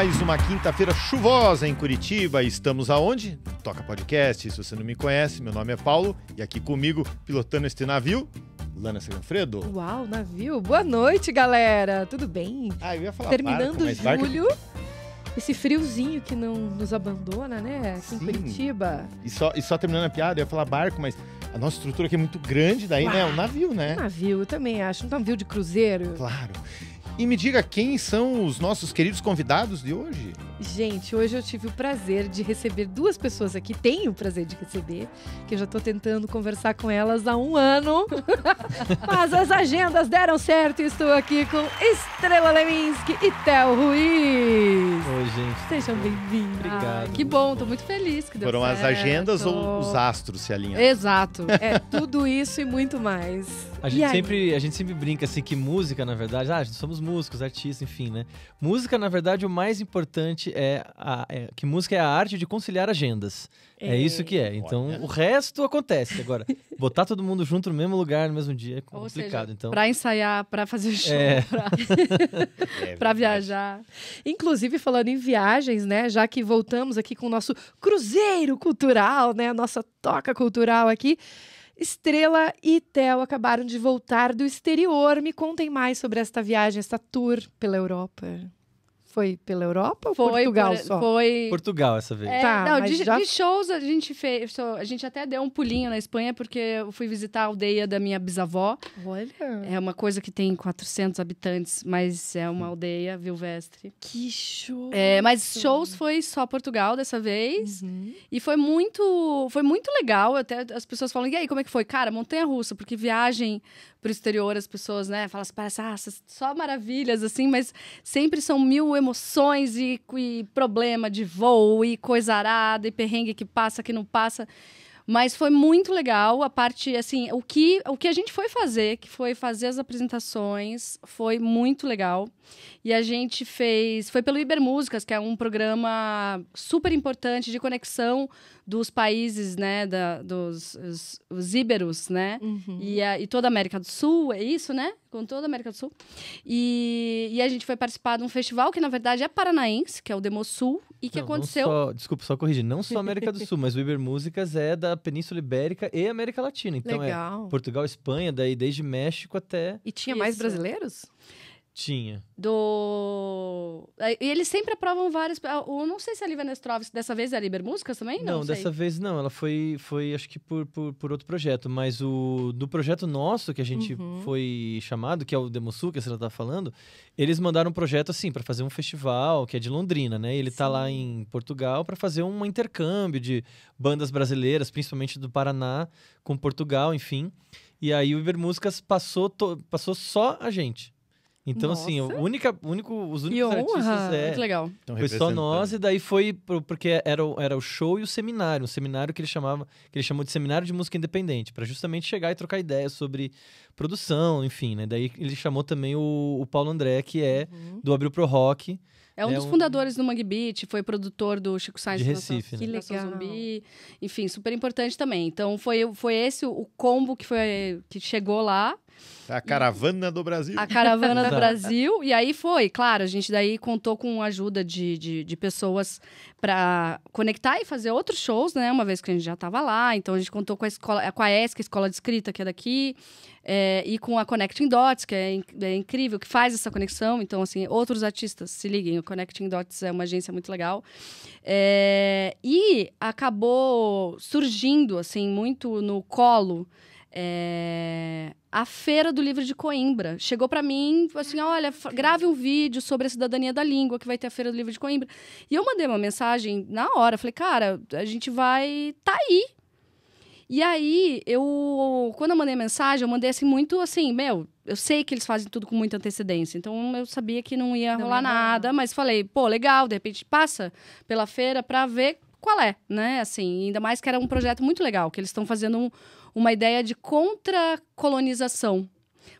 mais uma quinta-feira chuvosa em Curitiba. Estamos aonde? Toca Podcast. Se você não me conhece, meu nome é Paulo e aqui comigo, pilotando este navio, Lana Segafredo. Uau, navio. Boa noite, galera. Tudo bem? Ah, eu ia falar Terminando julho. Esse friozinho que não nos abandona, né? Aqui Sim. em Curitiba. E só, e só terminando a piada, eu ia falar barco, mas a nossa estrutura aqui é muito grande, daí, né? É Uau. né? Um navio, né? Um navio, eu também acho. Um navio de cruzeiro. Claro. E me diga quem são os nossos queridos convidados de hoje. Gente, hoje eu tive o prazer de receber duas pessoas aqui, tenho o prazer de receber, que eu já estou tentando conversar com elas há um ano, mas as agendas deram certo e estou aqui com Estrela Leminski e Theo Ruiz. Oi, gente. Sejam bem-vindos. Obrigado. que bom, estou muito feliz que deu Foram certo. as agendas ou os astros se alinharam? Exato. É tudo isso e muito mais. A gente, sempre, a gente sempre brinca assim que música, na verdade, ah, somos músicos, artistas, enfim, né? Música, na verdade, o mais importante é, a, é que música é a arte de conciliar agendas. É, é isso que é. Então, Olha. o resto acontece. Agora, botar todo mundo junto no mesmo lugar, no mesmo dia, é complicado. Seja, então, para ensaiar, para fazer show, é. para é viajar. Inclusive, falando em viagens, né? Já que voltamos aqui com o nosso cruzeiro cultural, né? A nossa toca cultural aqui. Estrela e Theo acabaram de voltar do exterior. Me contem mais sobre esta viagem, esta tour pela Europa. Foi pela Europa foi ou Portugal por, só? Foi Portugal essa vez. É, tá, não, de, já... de, shows a gente fez. A gente até deu um pulinho na Espanha, porque eu fui visitar a aldeia da minha bisavó. Olha. É uma coisa que tem 400 habitantes, mas é uma aldeia vilvestre. Que show! É, mas shows foi só Portugal dessa vez. Uhum. E foi muito, foi muito legal. Até as pessoas falam, e aí, como é que foi? Cara, Montanha Russa, porque viagem pro exterior, as pessoas, né, falam assim, parece ah, só maravilhas, assim, mas sempre são mil emoções e, e problema de voo e coisa arada e perrengue que passa, que não passa. Mas foi muito legal a parte, assim, o que, o que a gente foi fazer, que foi fazer as apresentações, foi muito legal. E a gente fez, foi pelo Ibermúsicas, que é um programa super importante de conexão dos países, né, da, dos os, os íberos, né, uhum. e, a, e toda a América do Sul, é isso, né? Com toda a América do Sul. E, e a gente foi participar de um festival que, na verdade, é paranaense, que é o Demosul, e que não, aconteceu... Não só, desculpa, só corrigir, não só América do Sul, mas o Ibermúsicas é da da Península Ibérica e América Latina. Então é Legal. é Portugal, Espanha, daí desde México até. E tinha Isso. mais brasileiros? Tinha. Do. Eh, e eles sempre aprovam vários. Eu ah, não sei se a Lívia Nestrovski dessa vez é a Liber Músicas também? Não, não dessa vez não. Ela foi, foi acho que por, por, por, outro projeto. Mas o do projeto nosso, que a gente uhum. foi chamado, que é o Demosu, que a senhora tá falando, eles mandaram um projeto assim, para fazer um festival, que é de Londrina, né? E ele Sim. tá lá em Portugal para fazer um intercâmbio de bandas brasileiras, principalmente do Paraná, com Portugal, enfim. E aí o Iber Músicas passou, to... passou só a gente. Então, assim, Nossa. assim, o única, único, os únicos e honra. artistas é. é muito legal. foi só nós, e daí foi. Pro, porque era, o, era o show e o seminário. Um seminário que ele chamava, que ele chamou de seminário de música independente, para justamente chegar e trocar ideias sobre produção, enfim, né? Daí ele chamou também o, o Paulo André, que é uhum. do Abril Pro Rock. É um é dos um... fundadores do Mangue Beat, foi produtor do Chico Sainz de Recife. né? Que legal. Zumbi. Enfim, super importante também. Então foi, foi esse o combo que, foi, que chegou lá. A caravana do Brasil. A caravana do Brasil. E aí foi, claro, a gente daí contou com a ajuda de, de, de pessoas para conectar e fazer outros shows, né? Uma vez que a gente já estava lá. Então a gente contou com a escola, com a ESC, a escola de escrita, que é daqui, é, e com a Connecting Dots, que é, é incrível, que faz essa conexão. Então, assim, outros artistas, se liguem, o Connecting Dots é uma agência muito legal. É, e acabou surgindo, assim, muito no colo é... A Feira do Livro de Coimbra chegou para mim, assim, olha, grave um vídeo sobre a cidadania da língua que vai ter a Feira do Livro de Coimbra. E eu mandei uma mensagem na hora, falei, cara, a gente vai tá aí. E aí, eu, quando eu mandei a mensagem, eu mandei assim muito assim, meu, eu sei que eles fazem tudo com muita antecedência, então eu sabia que não ia não rolar nada, mas falei, pô, legal, de repente passa pela feira para ver qual é, né? Assim, ainda mais que era um projeto muito legal, que eles estão fazendo um, uma ideia de contra-colonização.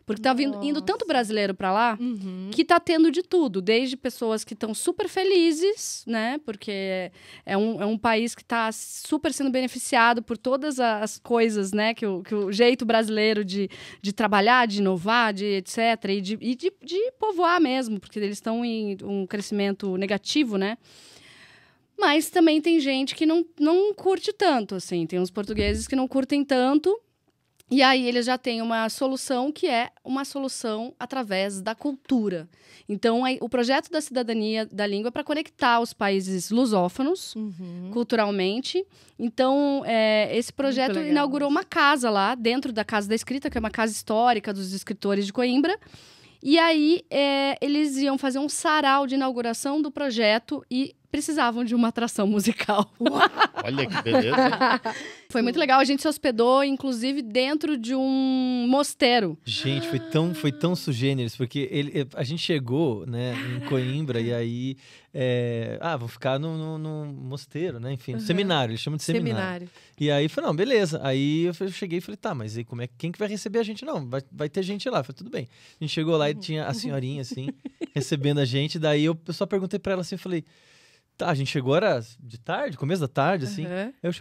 Porque tá vindo, indo tanto brasileiro para lá uhum. que tá tendo de tudo, desde pessoas que estão super felizes, né? Porque é um, é um país que tá super sendo beneficiado por todas as coisas, né? Que o, que o jeito brasileiro de, de trabalhar, de inovar, de etc. E de, e de, de povoar mesmo, porque eles estão em um crescimento negativo, né? Mas também tem gente que não, não curte tanto, assim. Tem uns portugueses que não curtem tanto. E aí eles já têm uma solução que é uma solução através da cultura. Então, aí, o projeto da cidadania da língua é para conectar os países lusófonos uhum. culturalmente. Então, é, esse projeto inaugurou uma casa lá, dentro da Casa da Escrita, que é uma casa histórica dos escritores de Coimbra. E aí é, eles iam fazer um sarau de inauguração do projeto e precisavam de uma atração musical. Olha que beleza. Foi muito legal, a gente se hospedou, inclusive, dentro de um mosteiro. Gente, foi tão, foi tão sugêneres, porque ele, eh, a gente chegou né, em Coimbra e aí. É, ah, vou ficar no, no, no mosteiro, né? Enfim, uhum. seminário, eles chamam de seminário. seminário. E aí falei, não, beleza. Aí eu cheguei e falei, tá, mas aí como é, quem que vai receber a gente? Não, vai, vai ter gente lá. falei, tudo bem. A gente chegou lá e tinha a senhorinha, assim, recebendo a gente. Daí eu só perguntei para ela assim, falei, tá, a gente chegou era de tarde, começo da tarde, assim. Uhum. Eu,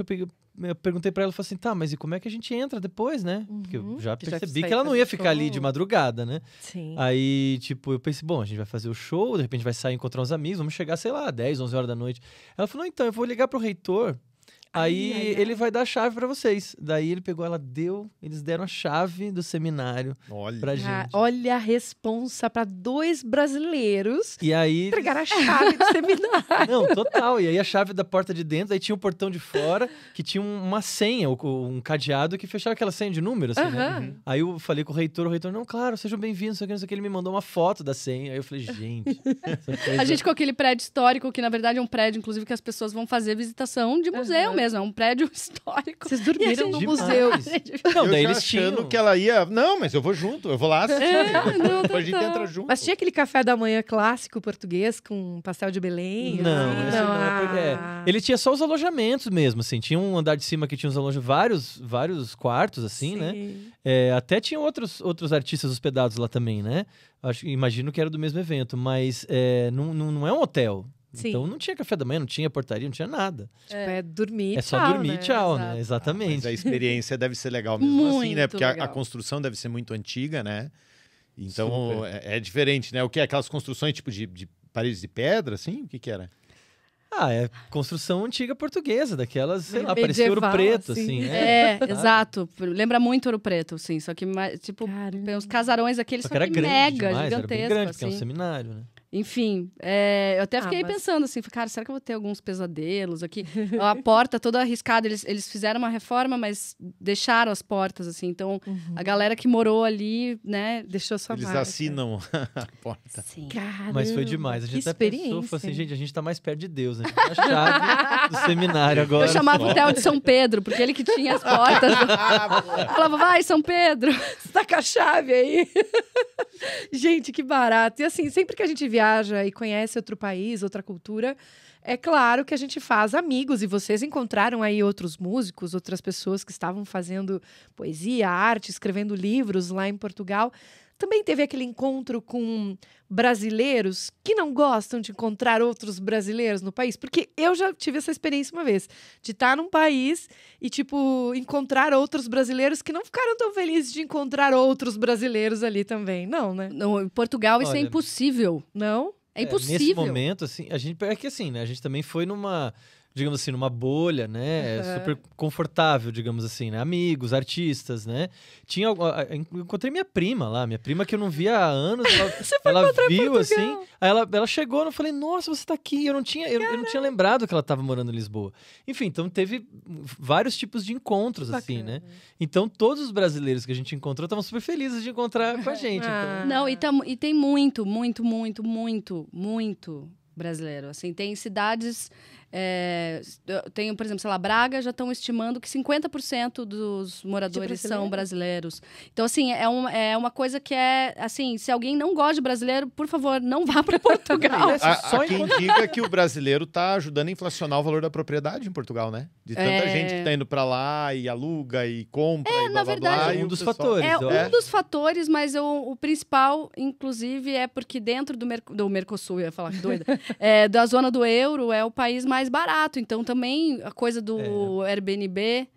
eu, perguntei para ela, falei assim, tá, mas e como é que a gente entra depois, né? Uhum. Porque eu uhum. já percebi já que, ela não ia ficar ali de madrugada, né? Sim. Aí, tipo, eu pensei, bom, a gente vai fazer o show, de repente vai sair encontrar uns amigos, vamos chegar, sei lá, 10, 11 horas da noite. Ela falou, não, então, eu vou ligar pro reitor Aí ai, ai, ele ai. vai dar a chave para vocês. Daí ele pegou, ela deu, eles deram a chave do seminário olha. pra ah, gente. Ah, olha a responsa para dois brasileiros. E aí entregaram a chave do seminário. Não, total. E aí a chave da porta de dentro, aí tinha o um portão de fora que tinha uma senha, um cadeado que fechava aquela senha de números. assim, uhum. né? Uhum. Aí eu falei com o reitor, o reitor, não, claro, sejam bem-vindos, não sei o que, não sei o que. Ele me mandou uma foto da senha. Aí eu falei, gente. a gente com aquele prédio histórico, que na verdade é um prédio, inclusive, que as pessoas vão fazer visitação de museu uhum mesmo, é um prédio histórico. Vocês dormiram no demais. museu. Não, daí eles achando tinham. que ela ia. Não, mas eu vou junto, eu vou lá é, assistir. É, não, não, a gente entra junto. Mas tinha aquele café da manhã clássico português com pastel de Belém? Não, assim? não. não é, é. Ah. Ele tinha só os alojamentos mesmo, assim. Tinha um andar de cima que tinha os alojamentos, vários, vários quartos, assim, né? Sim. né? É, até tinha outros, outros artistas hospedados lá também, né? Acho, imagino que era do mesmo evento, mas é, não, não, não é um hotel. Então, sim. Então não tinha café da manhã, não tinha portaria, não tinha nada. Tipo, é, é dormir É só tchau, dormir e né? tchau, né? Exato. né? Exatamente. Ah, mas a experiência deve ser legal mesmo muito assim, né? Porque a, a, construção deve ser muito antiga, né? Então é, é, diferente, né? O que aquelas construções tipo de, de paredes de pedra, assim? O que que era? Ah, é construção antiga portuguesa, daquelas, sei lá, parecia ouro preto, assim. assim né? é, é exato. Lembra muito ouro preto, sim só que, tipo, Caramba. uns casarões aqueles, só, só que, que era mega, demais, gigantesco. Era bem grande, assim. porque é um assim. seminário, né? Enfim, é, eu até ah, fiquei ah, mas... pensando assim, cara, será que eu vou ter alguns pesadelos aqui? a porta toda arriscada, eles, eles fizeram uma reforma, mas deixaram as portas, assim. Então, uhum. a galera que morou ali, né, deixou sua Eles marca. assinam a porta. Sim. Caramba, mas foi demais. A gente até pensou, falou assim, gente, a gente tá mais perto de Deus, né? A tá chave do seminário agora. Eu chamava o Theo de São Pedro, porque ele que tinha as portas. eu ah, falava, vai, São Pedro, você tá com a chave aí. gente, que barato. E assim, sempre que a gente via viaja e conhece outro país, outra cultura, é claro que a gente faz amigos e vocês encontraram aí outros músicos, outras pessoas que estavam fazendo poesia, arte, escrevendo livros lá em Portugal também teve aquele encontro com brasileiros que não gostam de encontrar outros brasileiros no país? Porque eu já tive essa experiência uma vez, de estar tá num país e, tipo, encontrar outros brasileiros que não ficaram tão felizes de encontrar outros brasileiros ali também. Não, né? Não, em Portugal Olha, isso é impossível. Não? É, é impossível. nesse momento, assim, a gente. É que assim, né? A gente também foi numa digamos assim, numa bolha, né? Uhum. Super confortável, digamos assim, né? Amigos, artistas, né? Tinha. Encontrei minha prima lá, minha prima que eu não via há anos. Ela, ela viu, assim. Aí ela, ela chegou, eu falei, nossa, você tá aqui. Eu não tinha, eu, eu, não tinha lembrado que ela tava morando em Lisboa. Enfim, então teve vários tipos de encontros, Bacana. assim, né? Então todos os brasileiros que a gente encontrou estavam super felizes de encontrar com a gente. Então. Ah. Então. Não, e, e tem muito, muito, muito, muito, muito brasileiro. Assim, tem cidades é, tenho, por exemplo, sei lá, Braga já estão estimando que 50% dos moradores brasileiro. são brasileiros. Então, assim, é, um, é uma coisa que é assim, se alguém não gosta de brasileiro, por favor, não vá para Portugal. só há quem diga que o brasileiro está ajudando a inflacionar o valor da propriedade em Portugal, né? De tanta é... gente que está indo para lá e aluga e compra é, e blá, na verdade, blá, blá, é um dos fatores. É, um é. dos fatores, mas eu, o principal, inclusive, é porque dentro do, Mer do Mercosul, eu ia falar que doida, é, da zona do euro é o país mais mais barato. Então também a coisa do é. Airbnb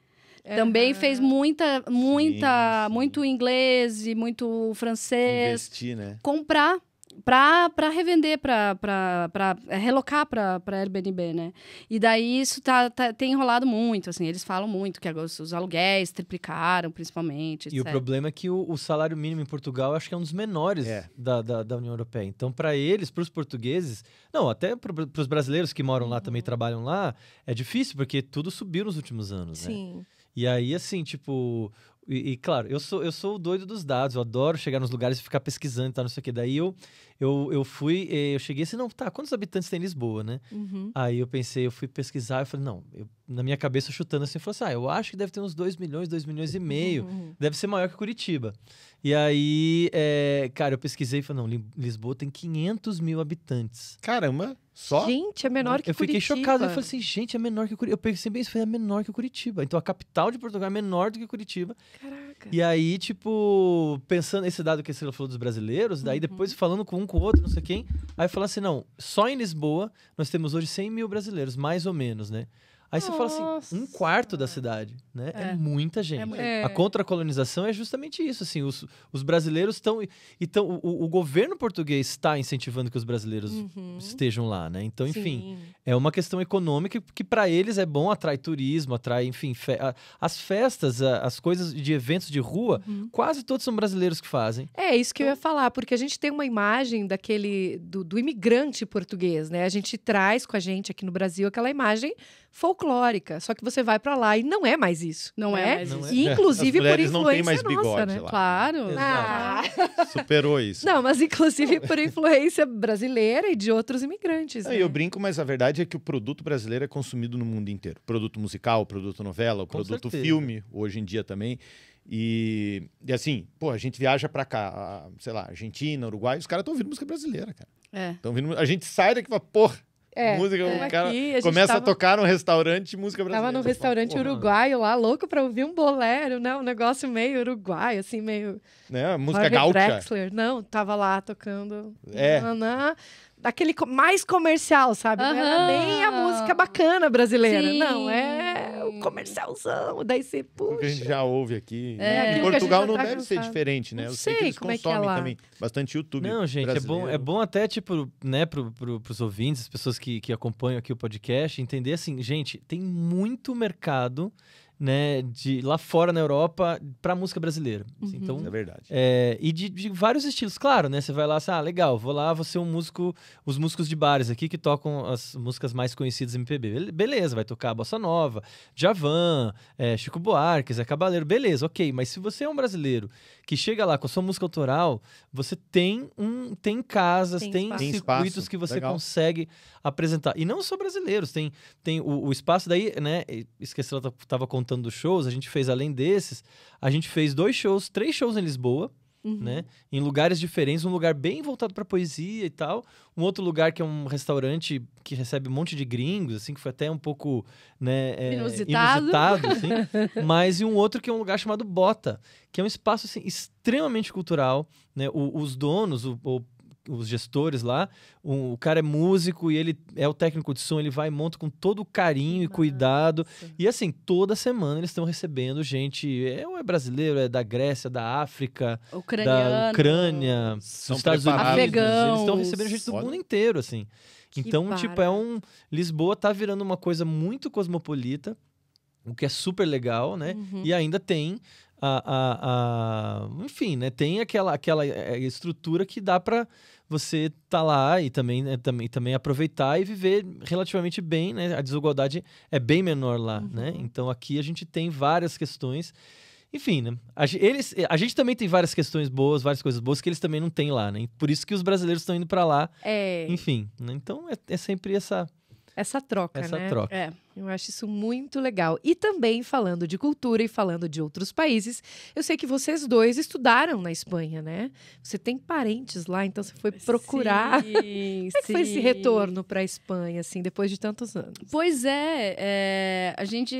é. também fez muita, muita, sim, sim. muito inglês e muito francês. Investir, né? Comprar para revender, para relocar para Airbnb, né? E daí isso tá, tá, tem enrolado muito, assim. Eles falam muito que agora os aluguéis triplicaram, principalmente. Etc. E o problema é que o, o, salário mínimo em Portugal acho que é um dos menores é. da, da, da, União Europeia. Então, para eles, para os portugueses, não, até para os brasileiros que moram lá também uhum. trabalham lá, é difícil, porque tudo subiu nos últimos anos, Sim. né? Sim. E aí, assim, tipo, e, e, claro, eu sou, eu sou o doido dos dados, eu adoro chegar nos lugares e ficar pesquisando e tal, não sei o que. Daí eu, eu, eu fui, eh, eu cheguei assim, não, tá, quantos habitantes tem Lisboa, né? Uhum. Aí eu pensei, eu fui pesquisar, eu falei, não, eu, na minha cabeça chutando assim, eu falei assim, ah, eu acho que deve ter uns 2 milhões, 2 milhões e meio, uhum. deve ser maior que Curitiba. E aí, é, cara, eu pesquisei e falei, não, Lisboa tem 500 mil habitantes. Caramba, só? Gente, é menor que eu Curitiba. Eu fiquei chocado, eu falei assim, gente, é menor que Curitiba. Eu pensei bem isso, foi é menor que Curitiba. Então a capital de Portugal é menor do que Curitiba. Caraca. E aí, tipo, pensando nesse dado que a Estrela falou dos brasileiros, daí uhum. depois falando com um com o outro, não sei quem, aí eu falei assim, não, só em Lisboa nós temos hoje 100 mil brasileiros, mais ou menos, né? Aí Nossa. você fala assim, um quarto da cidade, né? É, é muita é gente. É, a colonização é justamente isso, assim, os, os brasileiros estão... Então, o, o, governo português está incentivando que os brasileiros uhum. estejam lá, né? Então, enfim, Sim. é uma questão econômica que, que para eles é bom, atrai turismo, atrai, enfim, fe a, as festas, a, as coisas de eventos de rua, uhum. quase todos são brasileiros que fazem. É, isso que então... eu ia falar, porque a gente tem uma imagem daquele, do, do imigrante português, né? A gente traz com a gente aqui no Brasil aquela imagem folclórica. Só que você vai para lá e não é mais isso. Não, é? Né? é não inclusive por influência não nossa, né? Lá. Claro. Ah. Superou isso. Não, mas inclusive por influência brasileira e de outros imigrantes. Né? Eu brinco, mas a verdade é que o produto brasileiro é consumido no mundo inteiro. Produto musical, produto novela, produto certeza. filme, hoje em dia também. E, e, assim, pô, a gente viaja para cá, sei lá, Argentina, Uruguai, os caras estão ouvindo música brasileira, cara. É. Tão ouvindo, a gente sai daqui e fala, porra, é, música, é. o cara Aqui, a começa tava, a tocar no restaurante música brasileira. Tava no restaurante uruguaio lá, louco pra ouvir um bolero, né? Um negócio meio uruguaio, assim, meio. Né? Música gaúcha. Não, tava lá tocando. É. Daquele Aquele mais comercial, sabe? Não né? era nem a música bacana brasileira. Sim. Não, é comercialzão, daí você puxa. Que a gente já ouve aqui. Né? É. Em Portugal não tá deve ser diferente, né? Não eu sei, sei que como é que é também bastante YouTube. Não, gente, é bom, é bom até tipo, né, pro, pro, pros ouvintes, as pessoas que, que acompanham aqui o podcast, entender assim, gente, tem muito mercado né, de lá fora na Europa para música brasileira. Assim, uhum. Então, é verdade. É, e de, de, vários estilos, claro, né? Você vai lá, assim, ah, legal, vou lá, vou ser um músico, os músicos de bares aqui que tocam as músicas mais conhecidas MPB. Beleza, vai tocar bossa nova, Javan, é, Chico Buarque, Zé Cabaleiro, beleza, ok. Mas se você é um brasileiro que chega lá com a sua música autoral, você tem um, tem casas, tem, tem, circuitos espaço. que você legal. consegue apresentar. E não só brasileiros, tem, tem o, o espaço daí, né? Esqueci, ela tava contando voltando dos shows, a gente fez além desses, a gente fez dois shows, três shows em Lisboa, uhum. né? Em lugares diferentes, um lugar bem voltado para poesia e tal, um outro lugar que é um restaurante que recebe um monte de gringos, assim, que foi até um pouco, né, é, inusitado, inusitado assim. mas e um outro que é um lugar chamado Bota, que é um espaço assim, extremamente cultural, né? O, os donos, o, o os gestores lá. Um, o cara é músico e ele é o técnico de som, ele vai e monta com todo carinho e cuidado. E assim, toda semana eles estão recebendo gente, é, é brasileiro, é da Grécia, da África, da Ucrânia, dos Estados Unidos. Né? Afegãos. Eles estão recebendo gente do mundo inteiro, assim. Que então, para. tipo, é um. Lisboa tá virando uma coisa muito cosmopolita, o que é super legal, né? Uhum. E ainda tem a, a, a, enfim, né? Tem aquela, aquela é, estrutura que dá para você tá lá e também, né, também, também aproveitar e viver relativamente bem, né? A desigualdade é bem menor lá, uhum. né? Então aqui a gente tem várias questões. Enfim, né? A, eles, eh, a gente também tem várias questões boas, várias coisas boas que eles também não têm lá, né? Por isso que os brasileiros estão indo para lá. É. Enfim, né? Então é, é sempre essa essa troca, Essa né? troca. É. Eu acho isso muito legal. E também falando de cultura e falando de outros países, eu sei que vocês dois estudaram na Espanha, né? Você tem parentes lá, então você foi procurar. Sim, Como é que sim. foi esse retorno para a Espanha, assim, depois de tantos anos? Pois é, é a gente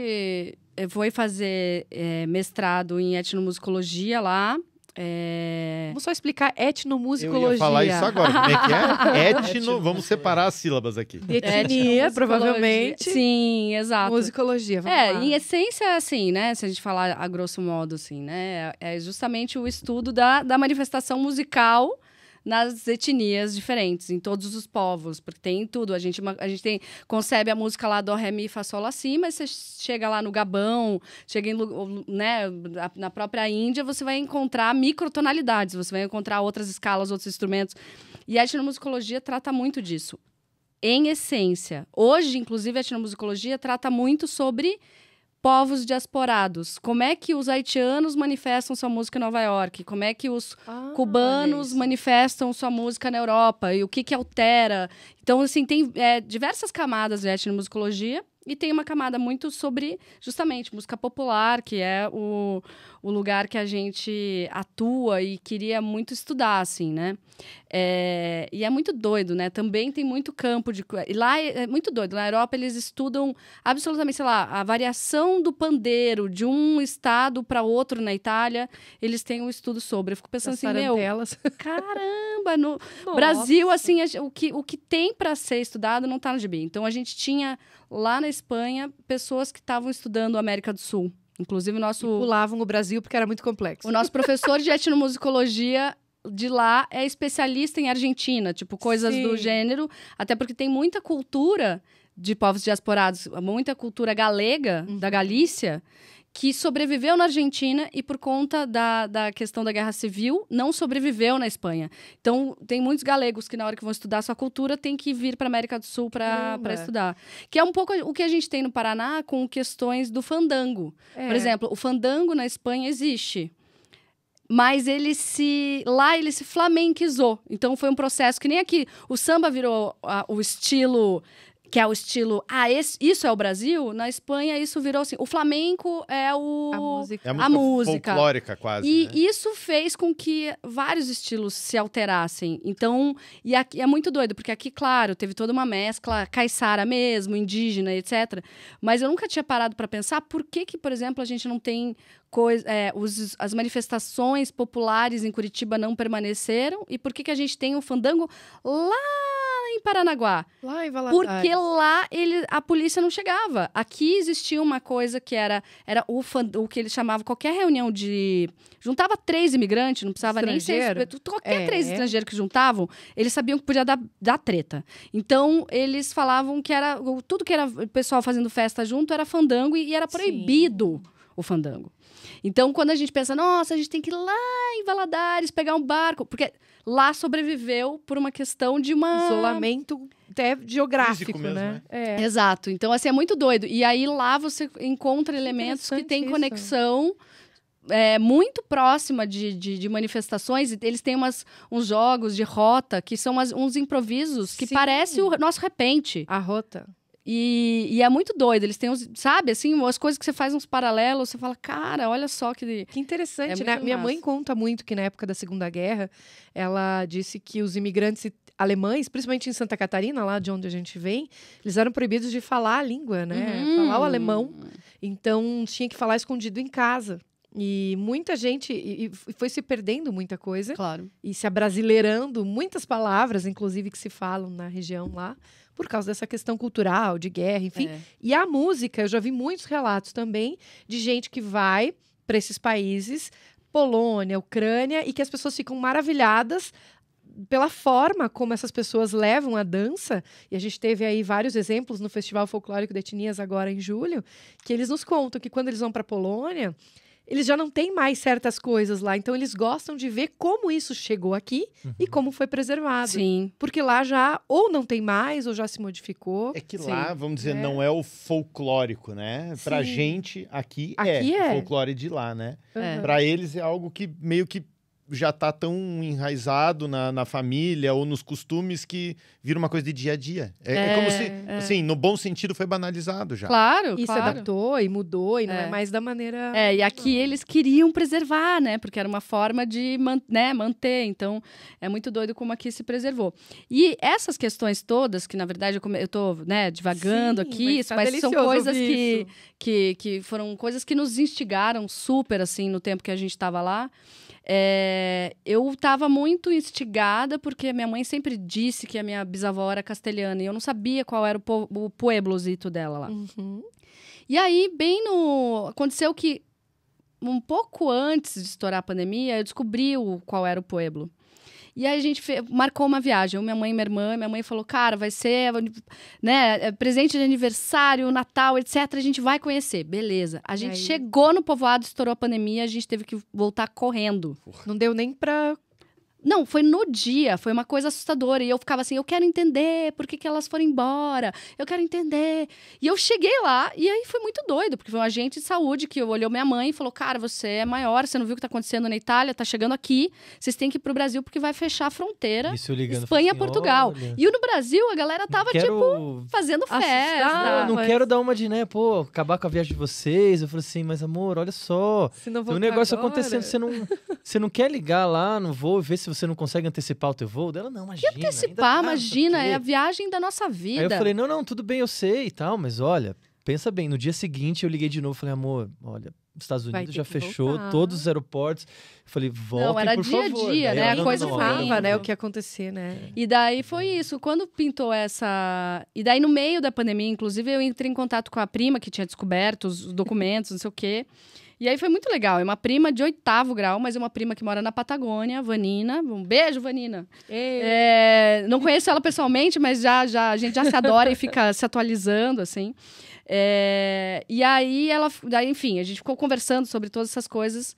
eh, foi fazer é, mestrado em etnomusicologia lá. É... é. só explicar etnomusicologia. Eu ia falar isso agora. Como é que é? Etno... Vamos separar as sílabas aqui. Etnia, provavelmente. Sim, exato. Musicologia, vamos É, lá. em essência, assim, né? Se a gente falar a grosso modo, assim, né? É justamente o estudo da, da manifestação musical nas etnias diferentes, em todos os povos, porque tem tudo. A gente, a gente tem, concebe a música lá do Ré, Mi, Fá, Sol, Assim, mas você chega lá no Gabão, chega em, né, na própria Índia, você vai encontrar microtonalidades, você vai encontrar outras escalas, outros instrumentos. E a etnomusicologia trata muito disso em essência. Hoje, inclusive, a etnomusicologia trata muito sobre povos diasporados. Como é que os haitianos manifestam sua música em Nova York? Como é que os ah, cubanos é manifestam sua música na Europa? E o que que altera? Então, assim, tem é, diversas camadas de etnomusicologia. E tem uma camada muito sobre, justamente, música popular, que é o, o lugar que a gente atua e queria muito estudar, assim, né? É, e é muito doido, né? Também tem muito campo de. E lá é, é muito doido. Na Europa, eles estudam absolutamente, sei lá, a variação do pandeiro de um estado para outro na Itália. Eles têm um estudo sobre. Eu fico pensando As assim, meu. Caramba! No Nossa. Brasil, assim, a, o, que, o que tem para ser estudado não está no gibi. Então, a gente tinha lá na Espanha pessoas que estavam estudando América do Sul. Inclusive o nosso... E pulavam o Brasil porque era muito complexo. O nosso professor de etnomusicologia de lá é especialista em Argentina, tipo, coisas Sim. do gênero. Até porque tem muita cultura de povos diasporados, muita cultura galega, uhum. da Galícia que sobreviveu na Argentina e, por conta da, da questão da guerra civil, não sobreviveu na Espanha. Então, tem muitos galegos que, na hora que vão estudar sua cultura, tem que vir para a América do Sul para estudar. Que é um pouco o que a gente tem no Paraná com questões do fandango. É. Por exemplo, o fandango na Espanha existe mas ele se lá ele se flamenquizou. Então foi um processo que nem aqui o samba virou a, o estilo que é o estilo, ah, esse, isso é o Brasil, na Espanha isso virou assim. O flamenco é o a música, é a música, folclórica quase. E né? isso fez com que vários estilos se alterassem. Então, e aqui, é muito doido, porque aqui, claro, teve toda uma mescla caiçara mesmo, indígena, etc. Mas eu nunca tinha parado para pensar por que que, por exemplo, a gente não tem coisa, é, os, as manifestações populares em Curitiba não permaneceram e por que que a gente tem o um fandango lá em Paranaguá. Lá em Valadares. Porque lá ele, a polícia não chegava. Aqui existia uma coisa que era, era o, fan, o que eles chamavam qualquer reunião de. Juntava três imigrantes, não precisava nem ser. Qualquer é, três estrangeiros que juntavam, eles sabiam que podia dar, dar treta. Então, eles falavam que era. Tudo que era o pessoal fazendo festa junto era fandango e, e era proibido Sim. o fandango. Então, quando a gente pensa, nossa, a gente tem que ir lá em Valadares pegar um barco, porque lá sobreviveu por uma questão de uma isolamento até geográfico, mesmo, né? né? É. Exato. Então, assim, é muito doido. E aí lá você encontra que elementos que têm conexão é, muito próxima de, de, de, manifestações. Eles têm umas, uns jogos de rota que são umas, uns improvisos que Sim. parece o nosso repente. A rota. E, e, é muito doido. Eles têm uns, sabe, assim, as coisas que você faz uns paralelos, você fala, cara, olha só que. Que interessante, é né? Massa. Minha mãe conta muito que na época da Segunda Guerra, ela disse que os imigrantes alemães, principalmente em Santa Catarina, lá de onde a gente vem, eles eram proibidos de falar a língua, né? Uhum. Falar o alemão. Então tinha que falar escondido em casa. E muita gente e, e foi se perdendo muita coisa. Claro. E se abrasileirando muitas palavras, inclusive, que se falam na região lá por causa dessa questão cultural, de guerra, enfim. É. E a música, eu já vi muitos relatos também de gente que vai para esses países, Polônia, Ucrânia, e que as pessoas ficam maravilhadas pela forma como essas pessoas levam a dança, e a gente teve aí vários exemplos no Festival Folclórico de Etnias agora em julho, que eles nos contam que quando eles vão para a Polônia, eles já não têm mais certas coisas lá. Então, eles gostam de ver como isso chegou aqui uhum. e como foi preservado. Sim. Porque lá já ou não tem mais, ou já se modificou. É que Sim. lá, vamos dizer, é. não é o folclórico, né? Sim. Pra gente, aqui, é. aqui é. é. O folclore de lá, né? É. Pra eles é algo que meio que já está tão enraizado na, na, família ou nos costumes que vira uma coisa de dia a dia. É, é, é como se, é. assim, no bom sentido foi banalizado já. Claro, E claro. se adaptou e mudou e não é, é. mais da maneira... É, e aqui eles queriam preservar, né? Porque era uma forma de man né, manter. Então, é muito doido como aqui se preservou. E essas questões todas, que na verdade eu estou né, divagando Sim, aqui, mas, tá mas são coisas que, que, que foram coisas que nos instigaram super, assim, no tempo que a gente estava lá. É, eu estava muito instigada, porque minha mãe sempre disse que a minha bisavó era castelhana e eu não sabia qual era o, po o pueblozito dela lá. Uhum. E aí, bem no. Aconteceu que um pouco antes de estourar a pandemia, eu descobri o, qual era o pueblo. E aí a gente fez, marcou uma viagem, minha mãe e minha irmã. Minha mãe falou, cara, vai ser né, é presente de aniversário, Natal, etc. A gente vai conhecer. Beleza. A gente aí... chegou no povoado, estourou a pandemia, a gente teve que voltar correndo. Não deu nem pra não, foi no dia, foi uma coisa assustadora. E eu ficava assim, eu quero entender por que, que elas foram embora, eu quero entender. E eu cheguei lá, e aí foi muito doido, porque foi um agente de saúde que olhou minha mãe e falou: Cara, você é maior, você não viu o que está acontecendo na Itália, tá chegando aqui, vocês têm que ir pro Brasil porque vai fechar a fronteira Espanha-Portugal. Assim, e no Brasil, a galera tava, tipo, fazendo festa. não mas... quero dar uma de, né, pô, acabar com a viagem de vocês. Eu falei assim, mas amor, olha só. Se não tem um negócio agora... acontecendo, você não, você não quer ligar lá, não vou ver se você não consegue antecipar o teu voo? Dela, não, imagina. Que antecipar, tá, imagina, é a viagem da nossa vida. Aí eu falei, não, não, tudo bem, eu sei e tal, mas olha, pensa bem, no dia seguinte eu liguei de novo, falei, amor, olha, Estados Unidos já fechou voltar. todos os aeroportos. Eu falei, volta, por favor. Não, era dia a dia, né? a coisa falava, né? O que ia acontecer, né? É. E daí foi uhum. isso. Quando pintou essa... E daí, no meio da pandemia, inclusive, eu entrei em contato com a prima que tinha descoberto os documentos, não sei o quê. E aí foi muito legal. É uma prima de oitavo grau, mas é uma prima que mora na Patagônia, Vanina. Um beijo, Vanina. É, não conheço ela pessoalmente, mas já, já a gente já se adora e fica se atualizando, assim. É, e aí ela, daí, enfim, a gente ficou conversando sobre todas essas coisas.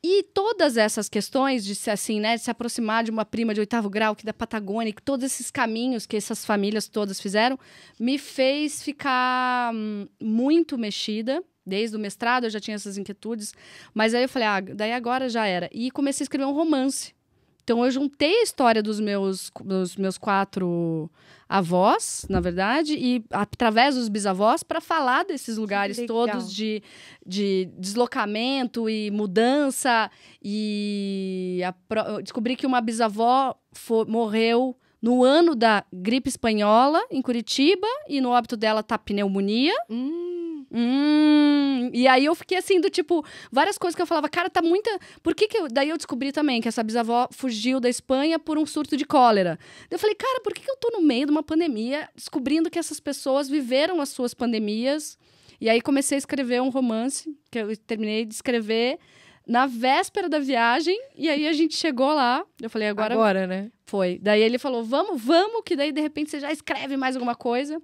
E todas essas questões de se assim, né, de se aproximar de uma prima de oitavo grau que é da Patagônia, que todos esses caminhos que essas famílias todas fizeram, me fez ficar hum, muito mexida Desde o mestrado eu já tinha essas inquietudes, mas aí eu falei, ah, daí agora já era. E comecei a escrever um romance. Então eu juntei a história dos meus, dos meus quatro avós, na verdade, e através dos bisavós, para falar desses lugares todos de, de deslocamento e mudança. E a, descobri que uma bisavó for, morreu no ano da gripe espanhola em Curitiba e no óbito dela tá pneumonia. Hum. Hum. E aí eu fiquei assim do tipo, várias coisas que eu falava, cara, tá muita. Por que que eu... daí eu descobri também que essa bisavó fugiu da Espanha por um surto de cólera. Eu falei, cara, por que que eu tô no meio de uma pandemia descobrindo que essas pessoas viveram as suas pandemias? E aí comecei a escrever um romance que eu terminei de escrever na véspera da viagem, e aí a gente chegou lá. Eu falei, agora. Agora, né? Foi. Daí ele falou, vamos, vamos, que daí de repente você já escreve mais alguma coisa.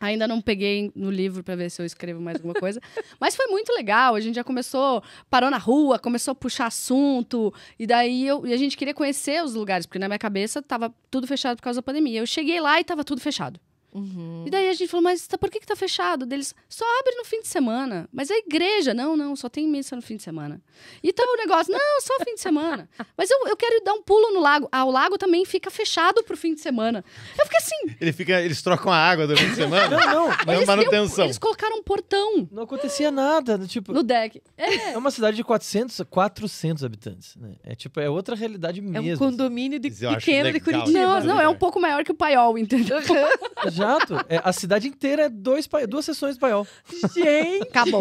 Ainda não peguei no livro para ver se eu escrevo mais alguma coisa. Mas foi muito legal. A gente já começou, parou na rua, começou a puxar assunto. E daí eu, e a gente queria conhecer os lugares, porque na minha cabeça tava tudo fechado por causa da pandemia. Eu cheguei lá e tava tudo fechado. Uhum. E daí a gente falou, mas tá, por que, que tá fechado? Deles só abre no fim de semana. Mas a igreja, não, não, só tem missa no fim de semana. E tava o negócio, não, só fim de semana. Mas eu, eu quero dar um pulo no lago. Ah, o lago também fica fechado pro fim de semana. Eu fiquei assim. Ele fica, eles trocam a água do fim de semana? não, não. Não é eles manutenção. eles colocaram um portão. Não acontecia nada, tipo. No deck. É. é uma cidade de 400, 400 habitantes, né? É tipo, é outra realidade mesmo. É um assim. condomínio de, pequeno de Curitiba. Não, não, é né? um pouco maior que o Paiol, entendeu? Já Exato. é, a cidade inteira é dois, duas sessões de paiol. Gente! Acabou.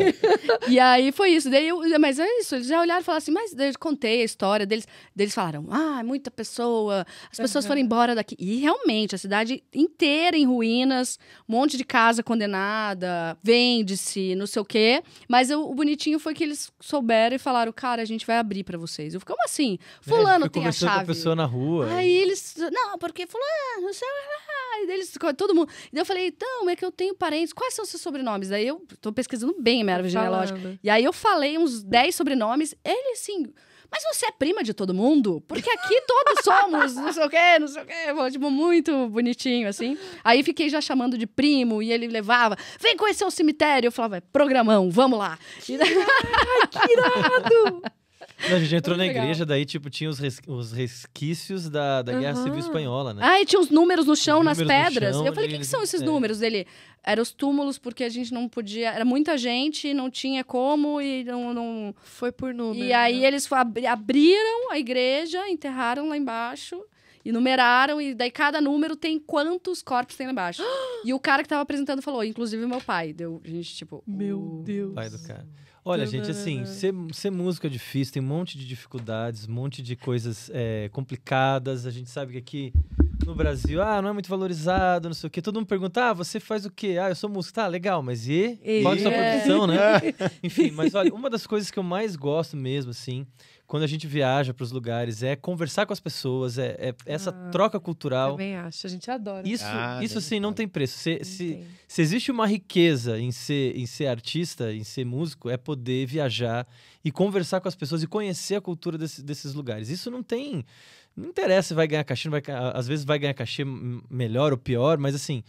E aí foi isso. Daí eu, mas é isso, eles já olharam e falaram assim, mas eu contei a história deles. Eles falaram, ah, é muita pessoa, as pessoas foram embora daqui. E realmente, a cidade inteira em ruínas, um monte de casa condenada, vende-se, não sei o quê. Mas eu, o bonitinho foi que eles souberam e falaram, cara, a gente vai abrir para vocês. Eu fico como assim? É, fulano é, tem a chave. Com a pessoa na rua. Aí eles, não, porque fulano, não sei lá. Eles, todo mundo. E então, eu falei, então, é que eu tenho parentes. Quais são seus sobrenomes? Daí eu tô pesquisando bem a minha árvore genealógica. E aí eu falei uns 10 sobrenomes. Ele, assim... Mas você é prima de todo mundo? Porque aqui todos somos, não sei o quê, não sei o quê. Tipo, muito bonitinho, assim. Aí fiquei já chamando de primo e ele levava. Vem conhecer o cemitério. Eu falava, é programão, vamos lá. Que que irado! Não, a gente entrou na igreja, daí, tipo, tinha os, res, os resquícios da, da uhum. Guerra Civil Espanhola, né? Ah, e tinha uns números no chão, nas pedras. Chão, eu falei, o que, que, são esses é. números? Ele, eram os túmulos, porque a gente não podia... Era muita gente, não tinha como e não... não... Foi por número. E aí né? eles abriram a igreja, enterraram lá embaixo e numeraram, e daí cada número tem quantos corpos tem lá embaixo. e o cara que tava apresentando falou, inclusive meu pai. Deu, gente, tipo. Meu o... Uh. Deus. Pai do cara. Olha, gente, né, assim, né? ser, ser, músico é difícil, tem um monte de dificuldades, um monte de coisas é, complicadas. A gente sabe que aqui no Brasil, ah, não é muito valorizado, não sei o quê. Todo mundo pergunta, ah, você faz o quê? Ah, eu sou músico. Tá, legal, mas e? e... é a sua profissão, né? É. Enfim, mas olha, uma das coisas que eu mais gosto mesmo, assim, quando a gente viaja para os lugares, é conversar com as pessoas, é, é essa ah, troca cultural. Também acho, a gente adora. Isso, ah, isso sim, não tem preço. Se, não se, se, existe uma riqueza em ser, em ser artista, em ser músico, é poder viajar e conversar com as pessoas e conhecer a cultura desse, desses lugares. Isso não tem. Não interessa se vai ganhar cachê, vai, às vezes vai ganhar cachê melhor ou pior, mas assim,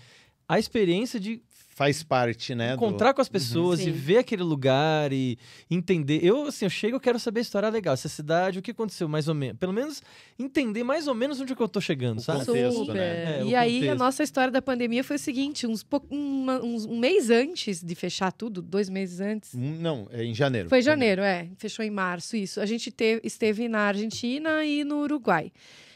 a experiência de faz parte, né? Encontrar do... com as uhum. pessoas uhum, e ver aquele lugar e entender. Eu, assim, eu chego, eu quero saber a história legal, essa cidade, o que aconteceu, mais ou menos. Pelo menos entender mais ou menos onde é que eu tô chegando, o sabe? Contexto, Super. Né? É, e aí, contexto. a nossa história da pandemia foi o seguinte: uns, po... um, uns, um mês antes de fechar tudo, dois meses antes. Não, é em janeiro. Foi janeiro, é. Fechou em março, isso. A gente te... esteve na Argentina e no Uruguai.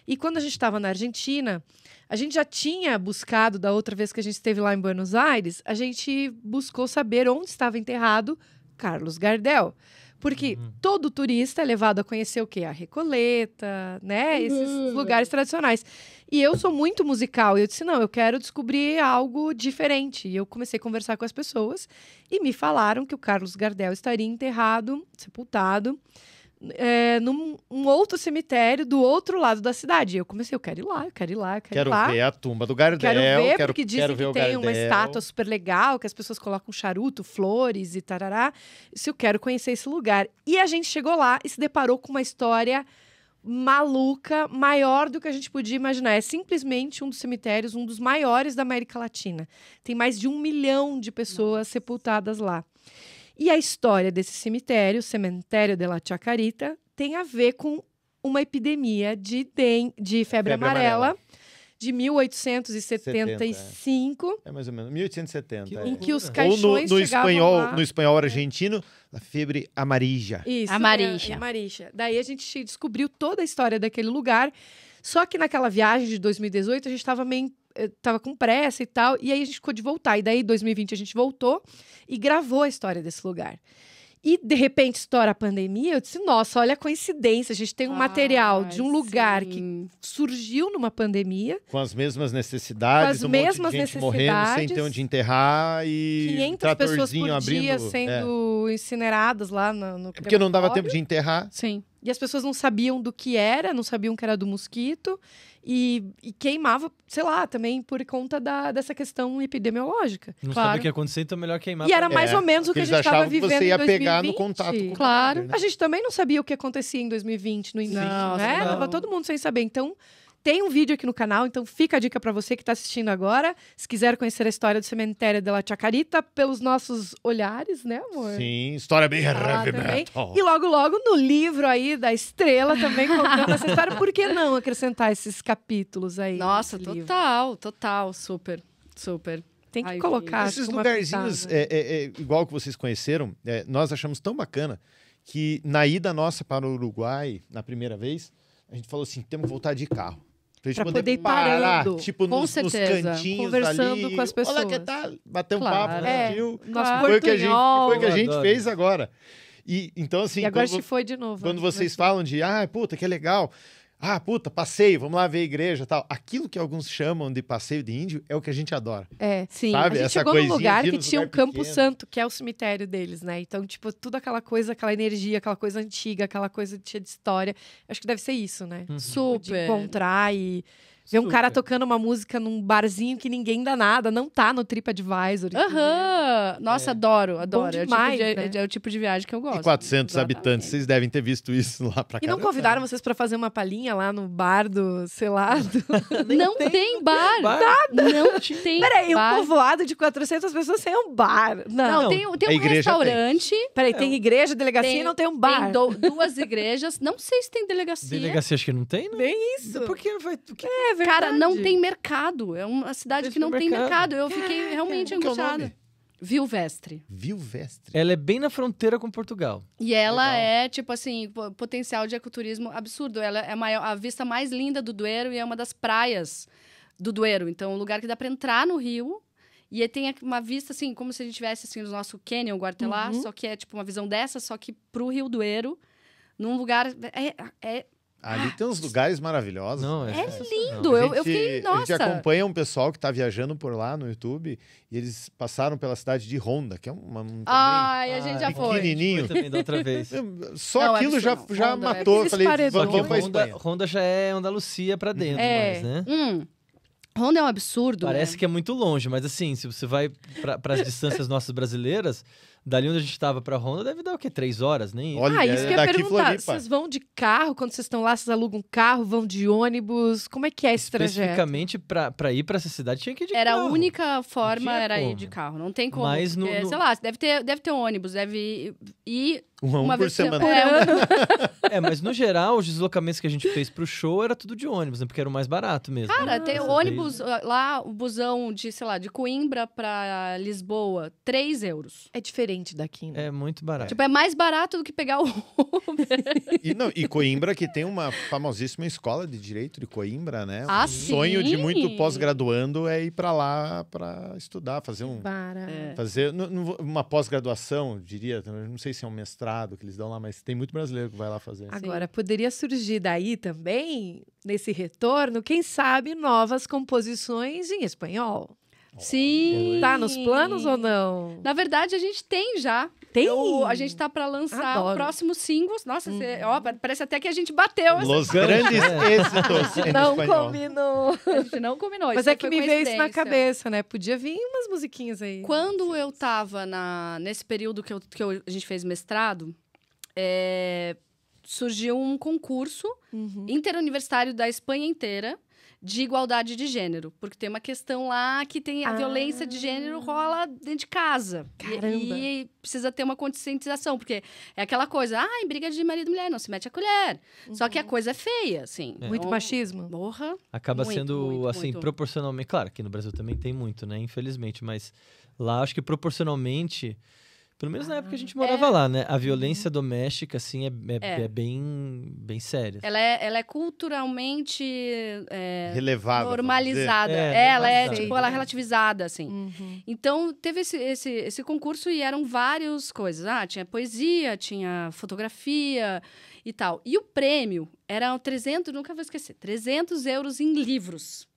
E quando a gente estava na Argentina, a gente já tinha buscado, da outra vez que a gente esteve lá em Buenos Aires, a gente buscou saber onde estava enterrado Carlos Gardel. Porque uhum. todo turista é levado a conhecer o quê? A Recoleta, né? Esses uhum. lugares tradicionais. E eu sou muito musical. E eu disse, não, eu quero descobrir algo diferente. E eu comecei a conversar com as pessoas. E me falaram que o Carlos Gardel estaria enterrado, sepultado, é, num um outro cemitério do outro lado da cidade. eu comecei, eu quero ir lá, eu quero ir lá, eu quero, quero ir lá. Quero ver a tumba do Gardel. Quero ver, quero, porque dizem quero que tem Gardel. uma estátua super legal, que as pessoas colocam charuto, flores e tarará. Se eu quero conhecer esse lugar. E a gente chegou lá e se deparou com uma história maluca, maior do que a gente podia imaginar. É simplesmente um dos cemitérios, um dos maiores da América Latina. Tem mais de um milhão de pessoas Nossa. sepultadas lá. E a história desse cemitério, o Cemitério de la Chacarita, tem a ver com uma epidemia de, de febre, febre amarela, amarela. De 1875. 70, é. é. mais ou menos, 1870. É. Em que os caixões Ou no, no espanhol, lá, no espanhol argentino, a febre amarija. Isso. Amarija. É, amarija. Daí a gente descobriu toda a história daquele lugar. Só que naquela viagem de 2018, a gente estava meio eh, tava com pressa e tal. E aí a gente ficou de voltar. E daí, em 2020, a gente voltou e gravou a história desse lugar. E de repente estoura a pandemia, eu disse: nossa, olha a coincidência. A gente tem um ah, material de um sim. lugar que surgiu numa pandemia. Com as mesmas necessidades, com as um mesmas monte de gente morrendo sem ter onde enterrar e 500 pessoas por abrindo, dia é. sendo é. incineradas lá no, no é Porque não dava tempo de enterrar. Sim. E as pessoas não sabiam do que era, não sabiam que era do mosquito. E, e queimava, sei lá, também por conta da, dessa questão epidemiológica. Não claro. sabe o que ia acontecer, então é melhor queimar. E era mais é, ou menos o que a gente estava vivendo que você ia em 2020. pegar no contato com Claro. O né? A gente também não sabia o que acontecia em 2020, no início, não, né? Não. Tava todo mundo sem saber. Então, tem um vídeo aqui no canal, então fica a dica para você que está assistindo agora. Se quiser conhecer a história do cemitério de La Chacarita pelos nossos olhares, né, amor? Sim, história bem ah, E logo, logo no livro aí da Estrela também contando essa história. Por que não acrescentar esses capítulos aí? Nossa, total, livro? total, super, super. Tem que Ai, colocar. Esses lugarzinhos, é, é, é, igual que vocês conheceram, é, nós achamos tão bacana que na ida nossa para o Uruguai, na primeira vez, a gente falou assim: temos que voltar de carro. Pra gente pra poder, poder parar, parando. tipo, com nos, certeza. nos cantinhos Conversando ali. com as pessoas. Olha que tal, tá? bater um claro. papo, é, viu? Foi o que a gente, que a gente fez agora. E, então, assim... E agora quando, foi de novo. Quando né? vocês falam de, ah, puta, que legal ah, puta, passeio, vamos lá ver a igreja tal. Aquilo que alguns chamam de passeio de índio é o que a gente adora. É, sim. Sabe? A gente Essa chegou num lugar que tinha o um Campo pequeno. Santo, que é o cemitério deles, né? Então, tipo, tudo aquela coisa, aquela energia, aquela coisa antiga, aquela coisa cheia de história. Acho que deve ser isso, né? Uhum. Super. De encontrar e Ver um cara tocando uma música num barzinho que ninguém dá nada, não tá no TripAdvisor. Aham! Uhum. Nossa, é. adoro, adoro. Bom demais, é, o tipo de, né? é o tipo de viagem que eu gosto. E 400 habitantes, vocês devem ter visto isso lá pra cá. E não convidaram vocês para fazer uma palhinha lá no bar do, sei lá, do... não tem, tem bar. Nada! Não tem Peraí, bar. um povoado de 400 pessoas sem um bar. Não, não tem, tem um restaurante. Tem. Peraí, tem igreja, delegacia tem, e não tem um bar. Tem do, duas igrejas, não sei se tem delegacia. Delegacia acho que não tem, né? Nem isso. Porque vai... É, verdade. Cara, não tem mercado. É uma cidade que não mercado. tem mercado. Eu Caraca, fiquei realmente angustiada. Vilvestre. Vilvestre. Ela é bem na fronteira com Portugal. E ela Legal. é, tipo assim, potencial de ecoturismo absurdo. Ela é a, maior, a vista mais linda do Duero e é uma das praias do Duero. Então, um lugar que dá para entrar no rio e tem uma vista, assim, como se a gente tivesse, assim, no nosso Canyon Guartelá, uhum. só que é, tipo, uma visão dessa, só que pro Rio Duero, num lugar... É, é Ali ah, tem uns lugares maravilhosos. Não, é, é lindo. Gente, eu, eu fiquei, nossa. A gente acompanha um pessoal que está viajando por lá no YouTube e eles passaram pela cidade de Honda, que é uma. Um, Ai, a ah, gente já foi. Pequenininho. também da outra vez. Só é aquilo já, já é matou. falei, vamos Honda, já é Andalucia para dentro, é. mais, né? Hum. Honda é um absurdo. Parece né? que é muito longe, mas assim, se você vai para as distâncias nossas brasileiras, Dali onde a gente estava para Ronda deve dar o quê? Três horas, nem isso. Olha, ah, é isso é, que eu ia perguntar. Floripa. Vocês vão de carro quando vocês estão lá? Vocês alugam um carro, vão de ônibus? Como é que é esse Especificamente trajeto? Especificamente para ir para essa cidade tinha que ir de era carro. Era a única forma, era como. ir de carro. Não tem como. Mas no, no... Sei lá, deve ter, deve ter um ônibus, deve ir... Um uma por vez semana. Por ano. É, é, mas no geral, os deslocamentos que a gente fez pro show era tudo de ônibus, né? Porque era o mais barato mesmo. Cara, ah, tem ônibus lá, o busão de, sei lá, de Coimbra para Lisboa, 3 euros. É diferente daqui, né? É muito barato. Tipo, é mais barato do que pegar o Uber. e, não, e Coimbra, que tem uma famosíssima escola de direito de Coimbra, né? Ah, sonho de muito pós-graduando é ir para lá para estudar, fazer um. Para. É. Fazer uma pós-graduação, diria. Não sei se é um mestrado que eles dão lá, mas tem muito brasileiro que vai lá fazer. Agora, sim. poderia surgir daí também, nesse retorno, quem sabe novas composições em espanhol. Sim. Tá nos planos ou não? Na verdade, a gente tem já. Tem? Eu, a gente tá para lançar Adoro. próximos singles. Nossa, hum. cê, uhum. ó, parece até que a gente bateu. Los grandes êxitos. não combinou. A gente não combinou. Mas isso é que me veio isso na cabeça, né? Podia vir umas musiquinhas aí. Quando eu tava na, nesse período que, eu, que eu, a gente fez mestrado, é, surgiu um concurso uhum. interuniversitário da Espanha inteira de igualdade de gênero, porque tem uma questão lá que tem a ah. violência de gênero rola dentro de casa. Caramba. E, e, precisa ter uma conscientização, porque é aquela coisa, ah, em briga de marido e mulher, não se mete a colher. Uhum. Só que a uhum. coisa é feia, assim. É. Muito então, machismo. Morra. Acaba muito, sendo, muito, assim, muito. proporcionalmente. Claro, que no Brasil também tem muito, né? Infelizmente, mas lá acho que proporcionalmente pelo menos ah, na época que a gente ah, morava é... lá, né? A uhum. violência doméstica, assim, é, é, é, é bem, bem séria. Assim. Ela é, ela é culturalmente... É, Relevada. Normalizada. É, ela é, tipo, ela é relativizada, assim. Uhum. Então, teve esse, esse, esse concurso e eram várias coisas. Ah, tinha poesia, tinha fotografia e tal. E o prêmio era 300, nunca vou esquecer, 300 euros em livros.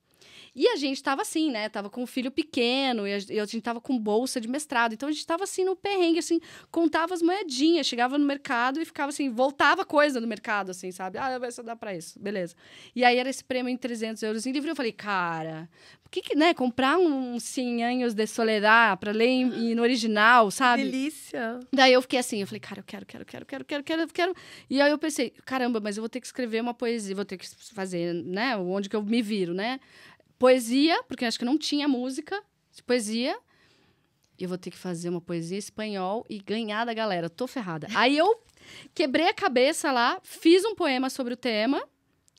E a gente tava assim, né? Tava com um filho pequeno, e a, gente tava com bolsa de mestrado. Então a gente tava assim no perrengue, assim, contava as moedinhas, chegava no mercado e ficava assim, voltava coisa no mercado, assim, sabe? Ah, vai só dar pra isso, beleza. E aí era esse prêmio em 300 euros em livro. Eu falei, cara, o que, que né? Comprar um 100 anos de soledad pra ler em, no original, sabe? Delícia. Daí eu fiquei assim, eu falei, cara, eu quero, quero, quero, quero, quero, quero, quero. E aí eu pensei, caramba, mas eu vou ter que escrever uma poesia, vou ter que fazer, né? Onde que eu me viro, né? poesia, porque acho que não tinha música de poesia. Eu vou ter que fazer uma poesia espanhol e ganhar da galera. Tô ferrada. Aí eu quebrei a cabeça lá, fiz um poema sobre o tema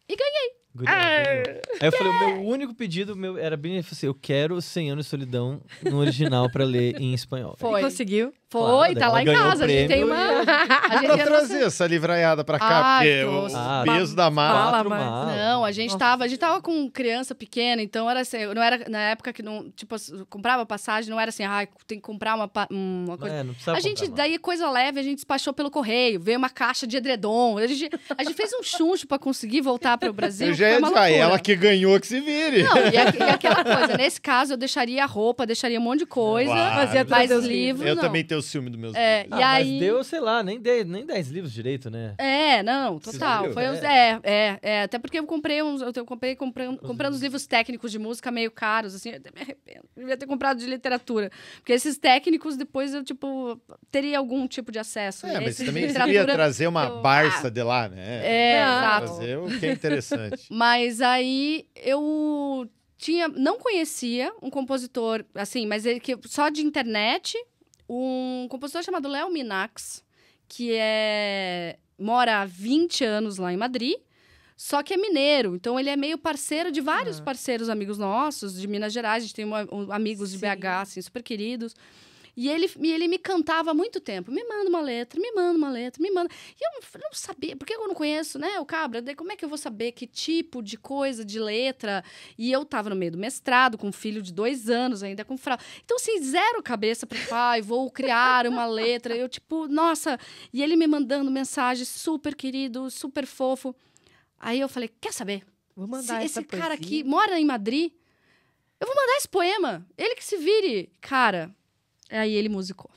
e ganhei. Good ah, aí eu yeah. falei, o meu único pedido meu era bem assim, eu quero 100 anos de solidão no original para ler em espanhol. Foi. E conseguiu? Foi, claro, tá né? lá em casa. A gente tem uma. a gente pra trazer nossa... essa livraiada pra cá, Ai, porque o peso da mala. Não, a gente nossa. tava. A gente tava com criança pequena, então era assim, não era na época que não. Tipo, comprava passagem, não era assim, ah, tem que comprar uma, uma coisa. É, não a gente, comprar, daí, coisa leve, a gente despachou pelo correio, veio uma caixa de edredom. A gente, a gente fez um chuncho pra conseguir voltar pro Brasil. Eu já ia dizer, ah, é ela que ganhou que se vire. Não, e, a, e, aquela coisa, nesse caso, eu deixaria a roupa, deixaria um monte de coisa, claro. fazia mais livros. Eu não. também tenho o filme do meus é, livros. E ah, aí... Mas deu, sei lá, nem 10 nem dez livros direito, né? É, não, total. Foi uns, é. É, é, é, até porque eu comprei uns. Eu comprei comprando, comprando os livros técnicos de música meio caros, assim, eu até me arrependo. Eu devia ter comprado de literatura. Porque esses técnicos, depois eu, tipo, teria algum tipo de acesso. É, né? mas também queria trazer uma eu... Barça ah. de lá, né? É, é exato. o que é interessante. mas aí eu tinha, não conhecia um compositor assim, mas ele que só de internet um compositor chamado Léo Minax, que é mora há 20 anos lá em Madrid, só que é mineiro. Então ele é meio parceiro de vários ah. parceiros amigos nossos de Minas Gerais. A gente tem um, um, amigos Sim. de BH, assim, super queridos. E ele, e ele me cantava há muito tempo. Me manda uma letra, me manda uma letra, me manda. E eu não, sabia, porque eu não conheço, né, o cabra? Daí como é que eu vou saber que tipo de coisa, de letra? E eu tava no meio do mestrado, com um filho de dois anos ainda, com fralda. Então, assim, zero cabeça pro pai, vou criar uma letra. Eu, tipo, nossa. E ele me mandando mensagem, super querido, super fofo. Aí eu falei, quer saber? Vou mandar Se essa Esse poesia. cara aqui mora em Madrid. Eu vou mandar esse poema. Ele que se vire. Cara, Aí ele musicou.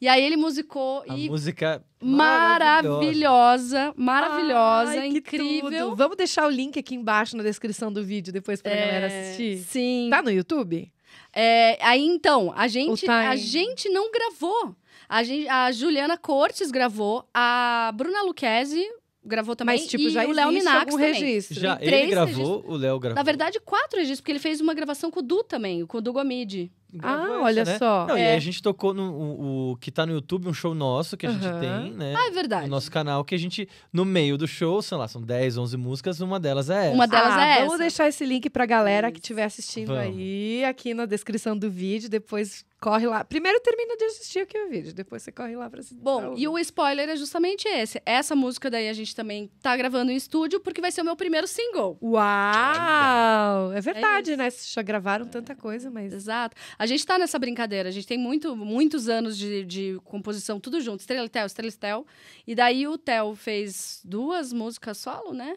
E aí ele musicou a e música maravilhosa, maravilhosa, Ai, incrível. Tudo. Vamos deixar o link aqui embaixo na descrição do vídeo depois pra é, galera assistir. Sim. Tá no YouTube? É, aí então, a gente tá a gente não gravou. A, gente, a Juliana Cortes gravou, a Bruna Lucchesi gravou também. Mas, tipo, já o Léo Minax também. registro. Já, ele gravou, registros. o Léo gravou. Na verdade, quatro registros, porque ele fez uma gravação com o Du também, com o Du Gomide. Ah, olha né? só. Não, é. E aí é. a gente tocou no o, o, que tá no YouTube, um show nosso que a gente uhum. tem, né? Ah, é verdade. No nosso canal, que a gente, no meio do show, sei lá, são 10, 11 músicas, uma delas é essa. Uma delas ah, é vamos deixar esse link pra galera que estiver assistindo vamos. aí, aqui na descrição do vídeo, depois corre lá. Primeiro termina de assistir aqui o vídeo, depois você corre lá pra assistir. Bom, tá e o spoiler é justamente esse. Essa música daí a gente também tá gravando em estúdio, porque vai ser o meu primeiro single. Uau! É verdade, é né? já gravaram é. tanta coisa, mas... Exato. A gente tá nessa brincadeira. A gente tem muito, muitos anos de, de composição, tudo junto. Estrela e Tel, Estrela e Tel. E daí o Tel fez duas músicas solo, né?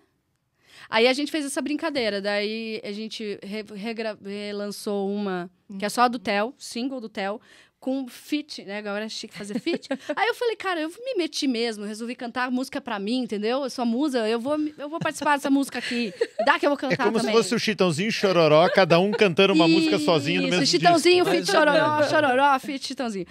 Aí a gente fez essa brincadeira. Daí a gente relançou uma, que é só a do Theo, single do Theo, com fit, né? Agora é chique fazer fit. Aí eu falei, cara, eu me meti mesmo, resolvi cantar música pra mim, entendeu? Eu sou musa, eu vou, eu vou participar dessa música aqui. Dá que eu vou cantar. É como também. se fosse o Chitãozinho Chororó, cada um cantando uma música sozinho no mesmo Chitãozinho, disco. fit é Chororó, Chororó, fit Chitãozinho.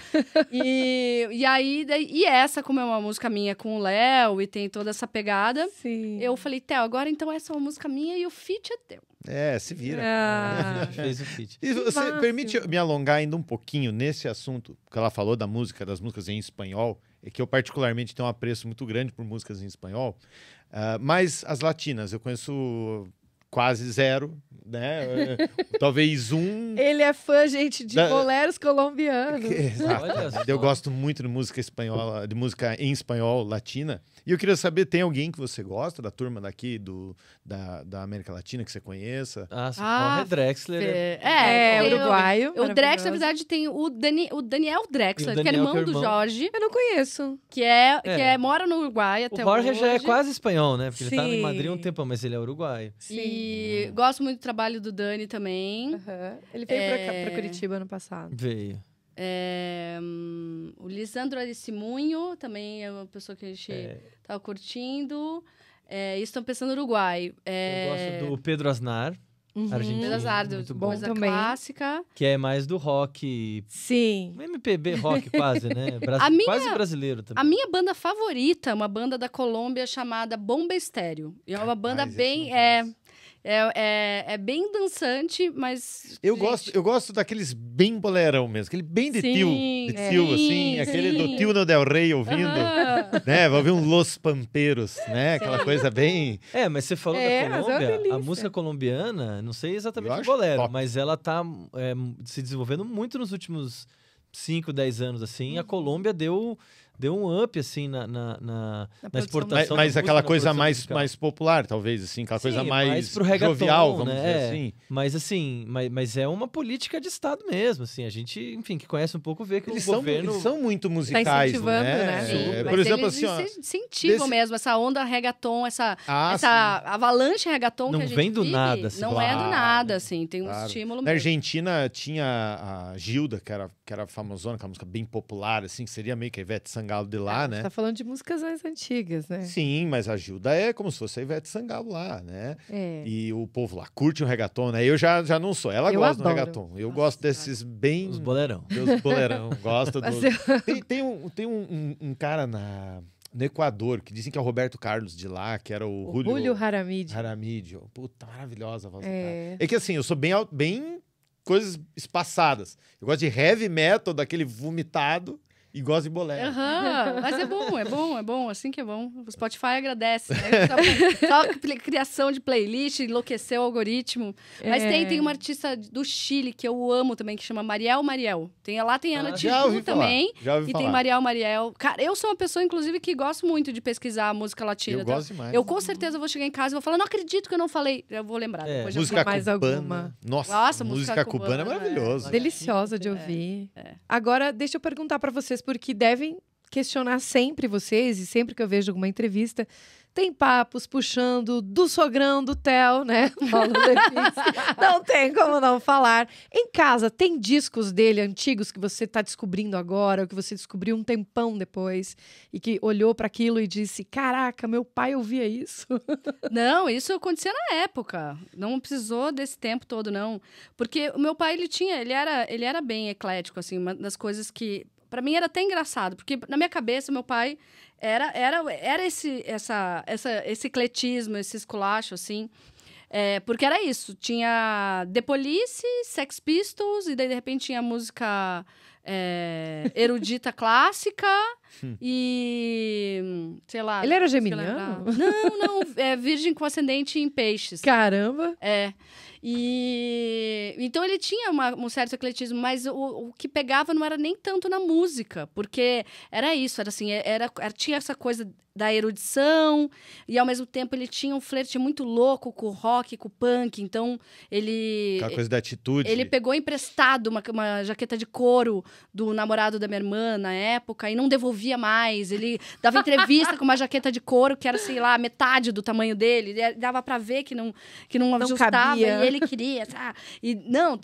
E, e aí, e essa, como é uma música minha com o Léo e tem toda essa pegada, Sim. eu falei, Théo, agora então essa é uma música minha e o fit é teu. É, se vira. Ah. Fez o feat. E você fácil. permite me alongar ainda um pouquinho nesse assunto que ela falou da música, das músicas em espanhol, é que eu particularmente tenho um apreço muito grande por músicas em espanhol, uh, mas as latinas, eu conheço quase zero, né? Talvez um. Ele é fã, gente, de da... boleros colombianos. Exato. Eu gosto muito de música espanhola, de música em espanhol latina. E eu queria saber, tem alguém que você gosta da turma daqui do, da, da América Latina que você conheça? Ah, ah Drexler. É, é, é uruguaio. O, Drexler, na verdade, tem o, Dani, o Daniel Drexler, o Daniel, que é irmão, é irmão do Jorge. Eu não conheço. Que é, é, Que é mora no Uruguai até o Jorge hoje. já é quase espanhol, né? Porque Sim. ele tá em Madrid um tempo, mas ele é uruguaio. Sim. E uhum. gosto muito do trabalho do Dani também. Uhum. Ele veio é... para Curitiba ano passado. Veio. É... Hum, o Lisandro Alicimunho também é uma pessoa que a gente é. tava curtindo. É, estão pensando no Uruguai. É... Eu gosto do Pedro Aznar. Uhum. Argentino, Pedro Aznar, muito bom. coisa também. clássica. Que é mais do rock. Sim. MPB rock, quase, né? Bras... minha, quase brasileiro também. A minha banda favorita é uma banda da Colômbia chamada Bomba Estéreo. E é uma banda ah, bem. É, é, é, é bem dançante, mas. Eu gente... gosto eu gosto daqueles bem bolerão mesmo, aquele bem de sim, tio. De é. tio, assim, sim, aquele sim. do tio no Del Rey ouvindo. Uh -huh. né? Vai ouvir um Los Pampeiros, né? Aquela coisa bem. É, mas você falou é, da é Colômbia, a música colombiana, não sei exatamente o bolero, top. mas ela tá é, se desenvolvendo muito nos últimos 5, 10 anos, assim. Uhum. A Colômbia deu deu um up, assim, na, na, na, na exportação. Mas, mas aquela coisa mais, mais popular, talvez, assim, aquela Sim, coisa mais, mais jovial, vamos né? dizer assim. Mas, assim, mas, mas é uma política de Estado mesmo, assim. A gente, enfim, que conhece um pouco, vê que eles o são, governo... Eles são muito tá musicais, tá incentivando, né? né? É, é por exemplo, assim, ó... incentivam desse... mesmo essa onda reggaeton, essa, ah, essa sim. avalanche reggaeton não que a gente vem do vive, nada, assim. Não claro, é do nada, assim. Tem um estímulo mesmo. Na Argentina tinha a Gilda, que era, que era famosona, que é uma música bem popular, assim, que seria meio que a Ivete Sangalo Sangalo de lá, é, né? Tá falando de músicas mais antigas, né? Sim, mas a Gilda é como se fosse a Ivete Sangalo lá, né? É. E o povo lá curte o reggaeton, né? Eu já, já não sou. Ela eu gosta adoro. do reggaeton. Eu Nossa, gosto desses bem. Os boleirão. Os boleirão. gosta do. Eu... Tem, tem, um, tem um, um, um cara na no Equador, que dizem que é o Roberto Carlos de lá, que era o, o Julio, Julio Haramidio. Haramidio. Puta, maravilhosa a voz é. do cara. É que assim, eu sou bem, bem coisas espaçadas. Eu gosto de heavy metal, daquele vomitado, e gosta de bolero. Uhum. Mas é bom, é bom, é bom. Assim que é bom. O Spotify agradece. Né? Só, só criação de playlist, enlouqueceu o algoritmo. Mas é... tem, tem uma artista do Chile que eu amo também, que chama Mariel Mariel. Tem, lá tem ah, Ana ah, também. Já ouvi e falar. tem Mariel Mariel. Cara, eu sou uma pessoa, inclusive, que gosto muito de pesquisar música latina. Eu tá? gosto demais. Eu com certeza vou chegar em casa e vou falar, não acredito que eu não falei. Eu vou lembrar. É, depois música mais cubana. alguma. Nossa, Nossa música, cubana, cubana é né? maravilhosa. Deliciosa de é. ouvir. É, é. Agora, deixa eu perguntar para vocês porque devem questionar sempre vocês, e sempre que eu vejo alguma entrevista, tem papos puxando do sogrão do Theo, né? não tem como não falar. Em casa, tem discos dele antigos que você está descobrindo agora, ou que você descobriu um tempão depois, e que olhou para aquilo e disse: Caraca, meu pai ouvia isso. não, isso acontecia na época. Não precisou desse tempo todo, não. Porque o meu pai, ele tinha, ele era, ele era bem eclético, assim, uma das coisas que para mim era até engraçado, porque na minha cabeça meu pai era era era esse essa essa esse ecletismo, esse esculacho assim. É, porque era isso, tinha The Police, Sex Pistols, e daí de repente tinha música é, erudita clássica hum. e. sei lá. Ele era geminiano? Não, não, é virgem com ascendente em peixes. Caramba! É. E então ele tinha uma, um certo ecletismo, mas o, o, que pegava não era nem tanto na música, porque era isso, era assim, era, era tinha essa coisa da erudição e ao mesmo tempo ele tinha um flerte muito louco com o rock, com o punk, então ele aquela coisa da atitude. Ele pegou emprestado uma, uma jaqueta de couro do namorado da minha irmã na época e não devolvia mais. Ele dava entrevista com uma jaqueta de couro que era sei lá metade do tamanho dele, dava para ver que não que não, não ajustava cabia. e ele queria, tá? E não,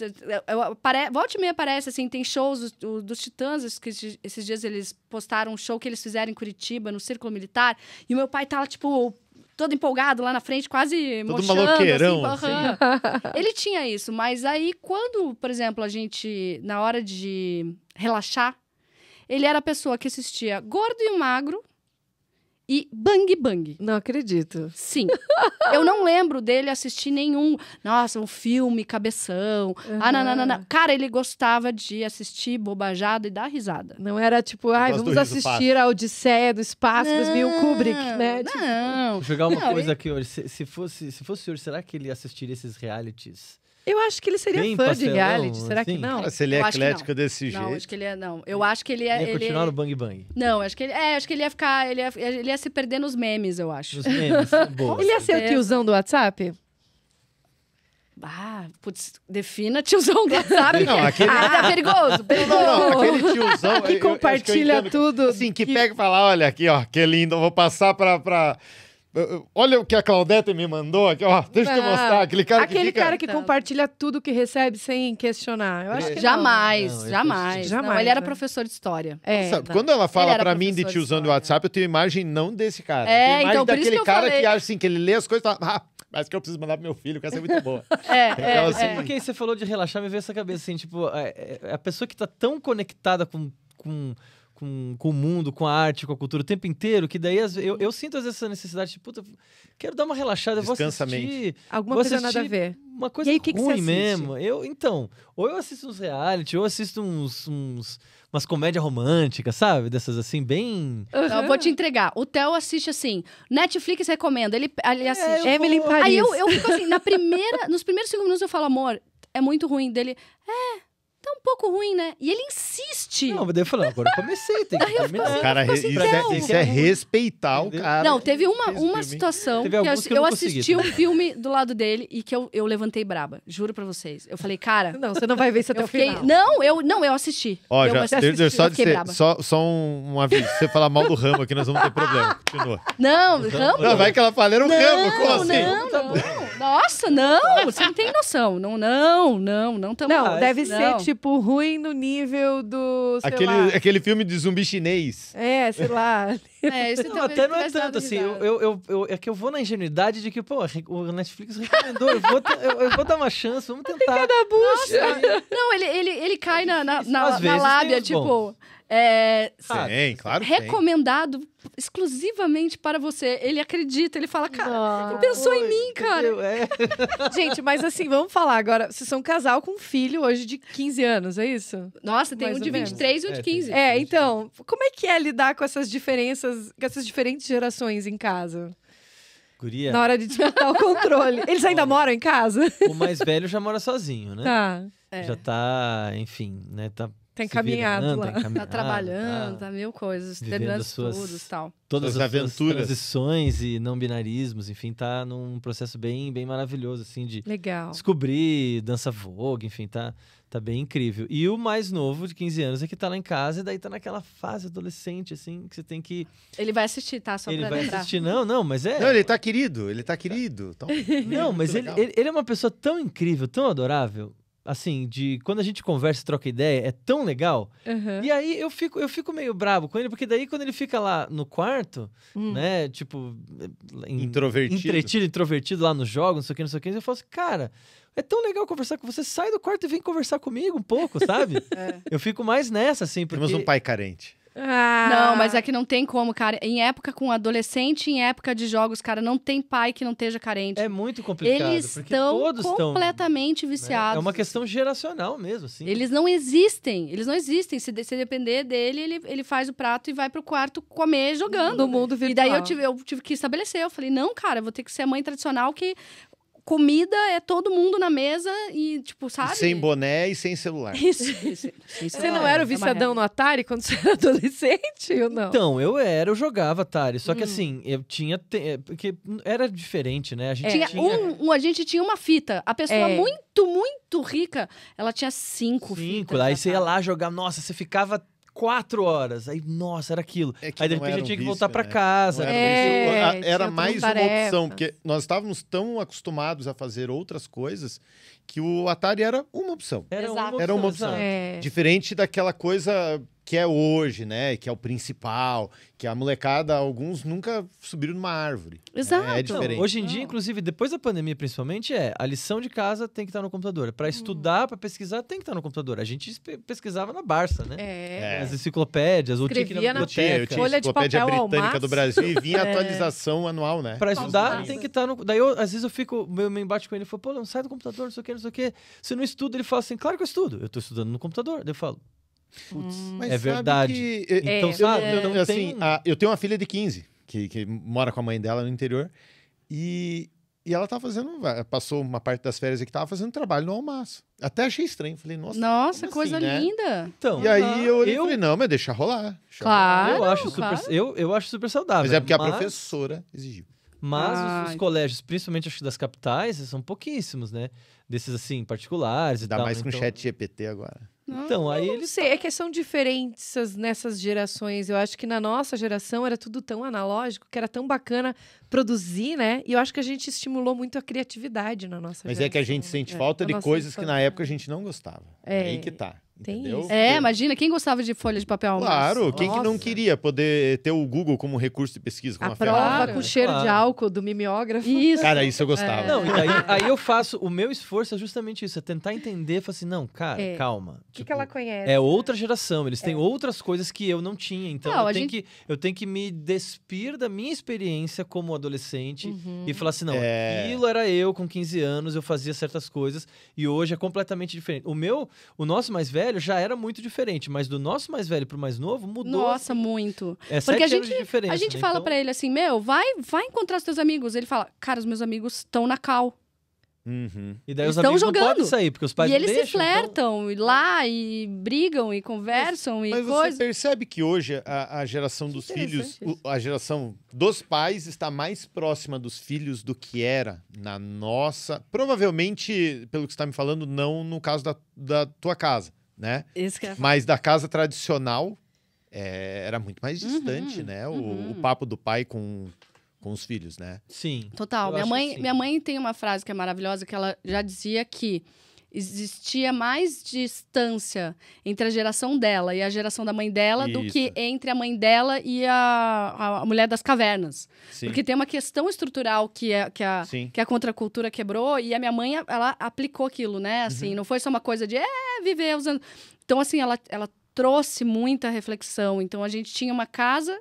pare... volte e meia aparece assim, tem shows dos, dos Titãs que esses dias eles postaram um show que eles fizeram em Curitiba, no Círculo Militar, e o meu pai tava, tá tipo, todo empolgado lá na frente, quase todo mochando, maloqueirão, assim, assim. Ele tinha isso, mas aí quando, por exemplo, a gente, na hora de relaxar, ele era a pessoa que assistia Gordo e Magro, e Bang Bang. Não acredito. Sim. eu não lembro dele assistir nenhum. Nossa, um filme, cabeção. Uhum. Ah, não, não, não, Cara, ele gostava de assistir bobajada e dar risada. Não era tipo, ai, vamos assistir fácil. a Odisseia do Espaço, não, 2000 Kubrick, né? Não. Tipo... Vou jogar uma não, coisa aqui hoje. Se, se, fosse, se fosse senhor, será que ele assistiria esses realities? Eu acho que ele seria Bem fã pastelão, de reality. Será assim? que não? Cara, ah, se ele é eu eclético desse jeito. Não, acho que ele é. Não. Eu acho que ele é. Ele ia continuar ele... no Bang Bang. Não, acho que ele. É, acho que ele ia ficar. Ele ia, ele ia se perder nos memes, eu acho. Nos memes. Boa. Ele ia ser o tiozão do WhatsApp? Ah, putz, defina tiozão do WhatsApp. Não, aquele... Ah, tá perigoso, perigoso. Não, não, aquele tiozão... que eu, compartilha entendo, tudo. Assim, que, que... pega e fala, olha aqui, ó, que lindo, eu vou passar pra... pra Olha o que a Claudete me mandou aqui, ó. Deixa eu te ah, mostrar. Aquele cara Aquele que fica... cara que então. compartilha tudo que recebe sem questionar. Eu acho que jamais, não, jamais. Né? Jamais. ele era é. professor de história. É, então. quando ela fala para mim de te usando o WhatsApp, eu tenho imagem não desse cara. É, então, daquele que cara falei. que acha assim, que ele lê as coisas e fala, ah, mas que eu preciso mandar pro meu filho, que essa é muito boa. é, então, é, assim... é, Porque você falou de relaxar, me veio essa cabeça assim, tipo, a, é, é, a pessoa que tá tão conectada com, com com, com o mundo, com a arte, com a cultura o tempo inteiro, que daí as, eu, eu sinto às vezes essa necessidade, de, puta, quero dar uma relaxada, eu vou assistir. Alguma vou coisa assistir nada a ver. Uma coisa e aí, ruim que mesmo. Eu, então, ou eu assisto uns reality, ou assisto uns, uns umas comédias românticas, sabe? Dessas assim, bem. Uhum. eu vou te entregar. O Theo assiste assim. Netflix recomenda. Ele, ele é, assiste. É, Emily vou... Paris. Aí eu, eu fico assim, na primeira, nos primeiros cinco minutos eu falo, amor, é muito ruim dele. É tá um pouco ruim, né? E ele insiste. Não, mas daí eu falei, ah, agora eu comecei, tem que terminar. Cara, isso, assim, é, isso é, é respeitar o cara. Não, teve uma, uma situação teve que eu, que eu, eu assisti um filme do lado dele e que eu, eu levantei braba, juro pra vocês. Eu falei, cara... Não, você não vai ver isso até o fiquei... final. Não, eu, não, eu assisti. Ó, eu já, assisti, só, de ser, só, só um, um aviso, se você falar mal do Ramo aqui, nós vamos ter problema. Continua. Não, Ramo... Não, vai que ela fala, era o Ramo, como assim? Não, não, bom. Nossa, não, você não tem noção. Não, não, não, não tamo Não, mais. deve não. ser tipo ruim no nível do. aquele, lá. aquele filme de zumbi chinês. É, sei lá. É, isso não, até não é tanto assim. Eu, eu, eu, é que eu vou na ingenuidade de que, pô, o Netflix recomendou. Eu vou, eu, eu vou dar uma chance, vamos tentar. Tem bucha. Nossa. não, ele, ele, ele cai na, na, na, na lábia, tipo. Bons. É, tem, claro. Recomendado tem. exclusivamente para você. Ele acredita, ele fala, cara, ele pensou foi, em mim, cara. É. Gente, mas assim, vamos falar agora. Vocês são um casal com um filho hoje de 15 anos, é isso? Nossa, tem Mais um de 23 e um de 15. É, é então, como é que é lidar com essas diferenças, com essas diferentes gerações em casa? Guria. Na hora de disputar o controle. Eles ainda Olha, moram em casa? O mais velho já mora sozinho, né? Tá. É. Já tá, enfim, né? Tá tem caminhado virando, lá. Tem tá caminhado, tá trabalhando, tá, tá mil coisas, terminando suas, estudos tal. Todas as aventuras. transições e não binarismos, enfim, tá num processo bem, bem maravilhoso, assim, de Legal. descobrir dança vogue, enfim, tá, tá bem incrível. E o mais novo, de 15 anos, é que tá lá em casa e daí tá naquela fase adolescente, assim, que você tem que. Ele vai assistir, tá? Só ele pra vai assistir, não, não, mas é. Não, ele tá querido, ele tá querido. Tá. Tão... Não, mas ele, ele é uma pessoa tão incrível, tão adorável assim, de quando a gente conversa e troca ideia, é tão legal. Uhum. E aí eu fico, eu fico meio bravo com ele, porque daí quando ele fica lá no quarto, hum. né, tipo... Eh, em, introvertido. Entretido, introvertido lá nos jogos, não sei o que, não sei o que, eu falo assim, cara... É tão legal conversar com você. Sai do quarto e vem conversar comigo um pouco, sabe? é. Eu fico mais nessa, assim, porque... Temos um pai carente. Ah. Não, mas é que não tem como, cara. Em época com adolescente, em época de jogos, cara, não tem pai que não esteja carente. É muito complicado. Eles estão né? completamente viciados. Né? É uma questão geracional mesmo, assim. Eles não existem. Eles não existem. Se, se depender dele, ele, ele faz o prato e vai pro quarto comer jogando. No mundo virtual. E daí eu tive, eu tive que estabelecer. Eu falei, não, cara, vou ter que ser a mãe tradicional que comida é todo mundo na mesa e, tipo, sabe? Sem boné e sem celular. Isso. isso. Você não é era o viciadão no Atari quando você era adolescente ou não? Então, eu era, eu jogava Atari. Só que hum. assim, eu tinha. Te... É, porque era diferente, né? A gente é. tinha. Um, um, a gente tinha uma fita. A pessoa é. muito, muito rica, ela tinha cinco, cinco fitas. Cinco. Aí você ia lá jogar. Nossa, você ficava quatro horas. Aí, nossa, era aquilo. É aí, de repente, eu tinha que voltar para né? casa. era, é, era mais uma opção, porque nós estávamos tão acostumados a fazer outras coisas que o Atari era uma opção. Era uma opção. Era uma opção. É. Diferente daquela coisa que é hoje, né? Que é o principal, que a molecada, alguns nunca subiram numa árvore. É, é Exato. Né? É diferente. hoje em dia, é. inclusive, depois da pandemia, principalmente, é a lição de casa tem que estar no computador. Para hum. estudar, hum. para pesquisar, tem que estar no computador. A gente pesquisava na Barça, né? É. As enciclopédias, ou tinha que ir na biblioteca. Eu tinha, eu tinha enciclopédia britânica do Brasil e vinha a atualização anual, né? Para estudar, tem que estar no... Daí, eu, às vezes, eu fico... Meu, embate com ele, ele falou, pô, não sai do computador, não sei o quê, não sei o quê. Se não estuda, ele fala assim, claro que eu estudo. Eu estou estudando no computador. Daí eu falo, Putz, hum. é verdade. então, é, então eu, tenho... uma filha de 15 que, que mora com a mãe dela no interior e e ela tá fazendo, passou uma parte das férias que tava fazendo trabalho no almaço. Até achei estranho. Falei, nossa, nossa assim, coisa assim, linda. Né? Então, e aí eu, olhei, eu falei, não, mas deixa rolar. Deixa claro, rolar. Eu, acho claro. super, eu, eu acho super saudável. Mas é porque mas... a professora exigiu. Mas ah, os, os, colégios, principalmente acho que das capitais, são pouquíssimos, né? Desses assim, particulares e tal. Ainda mais com então... chat GPT agora. Então, não, então, aí não ele sei, tá... é que são diferenças nessas gerações. Eu acho que na nossa geração era tudo tão analógico, que era tão bacana produzir, né? E eu acho que a gente estimulou muito a criatividade na nossa Mas geração. Mas é que a gente sente é, falta de coisas infância. que na época a gente não gostava. É, é aí que tá. Entendeu? É, imagina, quem gostava de folha de papel almoço? Claro, quem Nossa. não queria poder ter o Google como recurso de pesquisa, com a prova com cheiro claro. de álcool do mimeógrafo. Isso. Cara, isso eu gostava. É. Não, aí, aí, eu faço, o meu esforço é justamente isso, é tentar entender, falar assim, não, cara, é. calma. O tipo, que, ela tipo, conhece? É outra geração, eles têm é. outras coisas que eu não tinha, então não, eu, tenho gente... que, eu tenho que me despir da minha experiência como adolescente uhum. e falar assim, não, é. aquilo era eu com 15 anos, eu fazia certas coisas e hoje é completamente diferente. O meu, o nosso mais velho, velho já era muito diferente, mas do nosso mais velho pro mais novo mudou. Nossa, assim. muito. É Porque a gente, a gente né? fala então... para ele assim: "Meu, vai, vai encontrar os teus amigos". Ele fala: "Cara, os meus amigos estão na cal". Uhum. E daí Eles os amigos jogando. não podem sair, porque os pais E eles deixam, se então flertam então... e lá e brigam e conversam mas, e mas coisa. você percebe que hoje a, a geração dos filhos, a geração dos pais está mais próxima dos filhos do que era na nossa. Provavelmente, pelo que você está me falando, não no caso da, da tua casa né? Mas da casa tradicional é, era muito mais uhum. distante, uhum, né? O, uhum. o, papo do pai com, com os filhos, né? Sim. Total. minha mãe, minha mãe tem uma frase que é maravilhosa que ela já dizia que existia mais distância entre a geração dela e a geração da mãe dela Isso. do que entre a mãe dela e a, a mulher das cavernas. Sim. Porque tem uma questão estrutural que, é, que, a, que a contracultura quebrou e a minha mãe, ela aplicou aquilo, né? Assim, uhum. não foi só uma coisa de, é, viver usando... Então, assim, ela, ela trouxe muita reflexão. Então, a gente tinha uma casa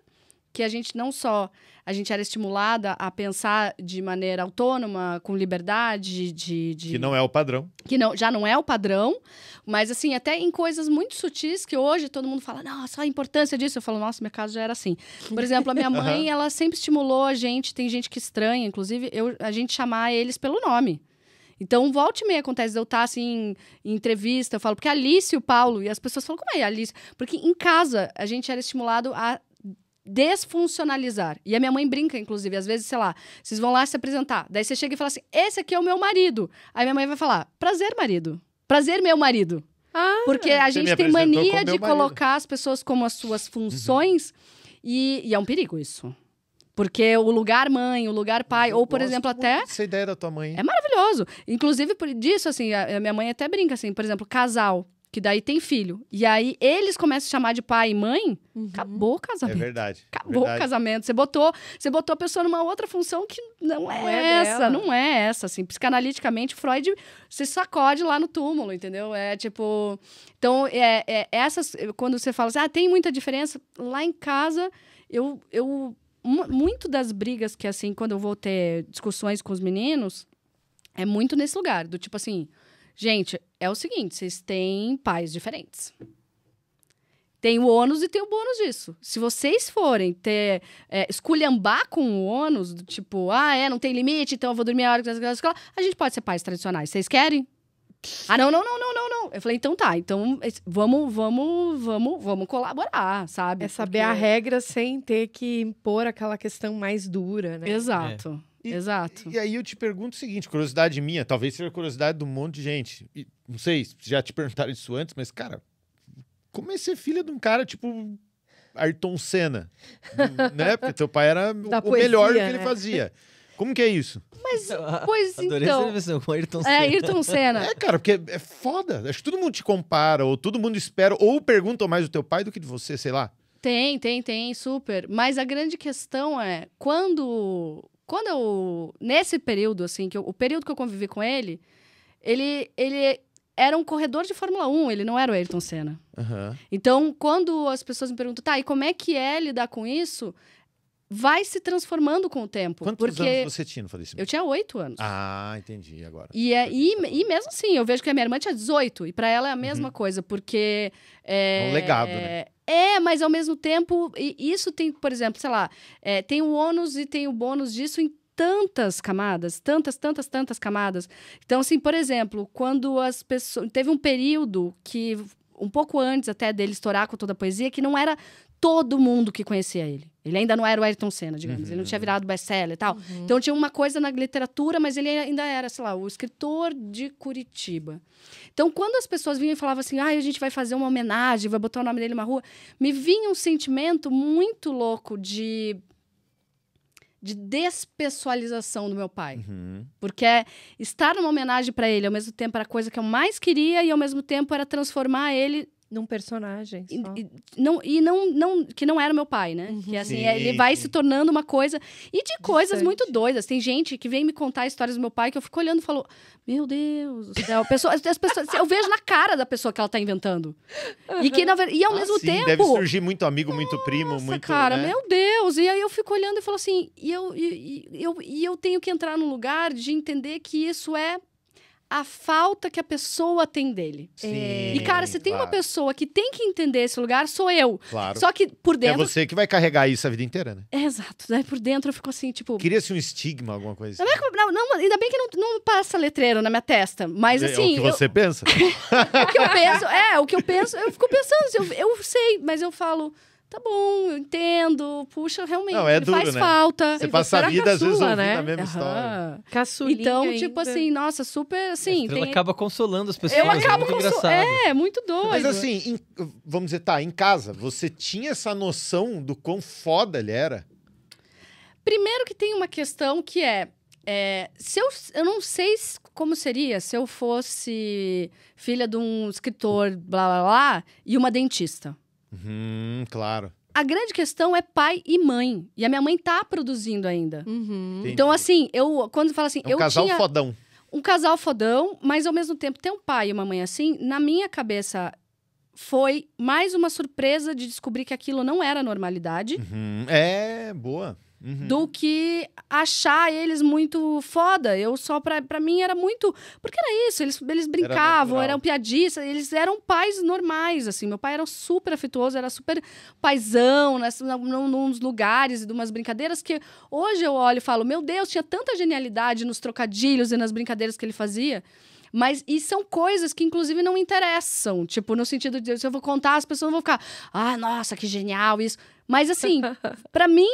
que a gente não só a gente era estimulada a pensar de maneira autônoma, com liberdade, de, de, que não é o padrão, que não já não é o padrão, mas assim até em coisas muito sutis que hoje todo mundo fala nossa a importância disso eu falo nossa meu caso já era assim, por exemplo a minha mãe ela sempre estimulou a gente tem gente que estranha inclusive eu a gente chamar eles pelo nome então, volte e meia acontece eu estar assim, em entrevista, eu falo, porque Alice e o Paulo, e as pessoas falam, como é Alice? Porque em casa a gente era estimulado a desfuncionalizar. E a minha mãe brinca, inclusive, às vezes, sei lá, vocês vão lá se apresentar. Daí você chega e fala assim: esse aqui é o meu marido. Aí minha mãe vai falar: prazer, marido. Prazer, meu marido. Ah, Porque a gente tem mania de colocar as pessoas como as suas uhum. funções uhum. e, e é um perigo isso. Porque o lugar mãe, o lugar pai, eu ou por exemplo até. Essa ideia da tua mãe. É maravilhoso. Inclusive por disso, assim, a, a minha mãe até brinca, assim, por exemplo, casal que daí tem filho. E aí eles começam a chamar de pai e mãe, uhum. acabou o casamento. É verdade. Acabou verdade. o casamento. Você botou, você botou a pessoa numa outra função que não é, não é, é essa, dela. não é essa assim. Psicanaliticamente, Freud se sacode lá no túmulo, entendeu? É tipo, então é, é essas quando você fala assim, ah, tem muita diferença lá em casa, eu eu muito das brigas que assim, quando eu vou ter discussões com os meninos, é muito nesse lugar, do tipo assim, Gente, é o seguinte: vocês têm pais diferentes. Tem o ônus e tem o bônus disso. Se vocês forem ter, é, esculhambar com o ônus, do tipo, ah, é, não tem limite, então eu vou dormir a hora que eu escola, a gente pode ser pais tradicionais. Vocês querem? Ah, não, não, não, não, não, não. Eu falei, então tá, então vamos, vamos, vamos, vamos colaborar, sabe? É saber Porque... a regra sem ter que impor aquela questão mais dura, né? Exato. É. E, Exato. E aí eu te pergunto o seguinte, curiosidade minha, talvez seja curiosidade de um monte de gente. E, não sei se já te perguntaram isso antes, mas, cara, como é ser filha de um cara, tipo, Ayrton Senna? né? Porque teu pai era da o poesia, melhor do que né? ele fazia. Como que é isso? Mas, então, pois Adorei então... Adorei essa com Ayrton é, Senna. É, Ayrton Senna. É, cara, porque é foda. Acho que todo mundo te compara, ou todo mundo espera, ou perguntam mais do teu pai do que de você, sei lá. Tem, tem, tem, super. Mas a grande questão é, quando quando eu. Nesse período, assim, que eu, o período que eu convivi com ele, ele, ele era um corredor de Fórmula 1, ele não era o Ayrton Senna. Uhum. Então, quando as pessoas me perguntam, tá, e como é que é lidar com isso? Vai se transformando com o tempo. Quantos porque... anos você tinha no falecimento? Eu tinha oito anos. Ah, entendi agora. E, é, e, e, mesmo assim, eu vejo que a minha irmã tinha 18, e para ela é a mesma uhum. coisa, porque. Eh, é um legado, né? Eh, é, mas ao mesmo tempo, isso tem, por exemplo, sei lá, é, tem o ônus e tem o bônus disso em tantas camadas, tantas, tantas, tantas camadas. Então, assim, por exemplo, quando as pessoas. Teve um período que, um pouco antes até dele estourar com toda a poesia, que não era todo mundo que conhecia ele. Ele ainda não era o Ayrton Senna, digamos. Uhum. Ele não tinha uhum. virado best-seller e tal. Uhum. Então tinha uma coisa na literatura, mas ele ainda era, sei lá, o escritor de Curitiba. Então quando as pessoas vinham e falavam assim, ah, a gente vai fazer uma homenagem, vai botar o nome dele numa rua, me vinha um sentimento muito louco de de despessoalização do meu pai. Uhum. Porque é estar numa homenagem para ele, ao mesmo tempo era a coisa que eu mais queria e ao mesmo tempo era transformar ele num personagem só. E, não, e não, não, que não era meu pai, né? Uhum. Que assim, sim, ele vai sim. se tornando uma coisa. E de Distante. coisas muito doidas. Tem gente que vem me contar histórias do meu pai que eu fico olhando e falo: Meu Deus do céu. as pessoas, assim, eu vejo na cara da pessoa que ela tá inventando. Uhum. E que na, e ao ah, mesmo sim, tempo. Deve surgir muito amigo, muito nossa, primo, muito. Cara, né? meu Deus. E aí eu fico olhando e falo assim: e eu, e, e, eu, e eu tenho que entrar num lugar de entender que isso é a falta que a pessoa tem dele. Sim, e, cara, se tem uma pessoa que tem que entender esse lugar, sou eu. Claro. Só que por é dentro. É você que vai carregar isso a vida inteira, né? É, exato. Daí né? por dentro eu fico assim, tipo. Queria-se um estigma, alguma coisa. É assim. Não, não, ainda bem que não, não passa letreiro na minha testa. Mas assim. É, o assim, que você eu... pensa? o que eu penso, é, o que eu penso, eu fico pensando, eu, eu sei, mas eu falo tá bom, eu entendo, puxa, realmente, não, é duro, faz né? falta. Você passa a vida, caçula, às vezes, ouvindo né? a mesma uhum. história. Caçulinha então, ainda. tipo assim, nossa, super, assim... Ela tem... acaba consolando as pessoas, eu é acabo é muito É, muito doido. Mas assim, em, vamos dizer, tá, em casa, você tinha essa noção do quão foda ele era? Primeiro que tem uma questão que é... É, se eu, eu não sei como seria se eu fosse filha de um escritor, blá blá blá, e uma dentista. Hum, claro. A grande questão é pai e mãe. E a minha mãe tá produzindo ainda. Uhum. Então, assim, eu quando fala assim. É um eu casal tinha... fodão. Um casal fodão, mas ao mesmo tempo ter um pai e uma mãe assim, na minha cabeça, foi mais uma surpresa de descobrir que aquilo não era normalidade. Uhum. É, boa. Uhum. do que achar eles muito foda. Eu só, pra, pra mim, era muito. Porque era isso, eles, eles brincavam, era eram piadistas, eles eram pais normais, assim. Meu pai era super afetuoso, era super paizão, né, nos lugares e de umas brincadeiras que hoje eu olho e falo: meu Deus, tinha tanta genialidade nos trocadilhos e nas brincadeiras que ele fazia. Mas e são coisas que, inclusive, não interessam. Tipo, no sentido de, se eu vou contar, as pessoas vão ficar, ah, nossa, que genial isso. Mas assim, para mim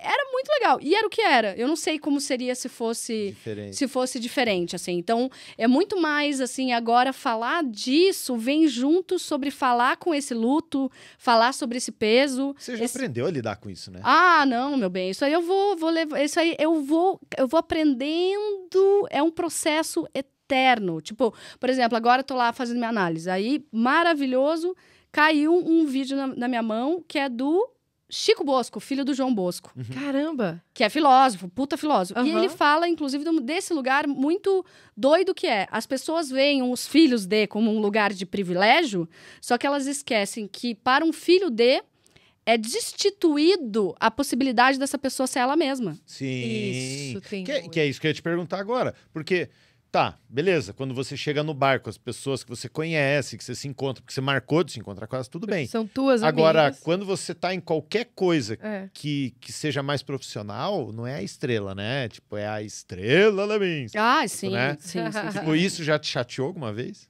era muito legal. E era o que era. Eu não sei como seria se fosse diferente. se fosse diferente, assim. Então, é muito mais assim, agora falar disso vem junto sobre falar com esse luto, falar sobre esse peso. Você já esse... aprendeu a lidar com isso, né? Ah, não, meu bem. Isso aí eu vou vou levar, isso aí eu vou eu vou aprendendo, é um processo eterno. Tipo, por exemplo, agora eu tô lá fazendo minha análise. Aí maravilhoso, caiu um vídeo na, na minha mão que é do Chico Bosco, filho do João Bosco. Uhum. Caramba! Que é filósofo, puta filósofo. Uhum. E ele fala, inclusive, desse lugar muito doido que é. As pessoas veem os filhos de como um lugar de privilégio, só que elas esquecem que para um filho de é destituído a possibilidade dessa pessoa ser ela mesma. Sim. Isso tem. Que, que é isso que eu ia te perguntar agora. Porque Tá, beleza. Quando você chega no barco, as pessoas que você conhece, que você se encontra, porque você marcou de se encontrar com elas, tudo bem. São tuas Agora, quando você tá em qualquer coisa é. que, que seja mais profissional, não é a estrela, né? Tipo, é a estrela Lemins. Ah, tipo, sim, né? sim, sim, Tipo, isso já te chateou alguma vez?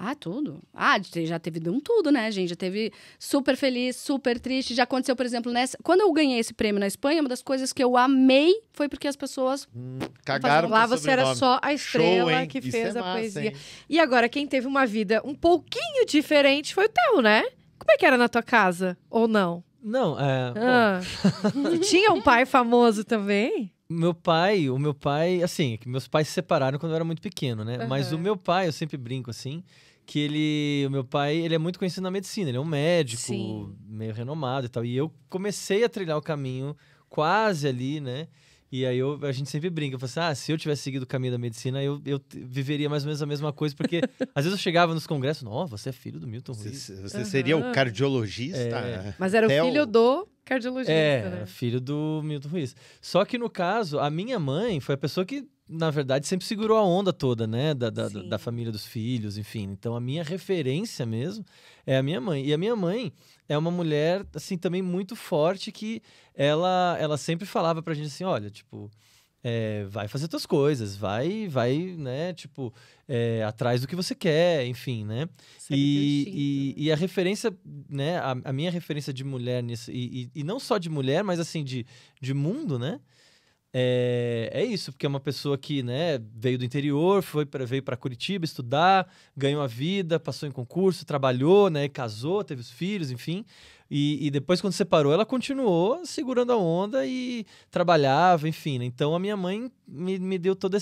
Ah, tudo. Ah, já teve de um tudo, né, gente? Já teve super feliz, super triste. Já aconteceu, por exemplo, nessa. Quando eu ganhei esse prêmio na Espanha, uma das coisas que eu amei foi porque as pessoas. Hum, assim, cagaram. Lá você era só a estrela Show, que Isso fez é a massa, poesia. Hein? E agora, quem teve uma vida um pouquinho diferente foi o Theo, né? Como é que era na tua casa? Ou não? Não, é. Ah. tinha um pai famoso também? Meu pai, o meu pai, assim, meus pais se separaram quando eu era muito pequeno, né? Uhum. Mas o meu pai, eu sempre brinco assim que ele, o meu pai, ele é muito conhecido na medicina, ele é um médico Sim. meio renomado e tal. E eu comecei a trilhar o caminho quase ali, né? E aí eu, a gente sempre brinca, eu falo assim, ah, se eu tivesse seguido o caminho da medicina, eu, eu viveria mais ou menos a mesma coisa, porque às vezes eu chegava nos congressos, não, você é filho do Milton Ruiz. Você, você uhum. seria o cardiologista? É. Mas era o filho do cardiologista, é, né? filho do Milton Ruiz. Só que no caso, a minha mãe foi a pessoa que na verdade, sempre segurou a onda toda, né? Da, da, da, família dos filhos, enfim. Então, a minha referência mesmo é a minha mãe. E a minha mãe é uma mulher, assim, também muito forte, que ela, ela sempre falava pra gente assim: olha, tipo. É, vai fazer tuas coisas, vai, vai, né, tipo, é, atrás do que você quer, enfim, né? É e, e, e, a referência, né, a, a, minha referência de mulher nisso, e, e, e não só de mulher, mas assim, de, de mundo, né? É, é isso, porque é uma pessoa que né, veio do interior, foi pra, veio para Curitiba estudar, ganhou a vida, passou em concurso, trabalhou, né, casou, teve os filhos, enfim. E, e depois, quando separou, ela continuou segurando a onda e trabalhava, enfim. Né? Então, a minha mãe me, me deu toda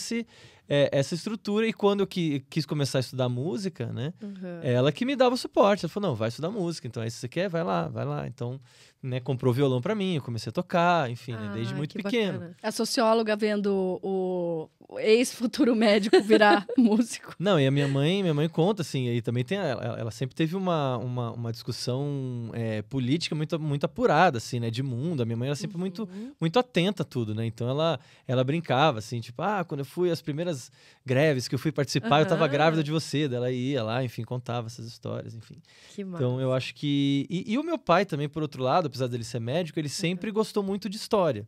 é, essa estrutura. E quando eu quis começar a estudar música, né? Uhum. Ela que me dava o suporte. Ela falou, não, vai estudar música. Então, é isso que você quer? Vai lá, vai lá. Então, né, comprou violão para mim, eu comecei a tocar, enfim, ah, né, desde ah, muito pequeno. Bacana. A socióloga vendo o, o ex-futuro médico virar músico. Não, e a minha mãe, minha mãe conta, assim, e também tem, ela, ela sempre teve uma, uma, uma discussão é, política muito, muito apurada, assim, né, de mundo. A minha mãe era sempre uhum. muito, muito atenta a tudo, né, então ela, ela brincava, assim, tipo, ah, quando eu fui as primeiras greves que eu fui participar, uhum. eu tava grávida de você. dela ia lá, enfim, contava essas histórias, enfim. Que massa. Então eu acho que. E, e, o meu pai também, por outro lado, apesar dele ser médico, ele uhum. sempre uhum. gostou muito de história.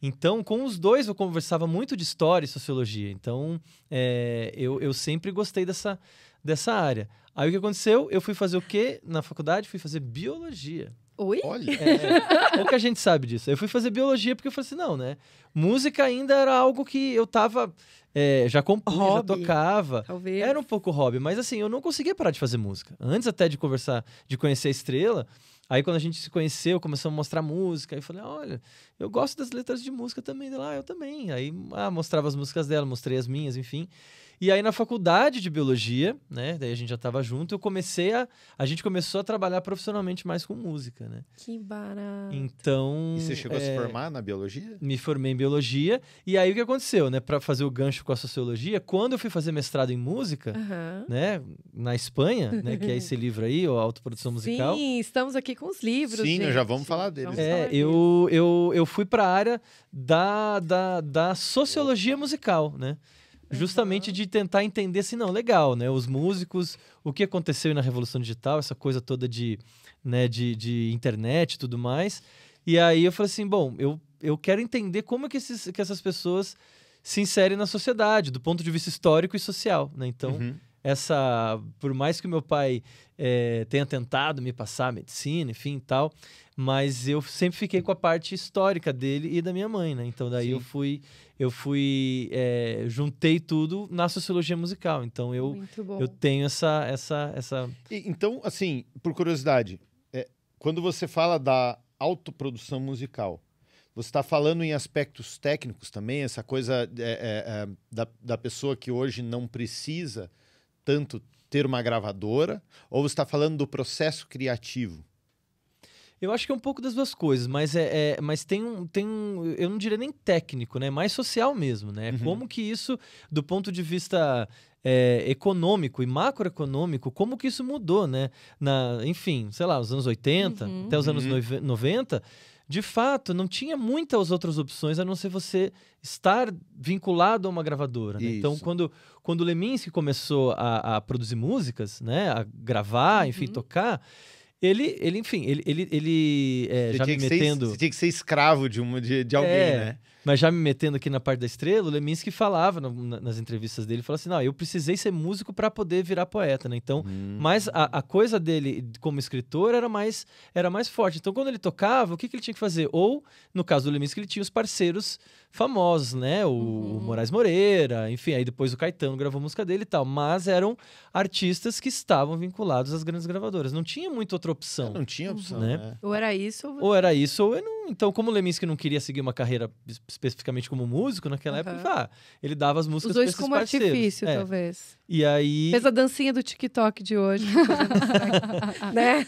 Então, com os dois, eu conversava muito de história e sociologia. Então, é, eu, eu sempre gostei dessa, dessa área. Aí o que aconteceu? Eu fui fazer o quê na faculdade? Fui fazer biologia. Oi? Olha. É, pouca gente sabe disso. Eu fui fazer biologia porque eu falei assim, não, né? Música ainda era algo que eu tava. É, já compunha, hobby, já tocava. Talvez. Era um pouco hobby, mas assim, eu não conseguia parar de fazer música. Antes até de conversar, de conhecer a estrela. Aí quando a gente se conheceu, começou a mostrar música. Aí falei, ah, olha, eu gosto das letras de música também. Ela, ah, eu também. Aí ah, mostrava as músicas dela, mostrei as minhas, enfim. E aí na faculdade de biologia, né, daí a gente já estava junto, eu comecei a a gente começou a trabalhar profissionalmente mais com música, né? Que barato. Então, E você chegou é, a se é, formar na biologia? Me formei em biologia e aí o que aconteceu, né, para fazer o gancho com a sociologia, quando eu fui fazer mestrado em música, uhum. né, na Espanha, né, que é esse livro aí, o Autoprodução Musical. Sim, estamos aqui com os livros, Sim, gente. já vamos falar deles. Vamos é, falar eu, eu eu fui para a área da, da, da sociologia musical, né? justamente uhum. de tentar entender se assim, não legal né os músicos o que aconteceu na revolução digital essa coisa toda de né de, de internet e tudo mais e aí eu falei assim bom eu, eu quero entender como é que, esses, que essas pessoas se inserem na sociedade do ponto de vista histórico e social né então uhum. essa por mais que meu pai é, tenha tentado me passar medicina enfim tal mas eu sempre fiquei com a parte histórica dele e da minha mãe né então daí Sim. eu fui eu fui é, juntei tudo na sociologia musical. Então eu eu tenho essa essa essa. E, então assim, por curiosidade, é, quando você fala da autoprodução musical, você está falando em aspectos técnicos também, essa coisa é, da, da pessoa que hoje não precisa tanto ter uma gravadora, ou você está falando do processo criativo? Eu acho que é um pouco das duas coisas, mas é, é mas tem um, tem um, eu não diria nem técnico, né? Mais social mesmo, né? Uhum. Como que isso, do ponto de vista é, econômico e macroeconômico, como que isso mudou, né? Na, enfim, sei lá, os anos 80 uhum. até os anos 90, uhum. de fato, não tinha muitas outras opções a não ser você estar vinculado a uma gravadora. Né? Então, quando, quando o Leminski começou a, a, produzir músicas, né? A gravar, enfim, uhum. tocar ele, ele enfim, ele, ele, ele é, já me metendo. Ser, você tinha que ser escravo de, uma, de, de alguém, é, né? Mas já me metendo aqui na parte da estrela, o Leminski falava na, nas entrevistas dele: falou assim, não, eu precisei ser músico para poder virar poeta, né? Então, hum. mas a, a, coisa dele como escritor era mais, era mais forte. Então, quando ele tocava, o que, que ele tinha que fazer? Ou, no caso do Leminski, ele tinha os parceiros famosos, né? O, uhum. o, Moraes Moreira, enfim, aí depois o Caetano gravou música dele e tal. Mas eram artistas que estavam vinculados às grandes gravadoras. Não tinha muita outra opção. Não tinha opção, né? né? Ou era isso ou... ou... era isso ou eu não... Então, como o Leminski não queria seguir uma carreira especificamente como músico naquela uhum. época, ele, ah, ele dava as músicas para Os dois como parceiros. artifício, é. talvez. E aí. Fez a dancinha do TikTok de hoje. né?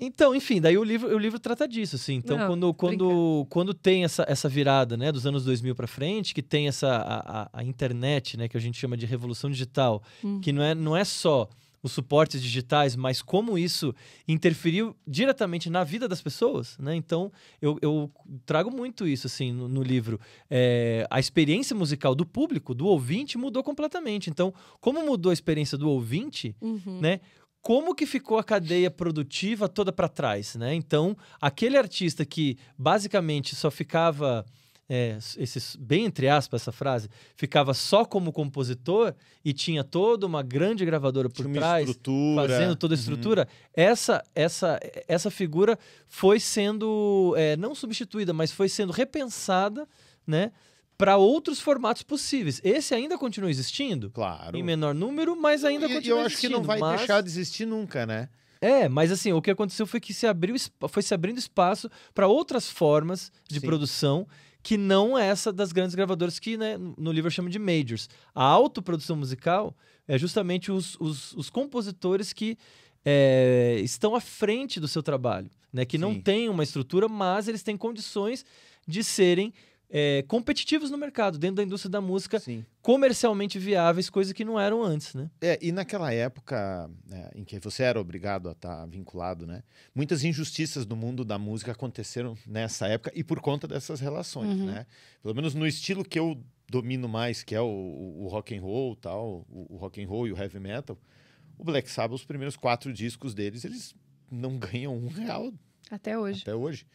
Então, enfim, daí o livro, o livro trata disso, assim. Então, Não, quando, quando, quando tem essa, essa virada, né, dos anos 2000 para frente, que tem essa a, a, a, internet, né, que a gente chama de revolução digital, hum. que não é, não é só os suportes digitais, mas como isso interferiu diretamente na vida das pessoas, né? Então, eu, eu trago muito isso, assim, no, no livro. É, a experiência musical do público, do ouvinte, mudou completamente. Então, como mudou a experiência do ouvinte, uhum. né? como que ficou a cadeia produtiva toda para trás, né? Então, aquele artista que basicamente só ficava é, esses, bem entre aspas essa frase, ficava só como compositor e tinha toda uma grande gravadora por tinha trás, fazendo toda a uhum. estrutura, uhum. essa, essa, essa figura foi sendo, é, não substituída, mas foi sendo repensada, né? para outros formatos possíveis. Esse ainda continua existindo? Claro. Em menor número, mas ainda e, continua existindo. E eu acho que não vai mas... deixar de existir nunca, né? É, mas assim, o que aconteceu foi que se abriu, foi se abrindo espaço para outras formas de Sim. produção que não é essa das grandes gravadoras que né, no livro chama de majors. A autoprodução musical é justamente os, os, os compositores que é, estão à frente do seu trabalho, né? que Sim. não têm uma estrutura, mas eles têm condições de serem é, competitivos no mercado, dentro da indústria da música, Sim. comercialmente viáveis, coisa que não eram antes, né? É, e naquela época né, em que você era obrigado a estar tá vinculado, né? Muitas injustiças do mundo da música aconteceram nessa época e por conta dessas relações, uhum. né? Pelo menos no estilo que eu domino mais, que é o, o, o rock and roll tal, o, o rock and roll e o heavy metal, o Black Sabbath, os primeiros quatro discos deles, eles não ganham um real. Até hoje. Até hoje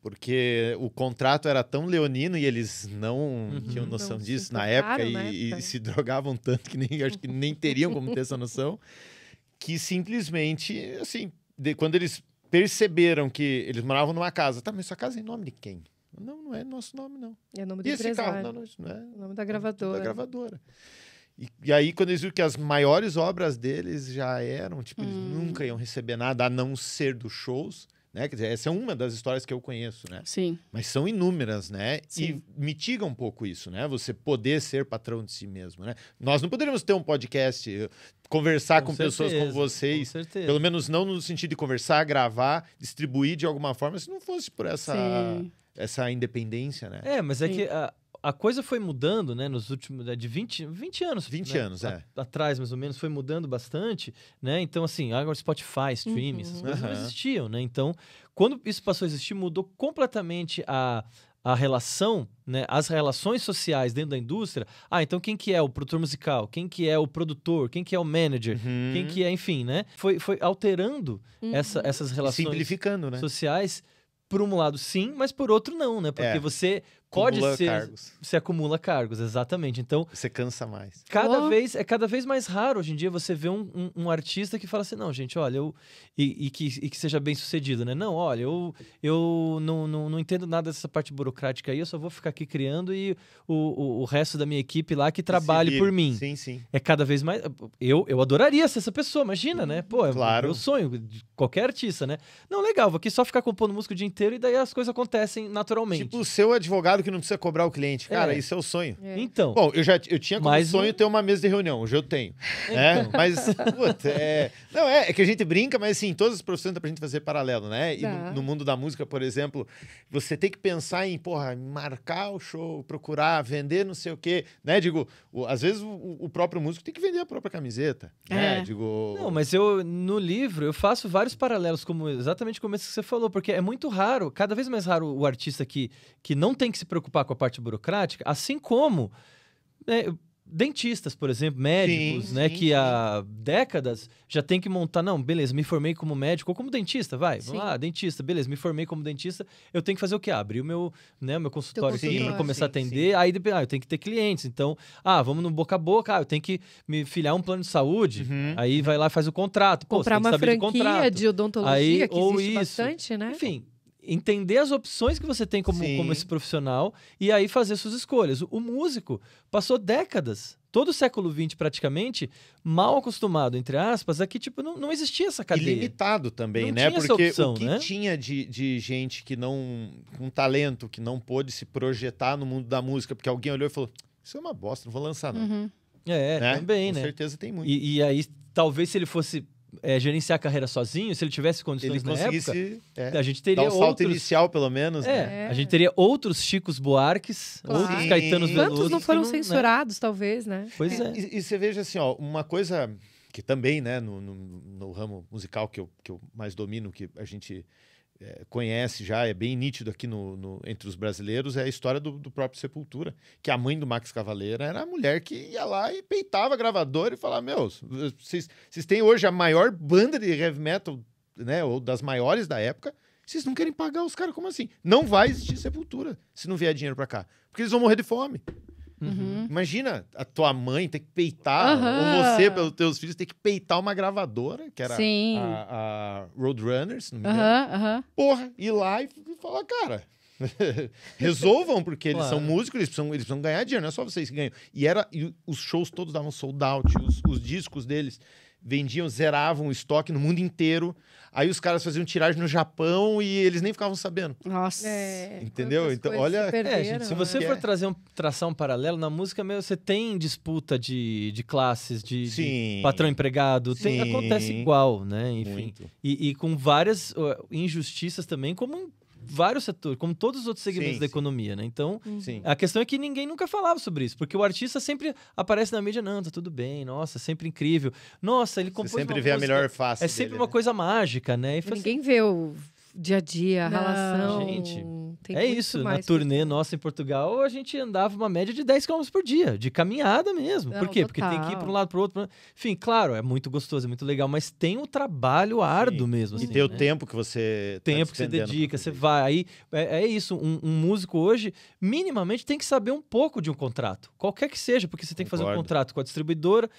porque o contrato era tão leonino e eles não uhum. tinham noção não, disso na época, na época, e, e é. se drogavam tanto que nem, acho que nem teriam como ter essa noção, que simplesmente, assim, de, quando eles perceberam que eles moravam numa casa, tá, mas sua casa é em nome de quem? Não, não é nosso nome, não. É nome do e empresário. Carro? Não, não, é. O nome da gravadora. Da gravadora. E, e, aí, quando eles viram que as maiores obras deles já eram, tipo, hum. eles nunca iam receber nada a não ser dos shows, né? Quer dizer, essa é uma das histórias que eu conheço, né? Sim. Mas são inúmeras, né? Sim. E mitiga um pouco isso, né? Você poder ser patrão de si mesmo, né? Nós não poderíamos ter um podcast, eh, conversar com, com certeza, pessoas como vocês. Com certeza. Pelo menos não no sentido de conversar, gravar, distribuir de alguma forma, se não fosse por essa, essa independência, né? É, mas é Sim. que... A a coisa foi mudando, né, nos últimos é, de 20, 20 anos, 20 né, anos, é. atrás mais ou menos foi mudando bastante, né? Então assim, agora Spotify, streaming, uhum. essas coisas uhum. não existiam, né? Então, quando isso passou a existir, mudou completamente a a relação, né, as relações sociais dentro da indústria. Ah, então quem que é o produtor musical? Quem que é o produtor? Quem que é o manager? Uhum. Quem que é, enfim, né? Foi, foi alterando essa, uhum. essas relações Simplificando, né? sociais por um lado sim, mas por outro não, né? Porque é. você pode acumula ser cargos. você acumula cargos exatamente então você cansa mais cada oh. vez é cada vez mais raro hoje em dia você vê um, um, um artista que fala assim não gente olha eu e, e, que, e, que, seja bem sucedido né não olha eu eu não, não, não, entendo nada dessa parte burocrática aí eu só vou ficar aqui criando e o, o, o resto da minha equipe lá que trabalhe por mim sim sim é cada vez mais eu, eu adoraria ser essa pessoa imagina né pô é claro. o sonho de qualquer artista né não legal vou aqui só ficar compondo música o dia inteiro e daí as coisas acontecem naturalmente tipo o seu advogado mercado que não precisa cobrar o cliente. É. Cara, isso é o sonho. É. Então. Bom, eu já eu tinha como mas... sonho ter uma mesa de reunião, hoje eu tenho. Né? Então. Mas, puta, é. Não, é, é, que a gente brinca, mas assim, todas as profissões dá pra gente fazer paralelo, né? E tá. no, no, mundo da música, por exemplo, você tem que pensar em, porra, marcar o show, procurar, vender não sei o quê, né? Digo, o, às vezes o, o, próprio músico tem que vender a própria camiseta, né? É. Digo... Não, mas eu, no livro, eu faço vários paralelos, como exatamente como esse que você falou, porque é muito raro, cada vez mais raro o artista que, que não tem que se preocupar com a parte burocrática, assim como né, dentistas, por exemplo, médicos, sim, né? Sim, que há décadas já tem que montar, não, beleza, me formei como médico ou como dentista, vai, vamos lá, dentista, beleza, me formei como dentista, eu tenho que fazer o quê? Abrir o meu, né, meu consultório aqui para começar a atender, aí ah, eu tenho que ter clientes, então, ah, vamos no boca a boca, ah, eu tenho que me filiar um plano de saúde, uhum. aí vai lá faz o contrato, Pô, comprar uma franquia de, de odontologia aí, que existe isso. bastante, né? Enfim, entender as opções que você tem como, como esse profissional e aí fazer suas escolhas. O músico passou décadas, todo o século XX praticamente, mal acostumado, entre aspas, a que tipo, não, não existia essa cadeia. E limitado também, não né? Porque opção, o que né? tinha de, de gente que não. com talento, que não pôde se projetar no mundo da música, porque alguém olhou e falou: Isso é uma bosta, não vou lançar, não. Uhum. É, né? também, Com né? Com certeza tem muito. E, e aí, talvez se ele fosse é, gerenciar a carreira sozinho, se ele tivesse condições ele na época, é, a gente teria dar um salto inicial pelo menos, é, né? A gente teria outros Chicos Buarques, claro. outros Sim. Caetanos Veloso. Quantos não foram não, né? censurados, né? talvez, né? Pois é. E, e, você veja assim, ó, uma coisa que também, né, no, no, no ramo musical que eu, que eu mais domino, que a gente é, conhece já, é bem nítido aqui no, no, entre os brasileiros, é a história do, do, próprio Sepultura, que a mãe do Max Cavaleira era a mulher que ia lá e peitava a gravadora e falava, meu, vocês, vocês têm hoje a maior banda de heavy metal, né, ou das maiores da época, vocês não querem pagar os caras, como assim? Não vai existir Sepultura se não vier dinheiro para cá, porque eles vão morrer de fome. Uhum. Imagina a tua mãe ter que peitar, uhum. ou você, pelos teus filhos, ter que peitar uma gravadora, que era Sim. A, a não me Uhum, Porra, ir lá e falar, cara, resolvam, porque eles claro. são músicos, eles precisam, eles precisam ganhar dinheiro, não é só vocês que ganham. E, era, e os shows todos davam sold out, os, os discos deles vendiam, zeravam o estoque no mundo inteiro. Aí os caras faziam tiragem no Japão e eles nem ficavam sabendo. Nossa. É, Entendeu? Então, olha. Se, perderam, é, gente, se você né? for é. trazer um tração um paralelo, na música mesmo você tem disputa de, de classes, de, de patrão empregado. Tem, acontece igual, né? Enfim. E, e, com várias injustiças também, como vários setores, como todos os outros segmentos sim, da sim. economia, né? Então, uhum. sim. a questão é que ninguém nunca falava sobre isso, porque o artista sempre aparece na mídia, não, tá tudo bem, nossa, é sempre incrível. Nossa, ele compôs Você sempre vê música, a melhor face É sempre dele, uma né? coisa mágica, né? E assim ninguém assim... vê o dia a dia, a não. relação. Gente, tem é isso. Na turnê nossa em Portugal, a gente andava uma média de 10 km por dia, de caminhada mesmo. Não, por quê? Total. Porque tem que ir para um lado para o outro. Pra... Enfim, claro, é muito gostoso, é muito legal, mas tem o um trabalho árduo Sim. mesmo. Assim, e tem o né? tempo que você. Tá tempo tá que você dedica, você vai. Aí é, é isso. Um, um, músico hoje, minimamente, tem que saber um pouco de um contrato. Qualquer que seja, porque você tem que fazer um contrato com a distribuidora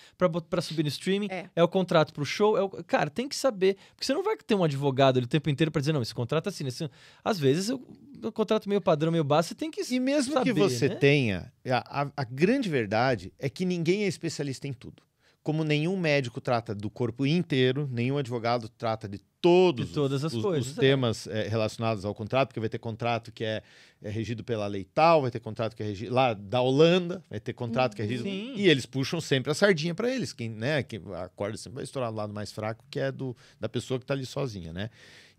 para subir no streaming. É. é o contrato para o show. É o... Cara, tem que saber. Porque você não vai ter um advogado ele o tempo inteiro para dizer, não, esse contrato é assim, assim. Às vezes eu um contrato meio padrão, meio básico, você tem que E mesmo saber, que você né? tenha, a, a, grande verdade é que ninguém é especialista em tudo. Como nenhum médico trata do corpo inteiro, nenhum advogado trata de todos de todas os, as os, coisas, os é. temas é. É, relacionados ao contrato, porque vai ter contrato que é, é, regido pela lei tal, vai ter contrato que é regido lá da Holanda, vai ter contrato que é regido. Sim. Uhum. E eles puxam sempre a sardinha para eles, quem, né, que acorda sempre vai estourar do lado mais fraco, que é do, da pessoa que está ali sozinha, né?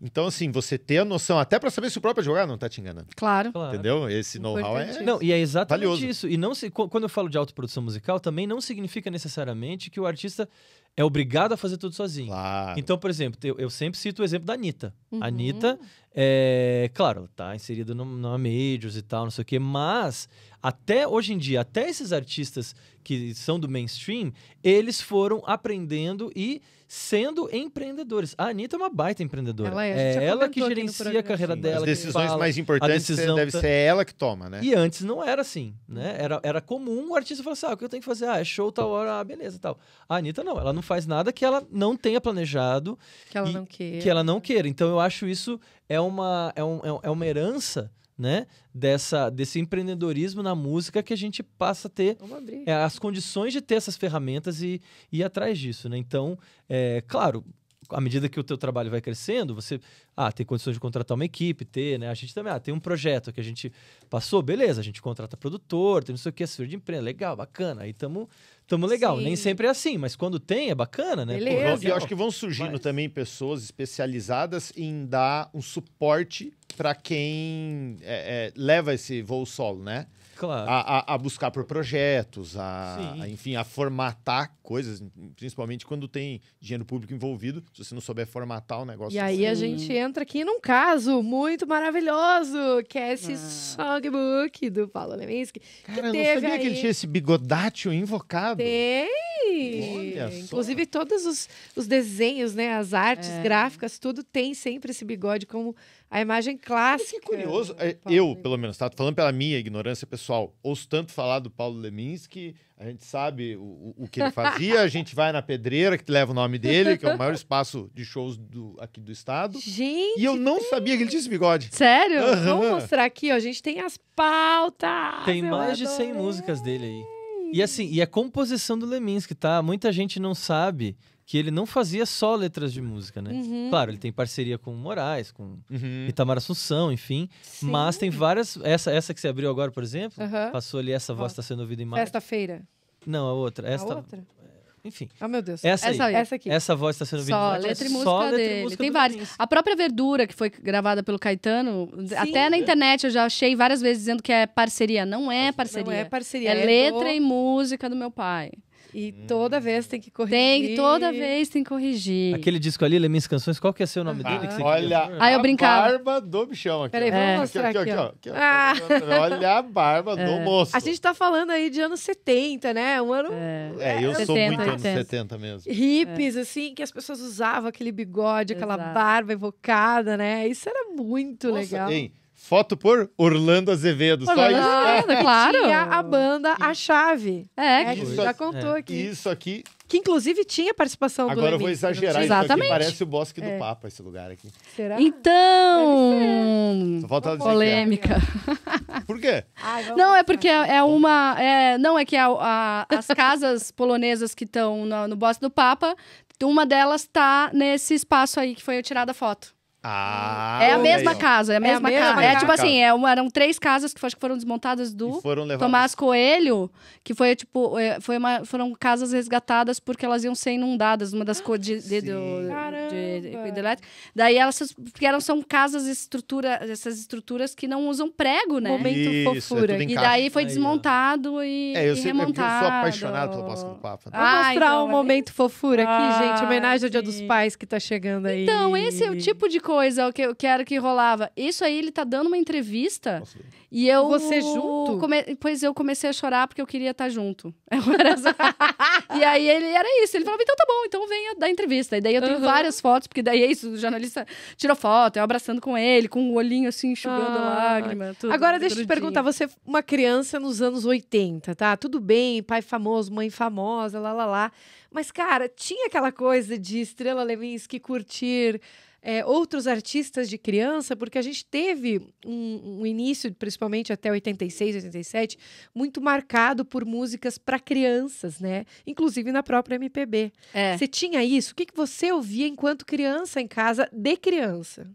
Então, assim, você ter a noção, até para saber se o próprio jogar não tá te enganando. Claro. claro. Entendeu? Esse know-how é. Não, e é exatamente valioso. isso. E não se, quando eu falo de autoprodução musical, também não significa necessariamente que o artista é obrigado a fazer tudo sozinho. Claro. Então, por exemplo, eu, eu, sempre cito o exemplo da Anitta. Uhum. A Anitta, é, claro, tá inserida no Majors e tal, não sei o quê, mas até hoje em dia, até esses artistas que são do mainstream, eles foram aprendendo e sendo empreendedores. A Anitta é uma baita empreendedora. Ela é, é ela que gerencia a carreira dela. As decisões fala, mais importantes decisão deve tá- ser ela que toma, né? E antes não era assim, né? Era, era comum o artista falar assim, ah, o que eu tenho que fazer? Ah, é show tal hora, ah, beleza tal. A Anitta não, ela não faz nada que ela não tenha planejado. Que ela não queira. Que ela não queira. Então eu acho isso é uma, é um, é, é uma herança né, dessa, desse empreendedorismo na música que a gente passa a ter é, as condições de ter essas ferramentas e, e ir atrás disso. Né? Então, é, claro, à medida que o teu trabalho vai crescendo, você ah, tem condições de contratar uma equipe, ter, né? A gente também ah, tem um projeto que a gente passou, beleza, a gente contrata produtor, tem não sei o que, assessor de empresa, legal, bacana. Aí estamos Tamo legal. Sim. Nem sempre é assim, mas quando tem é bacana, né? Beleza. E eu acho que vão surgindo mas... também pessoas especializadas em dar um suporte para quem é, é, leva esse voo solo, né? claro. a, a, a, buscar por projetos, a, a, enfim, a formatar coisas, principalmente quando tem dinheiro público envolvido, se você não souber formatar o negócio. E aí assim. a gente entra aqui num caso muito maravilhoso, que é esse ah. songbook do Paulo Leminski. Cara, eu não sabia aí... que ele tinha esse bigodátil invocado. Tem! Inclusive, todos os, os desenhos, né? As artes é. gráficas, tudo tem sempre esse bigode como a imagem clássica. Que curioso, é, eu, pelo menos, tá? falando pela minha ignorância pessoal, ouço tanto falar do Paulo Leminski, a gente sabe o, o que ele fazia, a gente vai na pedreira, que leva o nome dele, que é o maior espaço de shows do, aqui do estado. Gente! E eu não tem... sabia que ele tinha esse bigode. Sério? Uhum. Vamos mostrar aqui, ó, a gente tem as pautas! Tem mais adorei. de 100 músicas dele aí. E assim, e a composição do Leminski, tá? Muita gente não sabe, que ele não fazia só letras de música, né? Uhum. Claro, ele tem parceria com o Moraes, com uhum. Itamar Assunção, enfim. Sim. Mas tem várias. Essa, essa que você abriu agora, por exemplo, uhum. passou ali, essa voz está sendo ouvida em março. Esta-feira. Não, a outra. Esta... A outra? É, enfim. Ah, oh, meu Deus. Essa, essa, aí, essa aqui. Essa voz está sendo só ouvida letra e música só letra e música Tem várias. A própria Verdura, que foi gravada pelo Caetano, Sim, é. até na internet eu já achei várias vezes dizendo que é parceria. Não é parceria. Não é parceria. É, é letra do... e música do meu pai. E toda vez tem que corrigir. Tem, toda vez tem que corrigir. Aquele disco ali, Lê Minhas Canções, qual que é seu nome dele? Que Olha, aí ah, eu brincava. a barba do bichão aqui. Peraí, vamos é. mostrar aqui, aqui, ó. Aqui, ó. Ah. Olha a barba é. do moço. A gente tá falando aí de anos 70, né? Um ano... É, é eu 70, sou muito 80. anos 70 mesmo. Hippies, é. assim, que as pessoas usavam aquele bigode, aquela Exato. barba invocada, né? Isso era muito Nossa, legal. Hein? foto por Orlando Azevedo. Orlando Só isso. Azevedo, é, claro. Tinha a banda A Chave. É, é que a gente já contou é. aqui. Isso aqui que inclusive tinha participação Agora do Agora eu vou exagerar, Exatamente. parece o Bosque do é. Papa, esse lugar aqui. Será? Então... Só falta polêmica. É. Por quê? não, é porque é, é uma... não, é que a, a, as casas polonesas que estão no, no Bosque do Papa, uma delas está nesse espaço aí que foi tirada a foto. Ah, é a é é mesma casa, é a mesma, é a mesma casa. casa. É tipo assim, é, eram três casas que, acho que foram desmontadas do foram Tomás Coelho, que foi tipo, é, foi uma, foram casas resgatadas porque elas iam ser inundadas, uma das coisas de, de, de, de Daí elas porque eram são casas estrutura, essas estruturas que não usam prego, né? Momento Isso, fofura. É e daí foi desmontado e e, é, eu e sei, remontado. Eu sou apaixonado pelo Páscoa do Papa. Né? Ah, Vou mostrar então, um momento fofura aqui, ah, gente, homenagem ao Dia ah, dos Pais que tá chegando aí. Então, esse é o tipo de coisa coisa, o que, eu quero era que rolava. Isso aí, ele tá dando uma entrevista Nossa. e eu. Você junto? Come... Pois eu comecei a chorar porque eu queria estar tá junto. É e aí ele era isso. Ele falava, então tá bom, então venha dar entrevista. E daí eu tenho uhum. várias fotos, porque daí é isso, o jornalista tirou foto, eu abraçando com ele, com o um olhinho assim, enxugando ah. lágrima. Tudo, Agora deixa eu te perguntar, você é uma criança nos anos 80, tá? Tudo bem, pai famoso, mãe famosa, lá lá lá. Mas, cara, tinha aquela coisa de Estrela Levinsky curtir é, outros artistas de criança, porque a gente teve um, um, início, principalmente até 86, 87, muito marcado por músicas para crianças, né? Inclusive na própria MPB. É. Você tinha isso? O que, que você ouvia enquanto criança em casa de criança?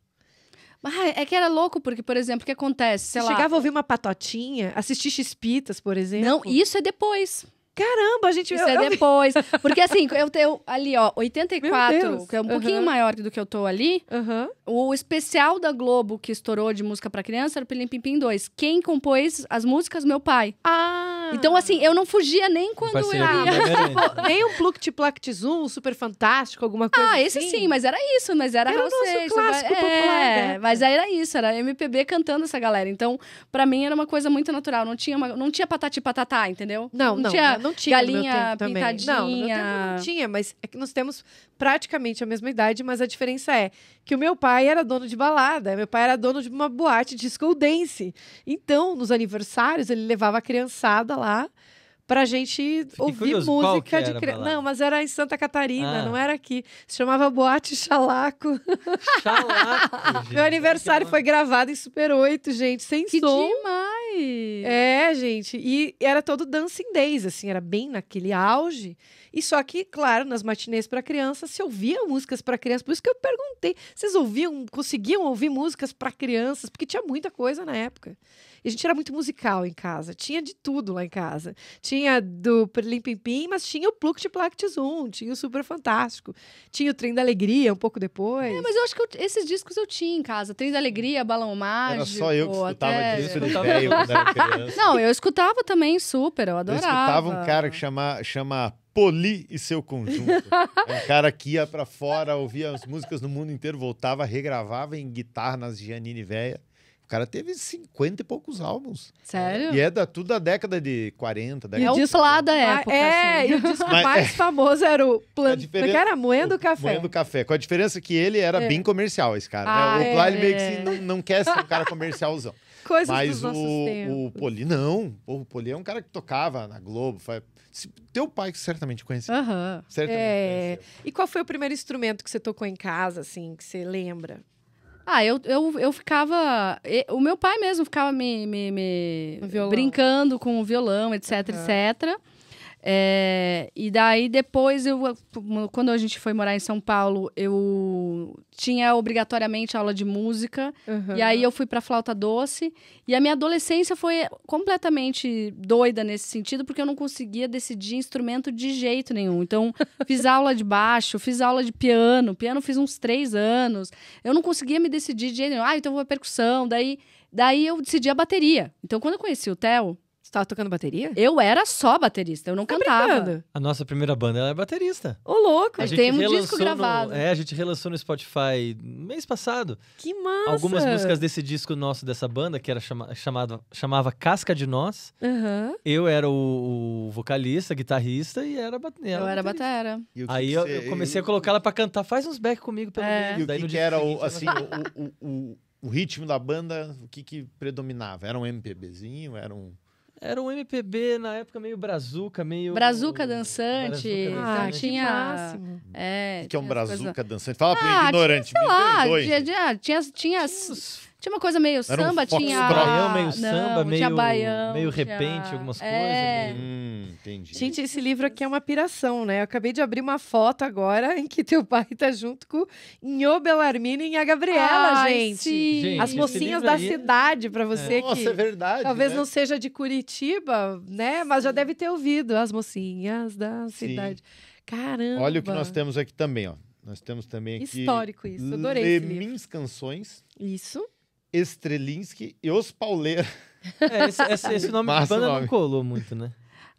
Ah, é que era louco, porque, por exemplo, o que acontece? Sei Você lá, chegava a ouvir uma patotinha, assistir Chispitas, por exemplo. Não, isso é depois. Caramba, a gente... Isso eu, é eu... depois. Porque assim, eu tenho ali, ó, 84, que é um uhum. pouquinho maior do que eu tô ali. Uhum. O especial da Globo que estourou de música para criança era o Pilim Pim Pim 2. Quem compôs as músicas? Meu pai. Ah! Então assim, eu não fugia nem quando eu ia. nem um Pluct Plact Zoom, super fantástico, alguma coisa Ah, esse assim. sim, mas era isso. Mas era, era o nosso clássico popular. É, né? mas era isso, era MPB cantando essa galera. Então, para mim era uma coisa muito natural. Não tinha, uma... não tinha patati patatá, entendeu? Não, não. não tinha... Não não tinha galinha no meu tempo pintadinha. Não, no meu tempo não tinha, mas é que nós temos praticamente a mesma idade, mas a diferença é que o meu pai era dono de balada, meu pai era dono de uma boate de school dance. Então, nos aniversários, ele levava a criançada lá pra gente Fiquei ouvir curioso, música de criança. Não, mas era em Santa Catarina, ah. não era aqui. Se chamava Boate Chalaco. Xalaco Meu aniversário foi gravado em Super 8, gente, sem que som. demais! É, gente. E era todo dancing days, assim, era bem naquele auge. E só que, claro, nas matinês para criança se ouvia músicas para criança. Por isso que eu perguntei, vocês ouviam, conseguiam ouvir músicas para crianças? Porque tinha muita coisa na época. E a gente era muito musical em casa. Tinha de tudo lá em casa. Tinha do Limpimpim, mas tinha o Pluct Plact Zoom, tinha o Super Fantástico. Tinha o Trem da Alegria um pouco depois. É, mas eu acho que eu, esses discos eu tinha em casa. Trem da Alegria, Balão Mágico. Era só eu que escutava até... disso de velho quando era criança. Não, eu escutava também super, eu adorava. Eu escutava um cara que chama, chama Poli e seu conjunto. É um cara que ia para fora, ouvia as músicas do mundo inteiro, voltava, regravava em guitarra nas Giannini Véia. O cara teve 50 e poucos álbuns. Sério? E é da, tudo da década de 40, década E o disco lá da época. é, assim. e o disco Mas, mais é... famoso era o Plano. É diferença... era Moendo o, Café. Moendo Café. Com a diferença que ele era é. bem comercial, esse cara. Né? Ah, né? O Plano é. meio que assim, não, não quer ser um cara comercialzão. Coisas Mas o, o Poli, não. O Poli é um cara que tocava na Globo. Foi... Teu pai certamente conheceu. Uhum. Certamente é... E qual foi o primeiro instrumento que você tocou em casa, assim, que você lembra? Ah, eu, eu, eu ficava. O meu pai mesmo ficava me, me, me brincando com o violão, etc, uhum. etc. É, e daí depois, eu, quando a gente foi morar em São Paulo, eu tinha obrigatoriamente aula de música. Uhum. E aí eu fui para flauta doce. E a minha adolescência foi completamente doida nesse sentido, porque eu não conseguia decidir instrumento de jeito nenhum. Então, fiz aula de baixo, fiz aula de piano. Piano fiz uns três anos. Eu não conseguia me decidir de jeito nenhum. Ah, então vou pra percussão. Daí, daí eu decidi a bateria. Então, quando eu conheci o Theo, você tava tocando bateria? Eu era só baterista, eu não tá cantava. Brincando. A nossa primeira banda ela é baterista. Ô, louco! A gente tem um disco gravado. No, é, a gente relançou no Spotify mês passado. Que massa! Algumas músicas desse disco nosso, dessa banda, que era chama, chamado, chamava Casca de Nós. Uhum. Eu era o, o, vocalista, guitarrista e era, bateria. Eu era batera. Que Aí que eu, eu, comecei a colocá-la pra cantar. Faz uns back comigo pelo é. meio. E o Daí, que, que era seguinte, o, assim, o, o, o, o ritmo da banda, o que que predominava? Era um MPBzinho, era um... Era um MPB na época meio brazuca, meio. Brazuca dançante. Brazuca dançante. Ah, ah tinha. É, o que, é um brazuca coisa... dançante? Fala ah, pro ignorante, tinha, sei lá, tinha, tinha, tinha, tinha tinha uma coisa meio Era samba, um tinha. Baião, meio não, samba, meio, baião, meio repente, tinha... algumas é. coisas. É... Meio... Hum, entendi. Gente, esse livro aqui é uma piração, né? Eu acabei de abrir uma foto agora em que teu pai tá junto com Nho Belarmino e a Gabriela, Ai, gente. gente. As mocinhas da aí... cidade, para você é. que. Nossa, é verdade. Talvez né? não seja de Curitiba, né? Mas já deve ter ouvido as mocinhas da sim. cidade. Caramba! Olha o que nós temos aqui também, ó. Nós temos também aqui. Histórico isso, adorei. minhas Canções. Isso. Estrelinski e os Pauleira. É, esse, esse, esse nome de banda nome. não colou muito, né?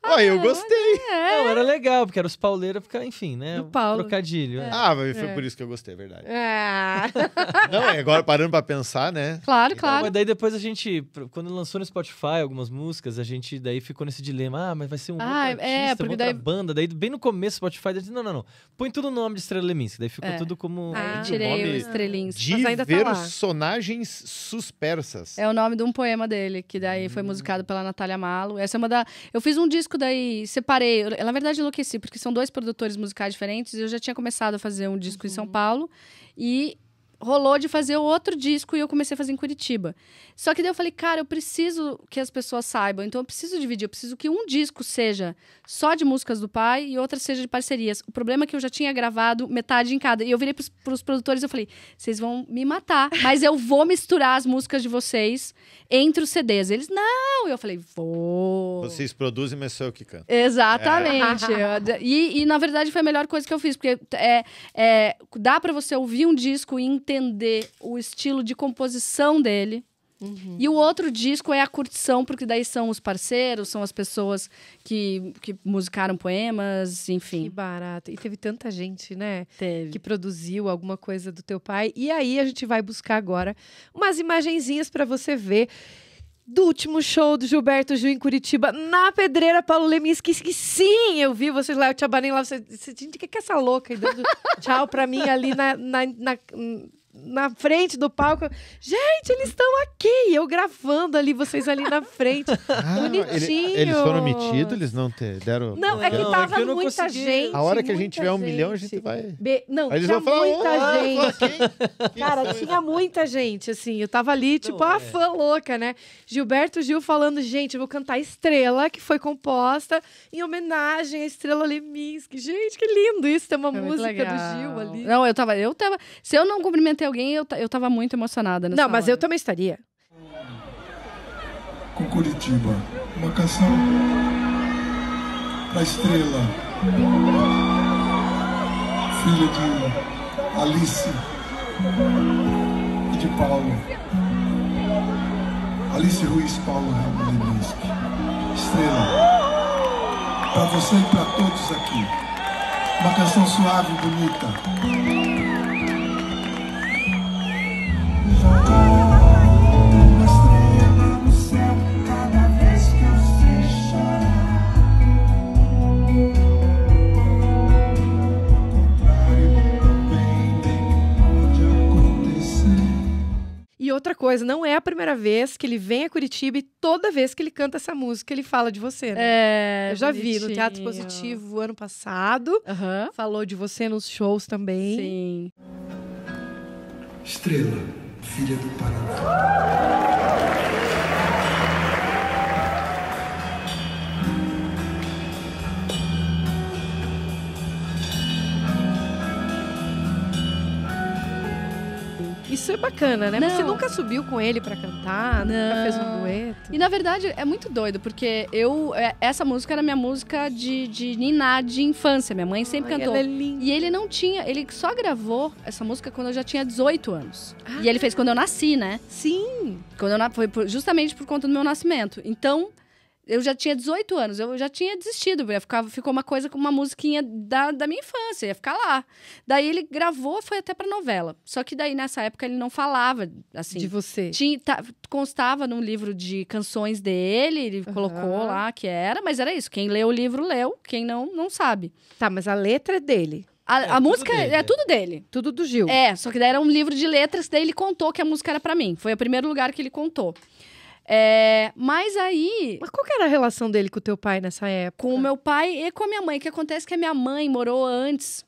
Ah, eu é, gostei. É. Não, era legal, porque era os pauleiros, porque, enfim, né? O Paulo. Trocadilho. É. Ah, mas foi é. por isso que eu gostei, é verdade. É. Não, é, agora parando pra pensar, né? Claro, então, claro. Mas daí depois a gente, quando lançou no Spotify algumas músicas, a gente daí ficou nesse dilema. Ah, mas vai ser um ah, é, artista, daí... banda. Daí bem no começo do Spotify, disse, não, não, não. Põe tudo o no nome de Estrela Leminski. Daí ficou tudo como... Ah, tirei o Estrelinski, mas ainda tá lá. Personagens Suspersas. É o nome de um poema dele, que daí hum. foi musicado pela Natália Malo. Essa é uma da... Eu fiz um disco daí separei. Eu, na verdade, enlouqueci, porque são dois produtores musicais diferentes. Eu já tinha começado a fazer um disco uhum. em São uhum. Paulo. E rolou de fazer outro disco e eu comecei a fazer em Curitiba. Só que daí eu falei, cara, eu preciso que as pessoas saibam, então eu preciso dividir, eu preciso que um disco seja só de músicas do pai e outra seja de parcerias. O problema é que eu já tinha gravado metade em cada. E eu virei pros, pros produtores e falei, vocês vão me matar, mas eu vou misturar as músicas de vocês entre os CDs. Eles, não! E eu falei, vou. Vocês produzem, mas sou eu que canto. Exatamente. É. E, e, na verdade foi a melhor coisa que eu fiz, porque é, é dá para você ouvir um disco em entender o estilo de composição dele. Uhum. E o outro disco é a curtição, porque daí são os parceiros, são as pessoas que, que musicaram poemas, enfim. Que barato. E teve tanta gente, né? Teve. Que produziu alguma coisa do teu pai. E aí a gente vai buscar agora umas imagenzinhas para você ver do último show do Gilberto Gil em Curitiba, na Pedreira, Paulo Leminski. Que sim, eu vi vocês lá, eu te abanei lá. Você, você gente, o que é essa louca? tchau pra mim ali na, na, na, na frente do palco. Gente, eles estão aqui! Eu gravando ali, vocês ali na frente. Ah, Bonitinho. Ele, eles foram metidos, eles não te deram. Não, é que é tava é que muita consegui. gente. A hora que a gente tiver um milhão, a gente vai. Be... Não, eles tinha vão falar, muita oh, gente. Cara, tinha muita gente, assim. Eu tava ali, tipo, não, a é. fã louca, né? Gilberto Gil falando, gente, eu vou cantar Estrela, que foi composta em homenagem à Estrela Leminski. Gente, que lindo isso, Tem uma é música do Gil ali. Não, eu tava, eu tava. Se eu não cumprimentei alguém, eu, eu tava muito emocionada. Não, mas hora. eu também estaria. Com Curitiba, uma canção pra estrela, filha de Alice e de Paulo. Alice Ruiz Paulo Leminski. Estrela, pra você e pra todos aqui. Uma canção suave e bonita. coisa, não é a primeira vez que ele vem a Curitiba e toda vez que ele canta essa música, ele fala de você, né? É, Eu já bonitinho. vi no Teatro Positivo ano passado. Uhum. Falou de você nos shows também. Sim. Estrela, filha do Paraná. Isso é bacana, né? Não. Você nunca subiu com ele para cantar, Não. nunca fez um dueto. E na verdade é muito doido, porque eu. É, essa música era minha música de, de ninar de infância. Minha mãe sempre Ai, cantou. É e ele não tinha, ele só gravou essa música quando eu já tinha 18 anos. Ah. E ele ah. fez quando eu nasci, né? Sim. Quando eu, foi justamente por conta do meu nascimento. Então eu já tinha 18 anos, eu já tinha desistido. Ia ficar, ficou uma coisa com uma musiquinha da, da minha infância, ia ficar lá. Daí ele gravou, foi até pra novela. Só que daí, nessa época, ele não falava, assim... De você. Tinha, tá, constava num livro de canções dele, ele uhum. colocou lá que era, mas era isso. Quem leu o livro, leu. Quem não, não sabe. Tá, mas a letra é dele. A, é, a música é, dele. é tudo é. dele. Tudo do Gil. É, só que daí era um livro de letras, daí ele contou que a música era para mim. Foi o primeiro lugar que ele contou. É, mas aí. Mas qual que era a relação dele com o teu pai nessa época? Com o meu pai e com a minha mãe. O que acontece é que a minha mãe morou antes.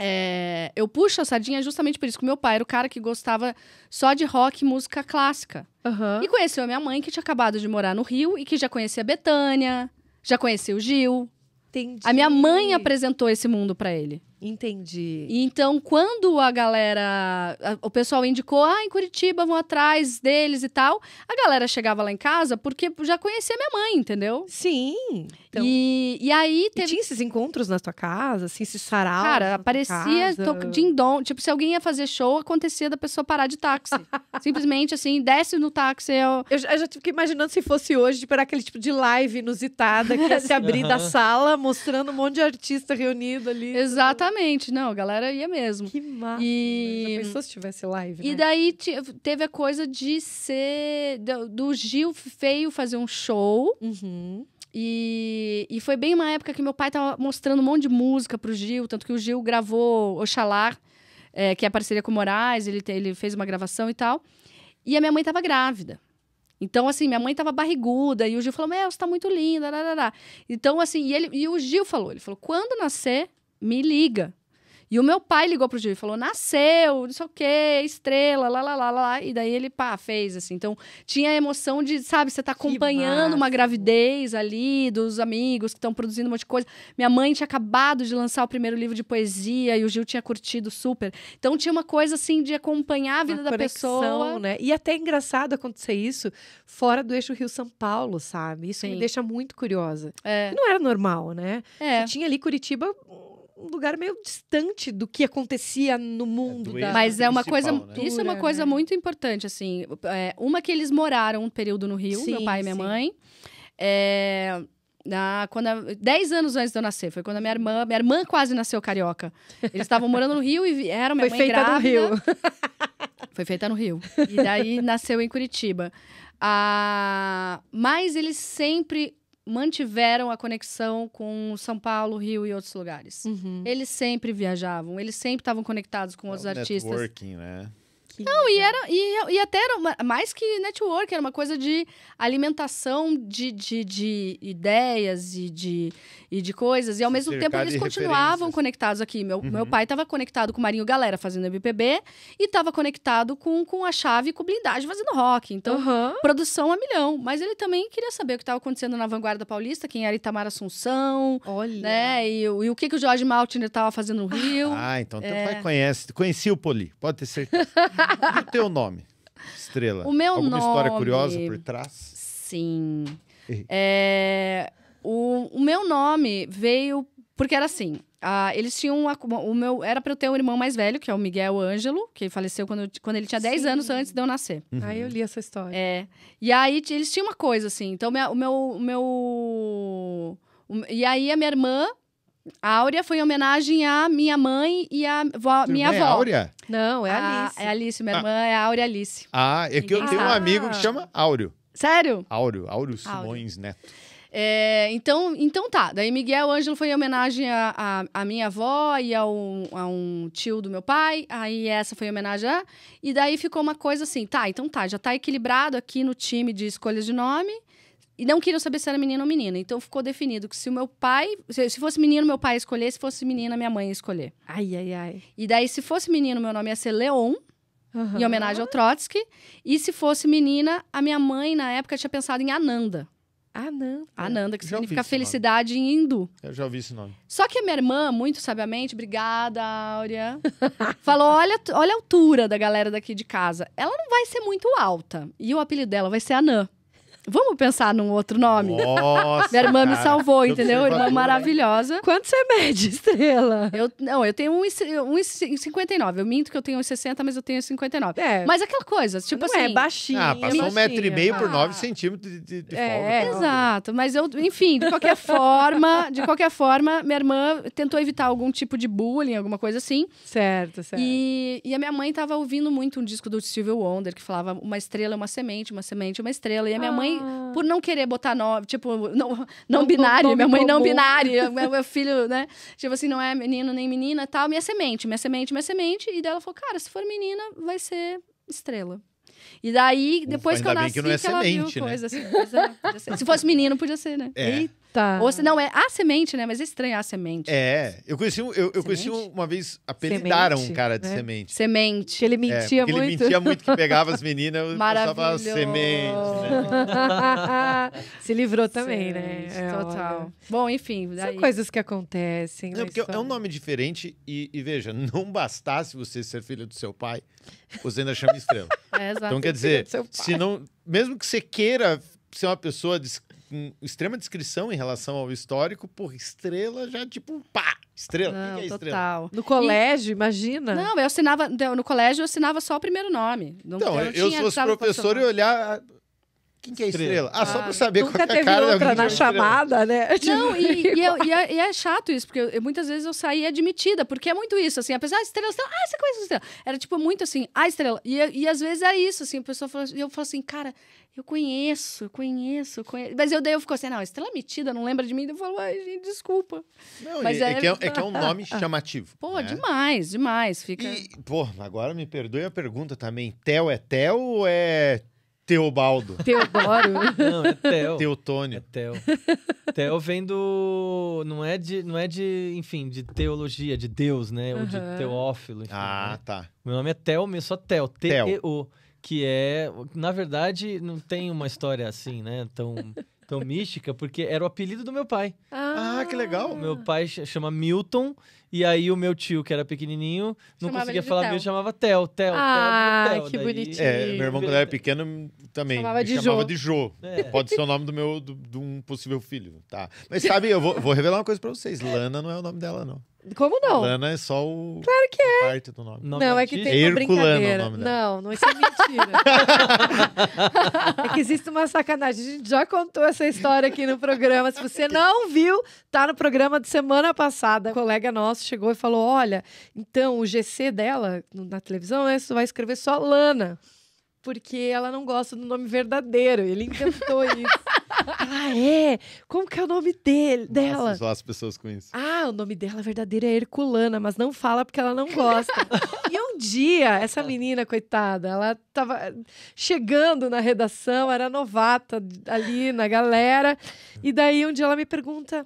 É, eu puxo a sardinha justamente por isso, que meu pai era o cara que gostava só de rock e música clássica. Uhum. E conheceu a minha mãe, que tinha acabado de morar no Rio e que já conhecia a Betânia, já conhecia o Gil. Entendi. A minha mãe apresentou esse mundo para ele. Entendi. Então, quando a galera, a, o pessoal indicou, ah, em Curitiba, vão atrás deles e tal, a galera chegava lá em casa porque já conhecia minha mãe, entendeu? Sim. Então... E, e aí teve... E tinha esses encontros na tua casa, assim, esses sarau? Cara, aparecia dindom, tipo, se alguém ia fazer show, acontecia da pessoa parar de táxi. Simplesmente, assim, desce no táxi. Eu... eu, eu já fiquei imaginando se fosse hoje, de tipo, parar aquele tipo de live inusitada que ia se abrir uhum. da sala, mostrando um monte de artista reunido ali. Exatamente. Exatamente, não, a galera ia mesmo. Que massa. E... Né? Já pensou se tivesse live? E né? daí teve a coisa de ser. Do, do Gil Feio fazer um show. Uhum. E, e foi bem uma época que meu pai tava mostrando um monte de música pro Gil, tanto que o Gil gravou Oxalá, é, que é a parceria com o Moraes, ele, te, ele fez uma gravação e tal. E a minha mãe tava grávida. Então, assim, minha mãe tava barriguda e o Gil falou: meu você tá muito linda. Então, assim, e, ele, e o Gil falou: ele falou, quando nascer, me liga. E o meu pai ligou pro Gil e falou: nasceu, não sei o quê, estrela, lá, lá, lá, lá. E daí ele, pá, fez, assim. Então, tinha a emoção de, sabe, você tá acompanhando uma gravidez ali, dos amigos que estão produzindo um monte de coisa. Minha mãe tinha acabado de lançar o primeiro livro de poesia e o Gil tinha curtido super. Então, tinha uma coisa, assim, de acompanhar a vida uma da conexão, pessoa. né? E até é engraçado acontecer isso fora do eixo Rio-São Paulo, sabe? Isso Sim. me deixa muito curiosa. É. Não era normal, né? É. Você tinha ali Curitiba um lugar meio distante do que acontecia no é mundo. É da... Mas é uma coisa. Né? Isso é uma coisa né? muito importante, assim. É, uma que eles moraram um período no Rio, sim, meu pai e minha sim. mãe. É, na, quando a, dez anos antes de eu nascer, foi quando a minha irmã, minha irmã quase nasceu carioca. Eles estavam morando no Rio e eram minha foi mãe feita grávida. no Rio. Foi feita no Rio. E daí nasceu em Curitiba. Ah, mas eles sempre mantiveram a conexão com São Paulo, Rio e outros lugares. Uhum. Eles sempre viajavam, eles sempre estavam conectados com é outros artistas. Networking, né? que. Não, e, é. era, e, e até era uma, mais que network, era uma coisa de alimentação de, de, de ideias e de, e de coisas. E ao mesmo Cercado tempo eles continuavam conectados aqui. Meu, uhum. meu pai estava conectado com o Marinho Galera fazendo MPB e estava conectado com, com a chave e com blindagem fazendo rock. Então, uhum. produção a milhão. Mas ele também queria saber o que estava acontecendo na vanguarda paulista, quem era Itamar Assunção. Olha. Né? E, e o que, que o Jorge Maltner estava fazendo no Rio. Ah, então é. pai conhece. Conhecia o Poli, pode ter certeza. o teu nome, Estrela? O meu Alguma nome... história curiosa por trás? Sim. É, o, o meu nome veio... Porque era assim, ah, eles tinham uma, o meu era para eu ter um irmão mais velho, que é o Miguel Ângelo, que faleceu quando, quando ele tinha 10 Sim. anos antes de eu nascer. Uhum. Aí eu li essa história. É. E aí eles tinham uma coisa assim. Então minha, o meu o meu o, e aí a minha irmã a Áurea foi em homenagem à minha mãe e à vó, minha avó. É Áurea? Não, é a, ah, Alice. É Alice, minha ah. irmã é a Áurea Alice. Ah, é que eu ah. tenho um ah. amigo que chama Áureo. Sério? Áureo, Áureo Simões Áureo. Neto. É, então, então tá. Daí Miguel Ângelo foi em homenagem à, minha avó e a um, a um tio do meu pai. Aí essa foi em homenagem a... E daí ficou uma coisa assim, tá, então tá, já tá equilibrado aqui no time de escolhas de nome. E não queriam saber se era menino ou menina. Então ficou definido que se o meu pai. Se fosse menino, meu pai ia escolher. Se fosse menina, minha mãe ia escolher. Ai, ai, ai. E daí, se fosse menino, meu nome ia ser Leon. Uhum. Em homenagem ao Trotsky. E se fosse menina, a minha mãe, na época, tinha pensado em Ananda. Ananda. Ananda, que já significa felicidade nome. em hindu. Eu já ouvi esse nome. Só que a minha irmã, muito sabiamente, obrigada, Áurea, falou: olha, olha a altura da galera daqui de casa. Ela não vai ser muito alta. E o apelido dela vai ser Anã. Vamos pensar num outro nome? Nossa, Minha irmã cara. me salvou, entendeu? Irmã maravilhosa. Quanto você mede, estrela? Eu, não, eu tenho 1,59. Um, um, eu minto que eu tenho 1,60, mas eu tenho 59. É. Mas aquela coisa, tipo não é assim... é baixinho. Ah, passou baixinha. um metro e meio ah. por 9 centímetros de, de, de é, folga. Exato. Mas eu, enfim, de qualquer forma, de qualquer forma, minha irmã tentou evitar algum tipo de bullying, alguma coisa assim. Certo, certo. E, e a minha mãe tava ouvindo muito um disco do stevie Wonder, que falava uma estrela é uma semente, uma semente é uma estrela. E a minha ah. mãe ah. por não querer botar nome, tipo, não, não, binário, minha mãe não binário, meu, meu filho, né? Tipo assim, não é menino nem menina tal, minha semente, minha semente, minha semente. E daí ela falou, cara, se for menina, vai ser estrela. E daí, hum, depois Ufa, que eu nasci, que, é que ela viu né? coisa assim. É, se fosse menino, podia ser, né? É. Eita. Tá. Ou se não é a semente, né? Mas é estranho a semente. É. Eu conheci, eu, eu conheci uma vez, apelidaram Semente, um cara de né? semente. Semente. ele mentia é, porque muito. Ele mentia muito que pegava as meninas, e pessoal falava semente, né? Se livrou também, né? É, Total. olha. Bom, enfim. São coisas que acontecem. Não, né? porque é um nome diferente e, e veja, não bastasse você ser filha do seu pai, você ainda chama estrela. É, exato. Então quer dizer, se não, mesmo que você queira ser uma pessoa des- com extrema descrição em relação ao histórico, por estrela já tipo pá, estrela, Não, que é total. Estrela? No colégio, e... imagina. Não, eu assinava, no colégio eu assinava só o primeiro nome. Não, então, eu, eu, eu fosse professor e olhar quem que é estrela? estrela. Ah, ah, só pra ah, saber qual é a cara outra da na é chamada, né? Não, e, e, eu, é, e, é, e, é, chato isso, porque eu, muitas vezes eu saí admitida, porque é muito isso, assim, apesar de estrela, estrela, ah, você conhece a estrela. Era tipo muito assim, ah, estrela. E, e às vezes é isso, assim, a pessoa fala, eu falo assim, cara, eu conheço, eu conheço, eu conheço. Mas eu daí eu fico assim, não, estrela metida, não lembra de mim. Eu falo, ai, gente, desculpa. Não, Mas é, é, que é, é, que é um é nome chamativo. Pô, né? demais, demais. Fica... E, pô, agora me perdoe a pergunta também. Tel é Tel ou é Teobaldo. Teodoro. Não, é Theo. Teotônio. É Theo. Theo vem do. Não é de, não é de enfim, de teologia, de Deus, né? Ou de teófilo. Enfim, ah, né? tá. Meu nome é Theo, só Theo. T-E-O. Que é. Na verdade, não tem uma história assim, né? Tão. Tão mística, porque era o apelido do meu pai. Ah, ah que legal! Meu pai chama Milton, e aí o meu tio, que era pequenininho, não chamava conseguia falar eu chamava Tel, Tel, ah, que Daí... bonitinho. É, meu irmão quando era pequeno também chamava de chamava De Jô. É. Pode ser o nome do meu, do, de um possível filho, tá? Mas sabe, eu vou, vou revelar uma coisa pra vocês. Lana não é o nome dela, não. Como não? Lana é só o. Claro que é. Parte do nome. Não, é, que tem uma é brincadeira. É não, não, isso é mentira. é que existe uma sacanagem. A gente já contou essa história aqui no programa. Se você não viu, tá no programa de semana passada. Um colega nosso chegou e falou: olha, então o GC dela na televisão é vai escrever só Lana, porque ela não gosta do nome verdadeiro. Ele inventou isso ah, é? Como que é o nome dele, Nossa, dela? Só as pessoas com isso. Ah, o nome dela verdadeira é Herculana, mas não fala porque ela não gosta. e um dia, essa menina, coitada, ela tava chegando na redação, era novata ali na galera. E daí um dia ela me pergunta: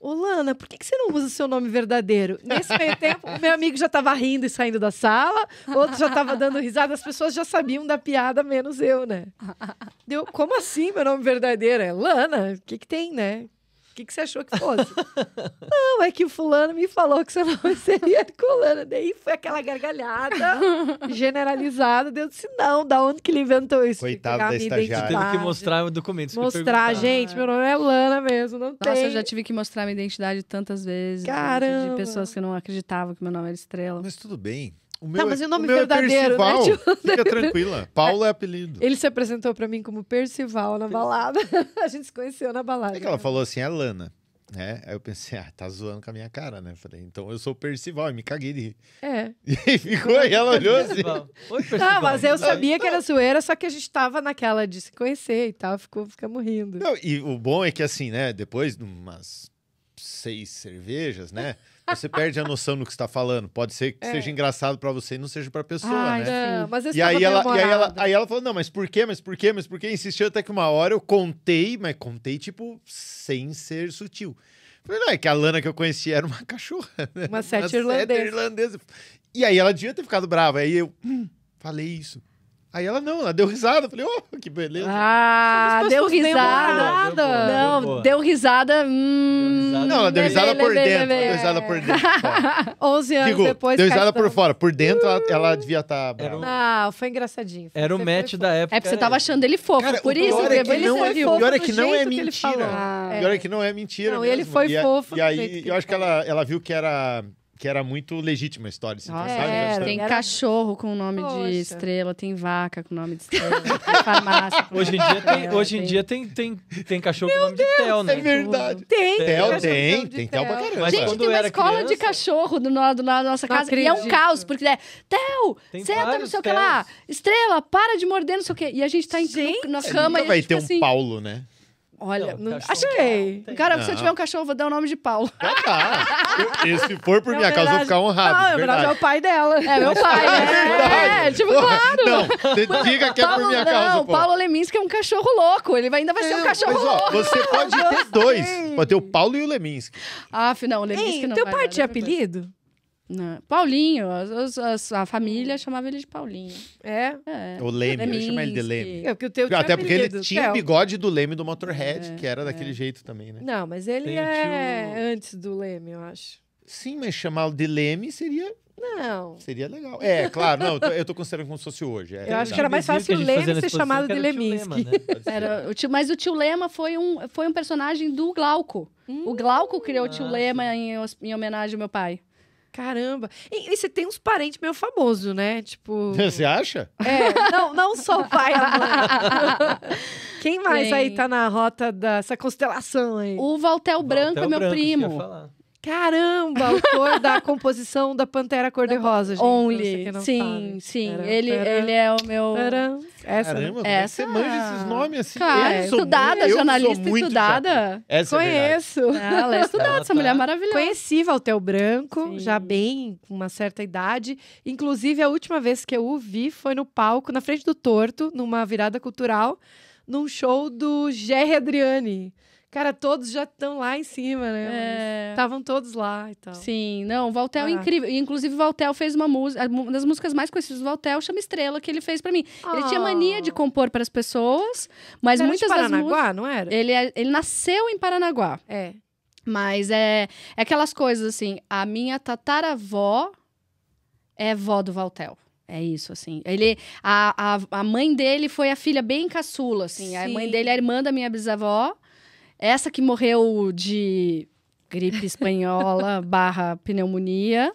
Olana, por que, que você não usa o seu nome verdadeiro? Nesse meio tempo, o meu amigo já estava rindo e saindo da sala, outro já estava dando risada, as pessoas já sabiam da piada, menos eu, né? Deu, como assim meu nome verdadeiro? É Lana? O que, que tem, né? que, que você achou que fosse? não, é que o fulano me falou que seu nome seria Herculano. Daí foi aquela gargalhada generalizada. Deus disse, não, da onde que ele inventou isso? Coitado da estagiária. Teve que mostrar o documento. Mostrar, gente, meu nome é Lana mesmo, não Nossa, tem. eu já tive que mostrar minha identidade tantas vezes. Caramba! De pessoas que não acreditavam que meu nome era Estrela. Mas tudo bem. O meu, tá, mas é, o nome o meu é verdadeiro, é Percival. Né? Tipo, Fica tranquila. Paulo é apelido. Ele se apresentou para mim como Percival na balada. a gente se conheceu na balada. É que ela falou assim, é Lana. É, aí eu pensei, ah, tá zoando com a minha cara, né? Falei, então eu sou o Percival, e me caguei de rir. É. E ficou, e ela olhou assim. Oi, ah, Percival. Não, mas eu sabia que era então. zoeira, só que a gente tava naquela de se conhecer e tal, ficou, ficamos rindo. Não, e o bom é que assim, né, depois de umas seis cervejas, né? Você perde a noção do que está falando. Pode ser que é. seja engraçado para você e não seja para pessoa, Ai, né? Não, mas e aí ela, e aí ela, aí ela falou: "Não, mas por quê? Mas por quê? Mas por quê?" Insistiu até que uma hora eu contei, mas contei tipo sem ser sutil. Falei, não, é que a Lana que eu conhecia era uma cachorra, né? Uma sete irlandesa. irlandesa. E aí ela devia ter ficado brava. Aí eu hum, falei isso. Aí ela não, ela deu risada. Eu falei, oh, que beleza. Ah, hum, deu risada. não, deu, deu risada. Hum... Não, ela deu risada por dentro. Deu risada por dentro. 11 anos Digo, depois. Deu risada por fora. Por dentro, ela, ela devia estar. Tá um... Ah, foi engraçadinho. Foi era o match da época. É porque você tava é. achando ele fofo. Cara, por isso, é que ele não é, fofo. Pior é que não é mentira. Ah, pior é. é que não é mentira. Não, ele foi é fofo. E aí, eu acho que ela viu que era que era muito legítima a história. Assim, Nossa, tem era... cachorro com o nome Poxa. de estrela, tem vaca com o nome de estrela, tem farmácia hoje em dia tem, Hoje em dia tem, tem, tem cachorro Meu com o nome Deus, de Tel, né? É, é verdade. Tem, tem. Tel tem, tem Tel pra caramba. Gente, tem uma escola criança... de cachorro do, lado da na nossa casa acredito. e é um caos, porque é Tel, senta não sei o que lá, estrela, para de morder não sei o que. E a gente tá em, Gente, no, na cama é, e Vai ter um assim, Paulo, né? Olha, não, não... achei. Não é. Cara, se eu tiver um cachorro, vou dar o nome de Paulo. Ah, tá. E se for por é minha causa, eu vou ficar honrado. Não, é verdade. é o pai dela. É meu pai, né? É, é tipo, claro. Não, você diga que é Paulo, por minha causa, Não, o Paulo Leminski é um cachorro louco. Ele ainda vai ser um cachorro mas, louco. Ó, você pode ter dois. Pode ter o Paulo e o Leminski. Ah, não, o Leminski Ei, não teu pai tinha né, apelido? Não. Né? Paulinho, as, as, a família chamava ele de Paulinho. É? é. é o Leme, Leminski. eu chamo ele de Leme. É, o teu Até porque ele tinha o bigode do Leme do Motorhead, é, que era daquele é. jeito também, né? Não, mas ele Tem é tio... antes do Leme, eu acho. Sim, mas chamá-lo de Leme seria não. Seria legal. É, claro, não, eu tô, eu tô considerando como se fosse hoje. É, eu acho que era mais fácil o Leme né? ser chamado de Leminski. Né? o tio, mas o tio Lema foi um, foi um personagem do Glauco. Hum. O Glauco criou o tio Lema em, em homenagem ao meu pai. Caramba. E, e, você tem uns parentes meio famosos, né? Tipo. Você acha? É, não, não só o pai a mãe. Quem mais aí tá na rota dessa constelação aí? O Valtel Branco Valtel é meu Branco, primo. Caramba, autor da composição da Pantera Cor-de-Rosa, gente. Only. sim, sabe. sim. ele, ele é o meu. Taram. Essa, Caramba, essa... como é, é que você manja esses nomes assim? Cara, eu estudada, jornalista estudada. É Conheço. É ela é estudada, ela essa é tá... mulher maravilhosa. Conheci Valtel Branco, sim. já bem, com uma certa idade. Inclusive, a última vez que eu o vi foi no palco, na frente do Torto, numa virada cultural, num show do Gerry Adriani. Cara, todos já estão lá em cima, né? Estavam é... todos lá e tal. Sim, não, o Valtel ah. é incrível. Inclusive, o Valtel fez uma música, uma das músicas mais conhecidas do Valtel chama Estrela, que ele fez para mim. Oh. Ele tinha mania de ah. compor para as pessoas, mas era muitas de Paranaguá, das não era? Ele, é, ele nasceu em Paranaguá. É. Mas é, é aquelas coisas assim, a minha tataravó é vó do Valtel. É isso, assim. Ele, a, a, a mãe dele foi a filha bem caçula, assim. Sim. A mãe dele é irmã da minha bisavó. Essa que morreu de gripe espanhola barra pneumonia.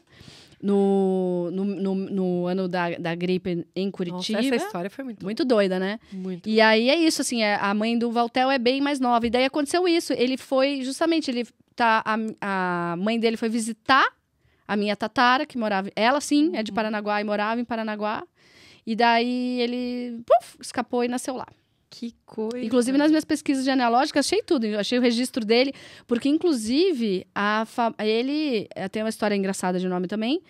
No, no, no, no, ano da, da gripe em Curitiba. Nossa, essa história foi muito, muito doida, né? Muito. E aí é isso, assim, é, a mãe do Valtel é bem mais nova. E daí aconteceu isso. Ele foi, justamente, ele tá, a, a mãe dele foi visitar a minha tatara, que morava. Ela, sim, uhum. é de uhum. Paranaguá e morava em Paranaguá E daí ele puf, escapou e nasceu lá. Que coisa. Inclusive, nas minhas pesquisas genealógicas, achei tudo. achei o registro dele, porque, inclusive, a ele eh, tem uma história engraçada de nome também,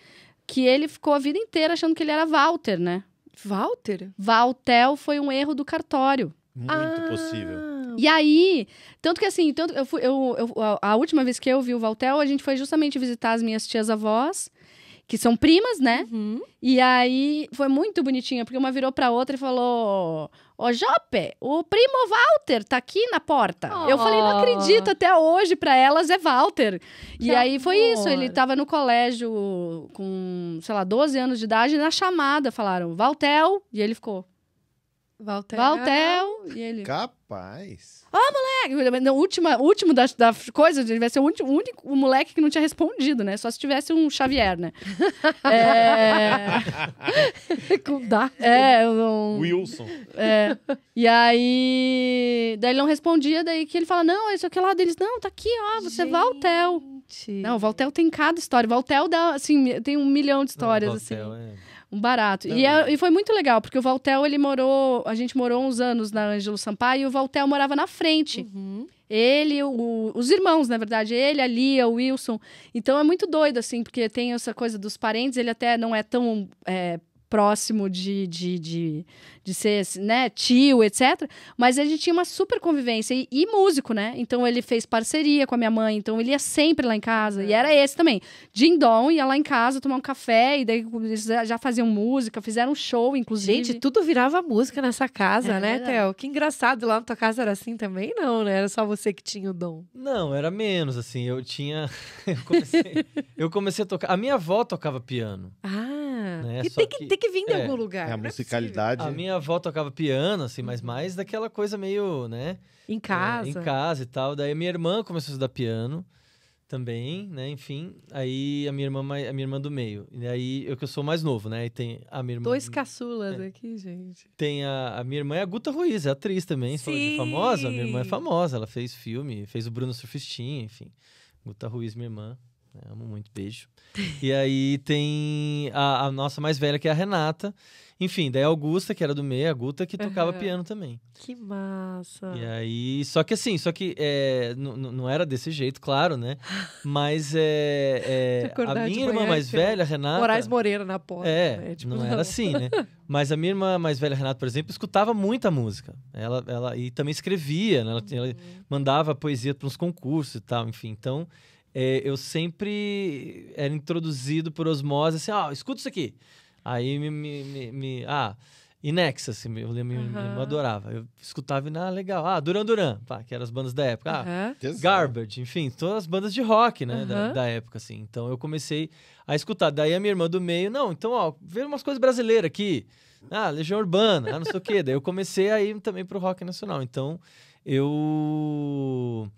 que ele ficou a vida inteira achando que ele era Walter, né? Walter? Valtel foi um erro do cartório. Muito ah. possível. E aí, tanto que assim, tanto eu, fui, eu, eu a última vez que eu vi o Valtel, a gente foi justamente visitar as minhas tias-avós que são primas, né? Uhum. E aí foi muito bonitinha, porque uma virou pra outra e falou: Ô, Jope, o primo Walter tá aqui na porta. Oh. Eu falei, não ah. acredito, até hoje para elas é Walter. Que e amor. aí foi isso, ele tava no colégio com, sei lá, 12 anos de idade, e na chamada falaram, Valtel, e ele ficou, Valtel. Valtel. E ele. Capaz. Ó, oh, ah, moleque! No último, último da, da coisa, devia ser o único, único o moleque que não tinha respondido, né? Só se tivesse um Xavier, né? é. Com É, um. Wilson. É. E aí. Daí ele não respondia, daí que ele fala: não, isso é aqui lá deles. Não, tá aqui, ó, você é Valtel. Não, o Valtel tem cada história. Valtel dá, assim, tem um milhão de histórias, não, Valtel, assim. É... Um barato. E, é, e, foi muito legal, porque o Valtel, ele morou... A gente morou uns anos na Ângelo Sampaio e o Valtel morava na frente. Uhum. Ele, o, os irmãos, na verdade. Ele, a Lia, o Wilson. Então, é muito doido, assim, porque tem essa coisa dos parentes. Ele até não é tão é, próximo de, de, de de ser, né, tio, etc. Mas a gente tinha uma super convivência e, e, músico, né? Então ele fez parceria com a minha mãe, então ele ia sempre lá em casa. É. E era esse também. Jim Dom ia lá em casa tomar um café e daí eles já faziam música, fizeram um show, inclusive. Gente, tudo virava música nessa casa, é, né, Theo? Que engraçado, lá na tua casa era assim também, não, né? Era só você que tinha o dom. Não, era menos, assim, eu tinha... eu, comecei... eu comecei a tocar... A minha avó tocava piano. Ah, né? e tem que, que... tem que vir de é, algum lugar. É a é musicalidade. A minha minha avó tocava piano, assim, mas uhum. mais daquela coisa meio, né? Em casa. É, em casa e tal. Daí a minha irmã começou a estudar piano também, né? Enfim, aí a minha irmã, a minha irmã do meio. E aí eu que eu sou mais novo, né? E tem a minha irmã. Dois caçulas é, aqui, gente. Tem a, a minha irmã é a Guta Ruiz, é atriz também, Sim. famosa. A minha irmã é famosa, ela fez filme, fez o Bruno Surfistinha, enfim. Guta Ruiz, minha irmã. Né? Amo muito, beijo. e aí tem a, a nossa mais velha, que é a Renata enfim, daí a Augusta, que era do meio, a Guta, que tocava uhum. piano também. Que massa! E aí, só que assim, só que é, não era desse jeito, claro, né? Mas é, é a minha irmã mais velha, Renata... Moraes Moreira na porta. É, né? tipo, não, não, era assim, né? Mas a minha irmã mais velha, Renata, por exemplo, escutava muita música. Ela, ela, e também escrevia, né? Ela, uhum. ela mandava poesia para uns concursos e tal, enfim. Então... É, eu sempre era introduzido por osmose, assim, ah, escuta isso aqui. Aí me. me, me, me ah, E assim, eu lembro, uhum. eu adorava. Eu escutava e, ah, legal. Ah, Duran Duran, que eram as bandas da época. Ah, uhum. Garbage, enfim, todas as bandas de rock, né, uhum. da, da, época, assim. Então eu comecei a escutar. Daí a minha irmã do meio, não, então, ó, vê umas coisas brasileiras aqui. Ah, Legião Urbana, ah, não sei o quê. Daí eu comecei a ir também pro rock nacional. Então eu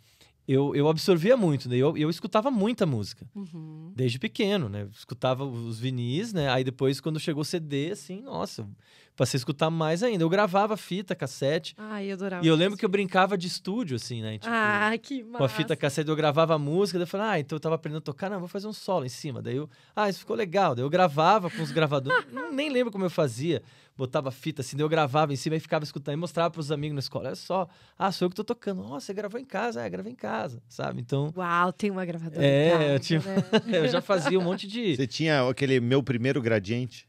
eu, eu absorvia muito, né? Eu, eu escutava muita música. Uhum. Desde pequeno, né? Escutava os vinis, né? Aí depois, quando chegou o CD, assim, nossa, passei a escutar mais ainda. Eu gravava fita, cassete. Ai, eu adorava. E eu lembro que eu brincava de estúdio, assim, né? Tipo, ah, que massa. Com a fita cassete, eu gravava a música, daí eu falava, ah, então eu tava aprendendo a tocar, não, vou fazer um solo em cima. Daí eu, ah, isso ficou legal. Daí eu gravava com os gravadores, nem lembro como eu fazia botava fita, assim, eu gravava em cima e ficava escutando e mostrava pros amigos na escola. É só, ah, sou eu que tô tocando. Nossa, você gravou em casa? É, gravei em casa, sabe? Então. Uau, tem uma gravadora. É, casa, eu, tinha... Né? eu já fazia um monte de. Você tinha aquele meu primeiro gradiente?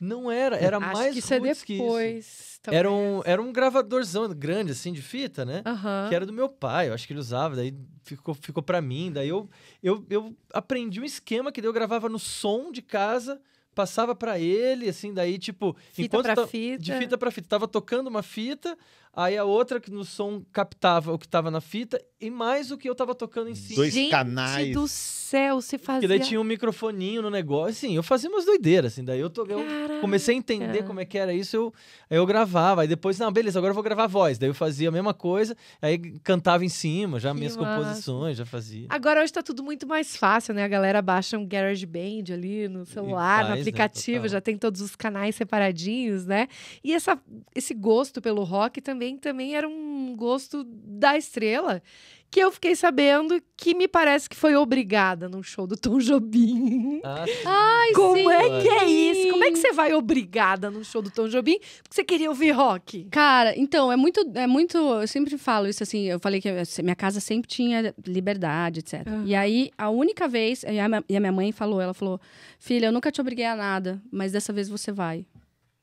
Não era, era Acho mais que isso é depois. Era um, era um gravadorzão grande, assim, de fita, né? Uhum. Que era do meu pai, eu acho que ele usava, daí ficou, ficou para mim. Daí eu, eu, eu aprendi um esquema que daí eu gravava no som de casa passava para ele, assim, daí, tipo, fita enquanto. Pra fita. De fita para fita. Tava tocando uma fita, Aí a outra que no som captava o que estava na fita e mais o que eu estava tocando em cima. Dois Gente canais. do céu, você fazia... E daí tinha um microfoninho no negócio, assim, eu fazia umas doideiras, assim. Daí eu, to... eu comecei a entender como é que era isso, eu... aí eu gravava. Aí depois, não, beleza, agora eu vou gravar voz. Daí eu fazia a mesma coisa, aí cantava em cima, já que minhas massa. composições, já fazia. Agora hoje está tudo muito mais fácil, né? A galera baixa um GarageBand ali no celular, faz, no né, aplicativo, né? já tem todos os canais separadinhos, né? E essa, esse gosto pelo rock também também, também era um gosto da estrela, que eu fiquei sabendo que me parece que foi obrigada num show do Tom Jobim. Ah, Ai, Como é sim. é que é isso? Como é que você vai obrigada num show do Tom Jobim porque você queria ouvir rock? Cara, então, é muito, é muito. Eu sempre falo isso assim. Eu falei que minha casa sempre tinha liberdade, etc. E aí, a única vez. E a, minha, e a minha mãe falou: ela falou, filha, eu nunca te obriguei a nada, mas dessa vez você vai.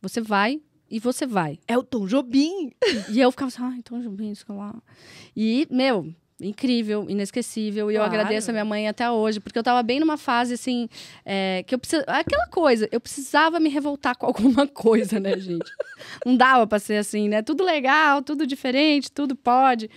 Você vai e você vai. É o Tom Jobim! E eu ficava assim, ai, Tom Jobim, isso lá. E, meu, incrível, inesquecível. E claro. eu agradeço a minha mãe até hoje, porque eu tava bem numa fase assim, é, que eu precisava. Aquela coisa, eu precisava me revoltar com alguma coisa, né, gente? Não dava pra ser assim, né? Tudo legal, tudo diferente, tudo pode.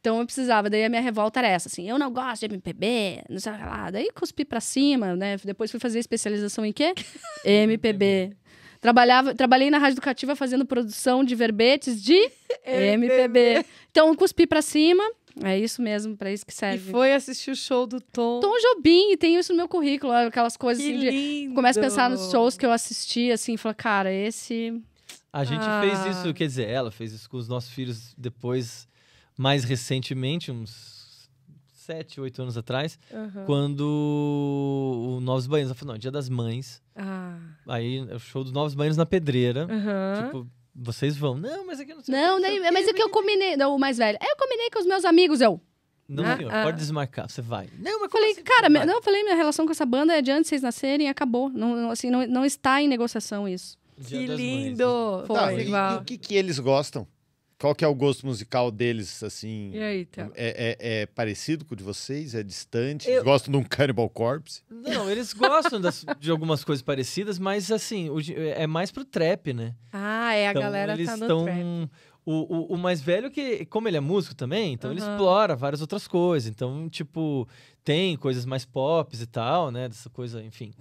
Então eu precisava, daí a minha revolta era essa, assim, eu não gosto de MPB, não sei lá. Daí cuspi pra cima, né? Depois fui fazer especialização em quê? MPB. Trabalhava, trabalhei na Rádio Educativa fazendo produção de verbetes de é, MPB. É, é. Então, cuspi pra cima. É isso mesmo, para isso que serve. E foi assistir o show do Tom. Tom Jobim, e tem isso no meu currículo, aquelas coisas que assim. Lindo. começo a pensar nos shows que eu assisti, assim, falar, cara, esse. A gente ah. fez isso, quer dizer, ela fez isso com os nossos filhos depois, mais recentemente, uns sete, oito anos atrás, uhum. quando o Novos Baianos, eu não, Dia das Mães. Ah. Aí é o show dos Novos Baianos na Pedreira. Uhum. Tipo, vocês vão. Não, mas aqui é não sei. Não, nem, mas o é que eu combinei, não, o mais velho. É, eu combinei com os meus amigos, eu. Não, ah, senhor, ah. pode desmarcar, você vai. Não, mas falei, assim, cara, minha, não, falei, minha relação com essa banda é de antes de vocês nascerem, acabou. Não, assim, não, não está em negociação isso. Dia que lindo! Mães. Tá, Foi tá, igual. E, e o que, que eles gostam? Qual que é o gosto musical deles, assim? E aí, Théo? é, é, é parecido com o de vocês? É distante? Eu... gostam de um Cannibal Corpse? Não, eles gostam das, de algumas coisas parecidas, mas assim, o, é mais pro trap, né? Ah, é, então, a galera eles tá no tão... trap. O, o, o, mais velho, que como ele é músico também, então uhum. ele explora várias outras coisas. Então, tipo, tem coisas mais pop e tal, né? Dessa coisa, enfim.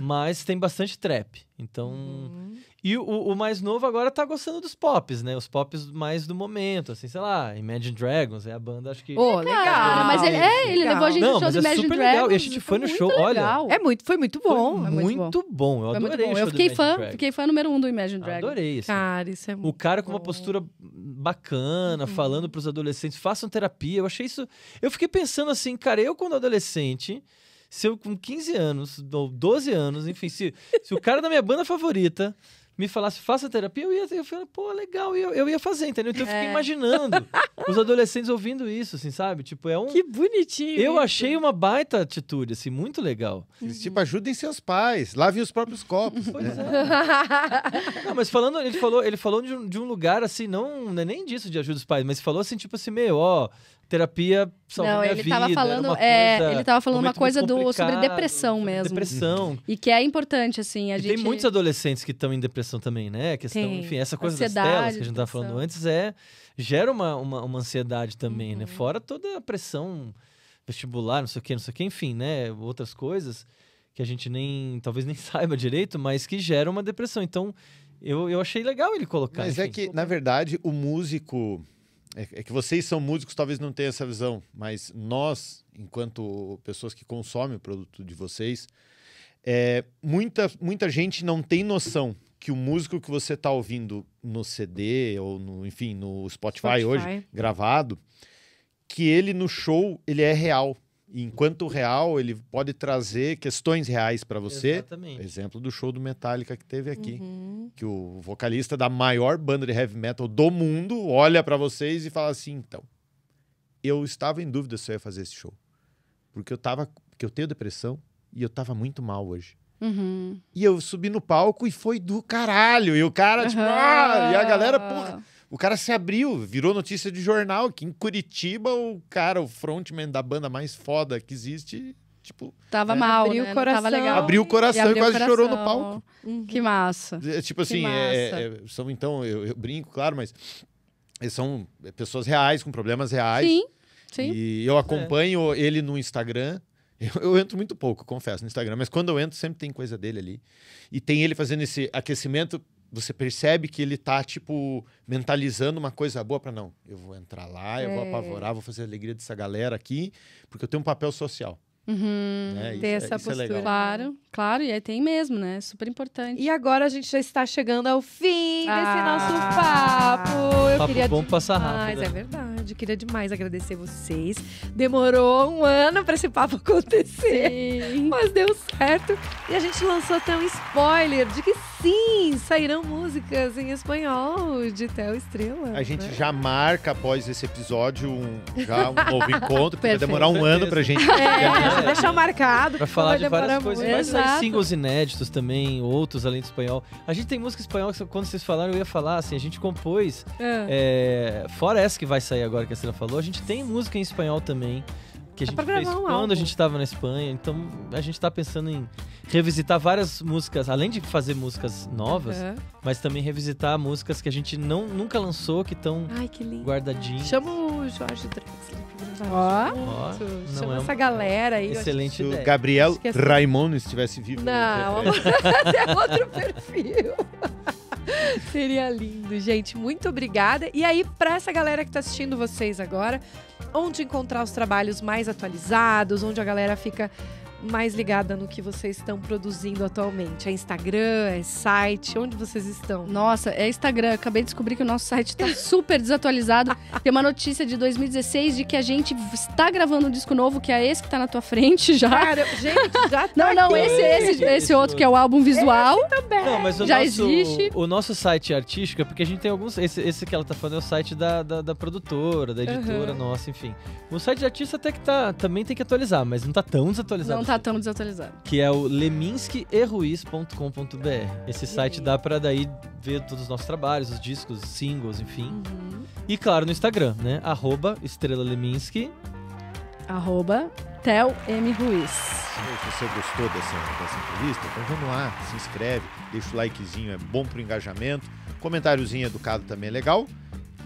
Mas tem bastante trap. Então. Uhum. E o, o, mais novo agora tá gostando dos pops, né? Os pops mais do momento, assim, sei lá, Imagine Dragons é a banda, acho que. Ô, oh, legal. legal! Mas ele, é, ele legal. levou a gente no show Dragons. é Imagine Dragons. Legal. E a gente foi no show, legal. olha. É muito, foi muito bom. Foi muito, muito bom. bom. Eu adorei bom. Eu fiquei fã, Dragons. fiquei fã número um do Imagine Dragons. Adorei isso. Assim. Cara, isso é muito O cara com uma postura bacana, hum. falando pros adolescentes, façam terapia. Eu achei isso. Eu fiquei pensando assim, cara, eu quando adolescente se eu com 15 anos, ou 12 anos, enfim, se, se o cara da minha banda favorita me falasse, faça terapia, eu ia, eu falei, pô, legal, eu, eu ia fazer, entendeu? Então eu fiquei é. imaginando os adolescentes ouvindo isso, assim, sabe? Tipo, é um. Que bonitinho. Eu isso. achei uma baita atitude, assim, muito legal. Eles, Tipo, ajudem seus pais, lavem os próprios copos. Pois né? é. não, mas falando, ele falou, ele falou de um, de um lugar, assim, não, não é nem disso de ajuda os pais, mas falou assim, tipo assim, meio, ó. Oh, terapia salvou não, minha ele vida. É, tava falando, é, ele estava falando uma coisa do, sobre depressão mesmo. Depressão. E que é importante, assim, a e gente... tem muitos adolescentes que estão em depressão também, né? A questão, tem. enfim, essa coisa ansiedade, das telas que a gente estava falando antes é... Gera uma, uma, uma ansiedade também, né? uhum. né? Fora toda a pressão vestibular, não sei o quê, não sei o quê. enfim, né? Outras coisas que a gente nem, talvez nem saiba direito, mas que gera uma depressão. Então, eu, eu achei legal ele colocar. Mas é enfim. é que, na verdade, o músico é, é, que vocês são músicos, talvez não tenham essa visão, mas nós, enquanto pessoas que consomem o produto de vocês, é, muita, muita gente não tem noção que o músico que você está ouvindo no CD ou no, enfim, no Spotify, Spotify, hoje, gravado, que ele no show ele é real enquanto real, ele pode trazer questões reais para você. Exatamente. Exemplo do show do Metallica que teve aqui, uhum. que o vocalista da maior banda de heavy metal do mundo olha para vocês e fala assim, então, eu estava em dúvida se eu ia fazer esse show, porque eu tava, porque eu tenho depressão e eu tava muito mal hoje. Uhum. E eu subi no palco e foi do caralho. E o cara, uhum. tipo, ah! E a galera, porra o cara se abriu, virou notícia de jornal que em Curitiba o cara, o frontman da banda mais foda que existe, tipo. Tava né? mal, abriu né? o coração. tava legal. Abriu o coração e, e quase coração. chorou no palco. Uhum. Que massa. É, tipo assim, é, massa. É, é, são então, eu, eu, brinco, claro, mas é, são é, pessoas reais, com problemas reais. Sim. Sim. E eu acompanho ele no Instagram. Eu, eu, entro muito pouco, confesso, no Instagram, mas quando eu entro, sempre tem coisa dele ali. E tem ele fazendo esse aquecimento você percebe que ele tá, tipo, mentalizando uma coisa boa para não. Eu vou entrar lá, eu é. vou apavorar, vou fazer a alegria dessa galera aqui, porque eu tenho um papel social. Uhum, né? ter é- essa isso é postura. É claro, claro, e aí tem mesmo, né? Super importante. E agora a gente já está chegando ao fim ah, desse nosso papo. Eu papo queria bom passar rápido. Mas né? É verdade, eu queria demais agradecer vocês. Demorou um ano para esse papo acontecer, Sim. mas deu certo. E a gente lançou até um spoiler de que Sim, sairão músicas em espanhol de Theo Estrela. A gente né? já marca após esse episódio um, já um novo encontro, porque vai demorar um ano pra gente. É, é. deixar marcado. Pra falar de várias coisas. Vai sair singles inéditos também, outros além do espanhol. A gente tem música espanhol que quando vocês falaram eu ia falar, assim, a gente compôs. É. É, fora essa que vai sair agora que a Estrela falou, a gente tem música em espanhol também que a é gente fez um quando a gente estava na Espanha. Então a gente está pensando em revisitar várias músicas, além de fazer músicas novas, uhum. mas também revisitar músicas que a gente não, nunca lançou, que estão guardadinhas. Chama o Jorge Drexler. Ó, oh, oh, chama é essa galera aí. Excelente acho... Se o Gabriel é assim. Raimundo estivesse vivo. Né? Não, é outro perfil. Seria lindo, gente. Muito obrigada. E aí, para essa galera que está assistindo vocês agora, onde encontrar os trabalhos mais atualizados, onde a galera fica mais ligada no que vocês estão produzindo atualmente? É Instagram, é site? Onde vocês estão? Nossa, é Instagram. Acabei de descobrir que o nosso site está super desatualizado. Tem uma notícia de 2016 de que a gente está gravando um disco novo, que é esse que está na tua frente já. Cara, gente, já tá Não, não, aqui. É, esse, esse, esse outro que é o álbum visual. Esse também. Não, mas o já nosso, existe. O nosso site artístico é porque a gente tem alguns. Esse, esse que ela está falando é o site da, da, da produtora, da editora, uhum. nossa, enfim. O site de artista até que tá. Também tem que atualizar, mas não está tão desatualizado. Não tá tá tão desatualizado. Que é o leminskieruiz.com.br. Esse site dá para daí ver todos os nossos trabalhos, os discos, singles, enfim. Uhum. E claro, no Instagram, né? Arroba Estrela Leminski. Arroba Tel M. Ruiz. Se você gostou dessa, dessa entrevista, então vamos lá, se inscreve, deixa o likezinho, é bom pro engajamento. Comentáriozinho educado também é legal.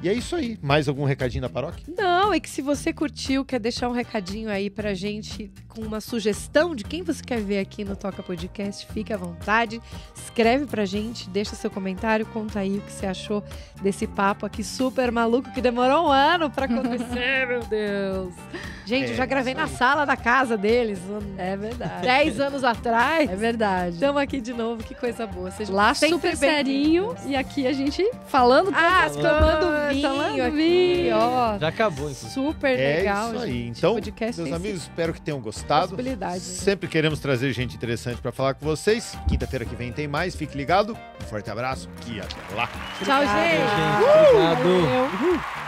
E é isso aí. Mais algum recadinho da paróquia? Não, é que se você curtiu, quer deixar um recadinho aí pra gente com uma sugestão de quem você quer ver aqui no Toca Podcast, fique à vontade. Escreve pra gente, deixa seu comentário, conta aí o que você achou desse papo aqui super maluco que demorou um ano pra acontecer, meu Deus. Gente, é, eu já é, gravei na sala da casa deles. É verdade. Dez anos atrás. É verdade. Estamos aqui de novo, que coisa boa. Seja Lá super serinho e aqui a gente falando, ah, tomando vinho tá aqui, ó. Já acabou, inclusive. Super é legal, isso aí. Gente. Então, meus amigos, espero que tenham gostado. Né? Sempre né? queremos trazer gente interessante para falar com vocês. Quinta-feira que vem tem mais. Fique ligado. Um forte abraço e até lá. Tchau, Obrigado, gente. gente. Uh! Obrigado. Valeu.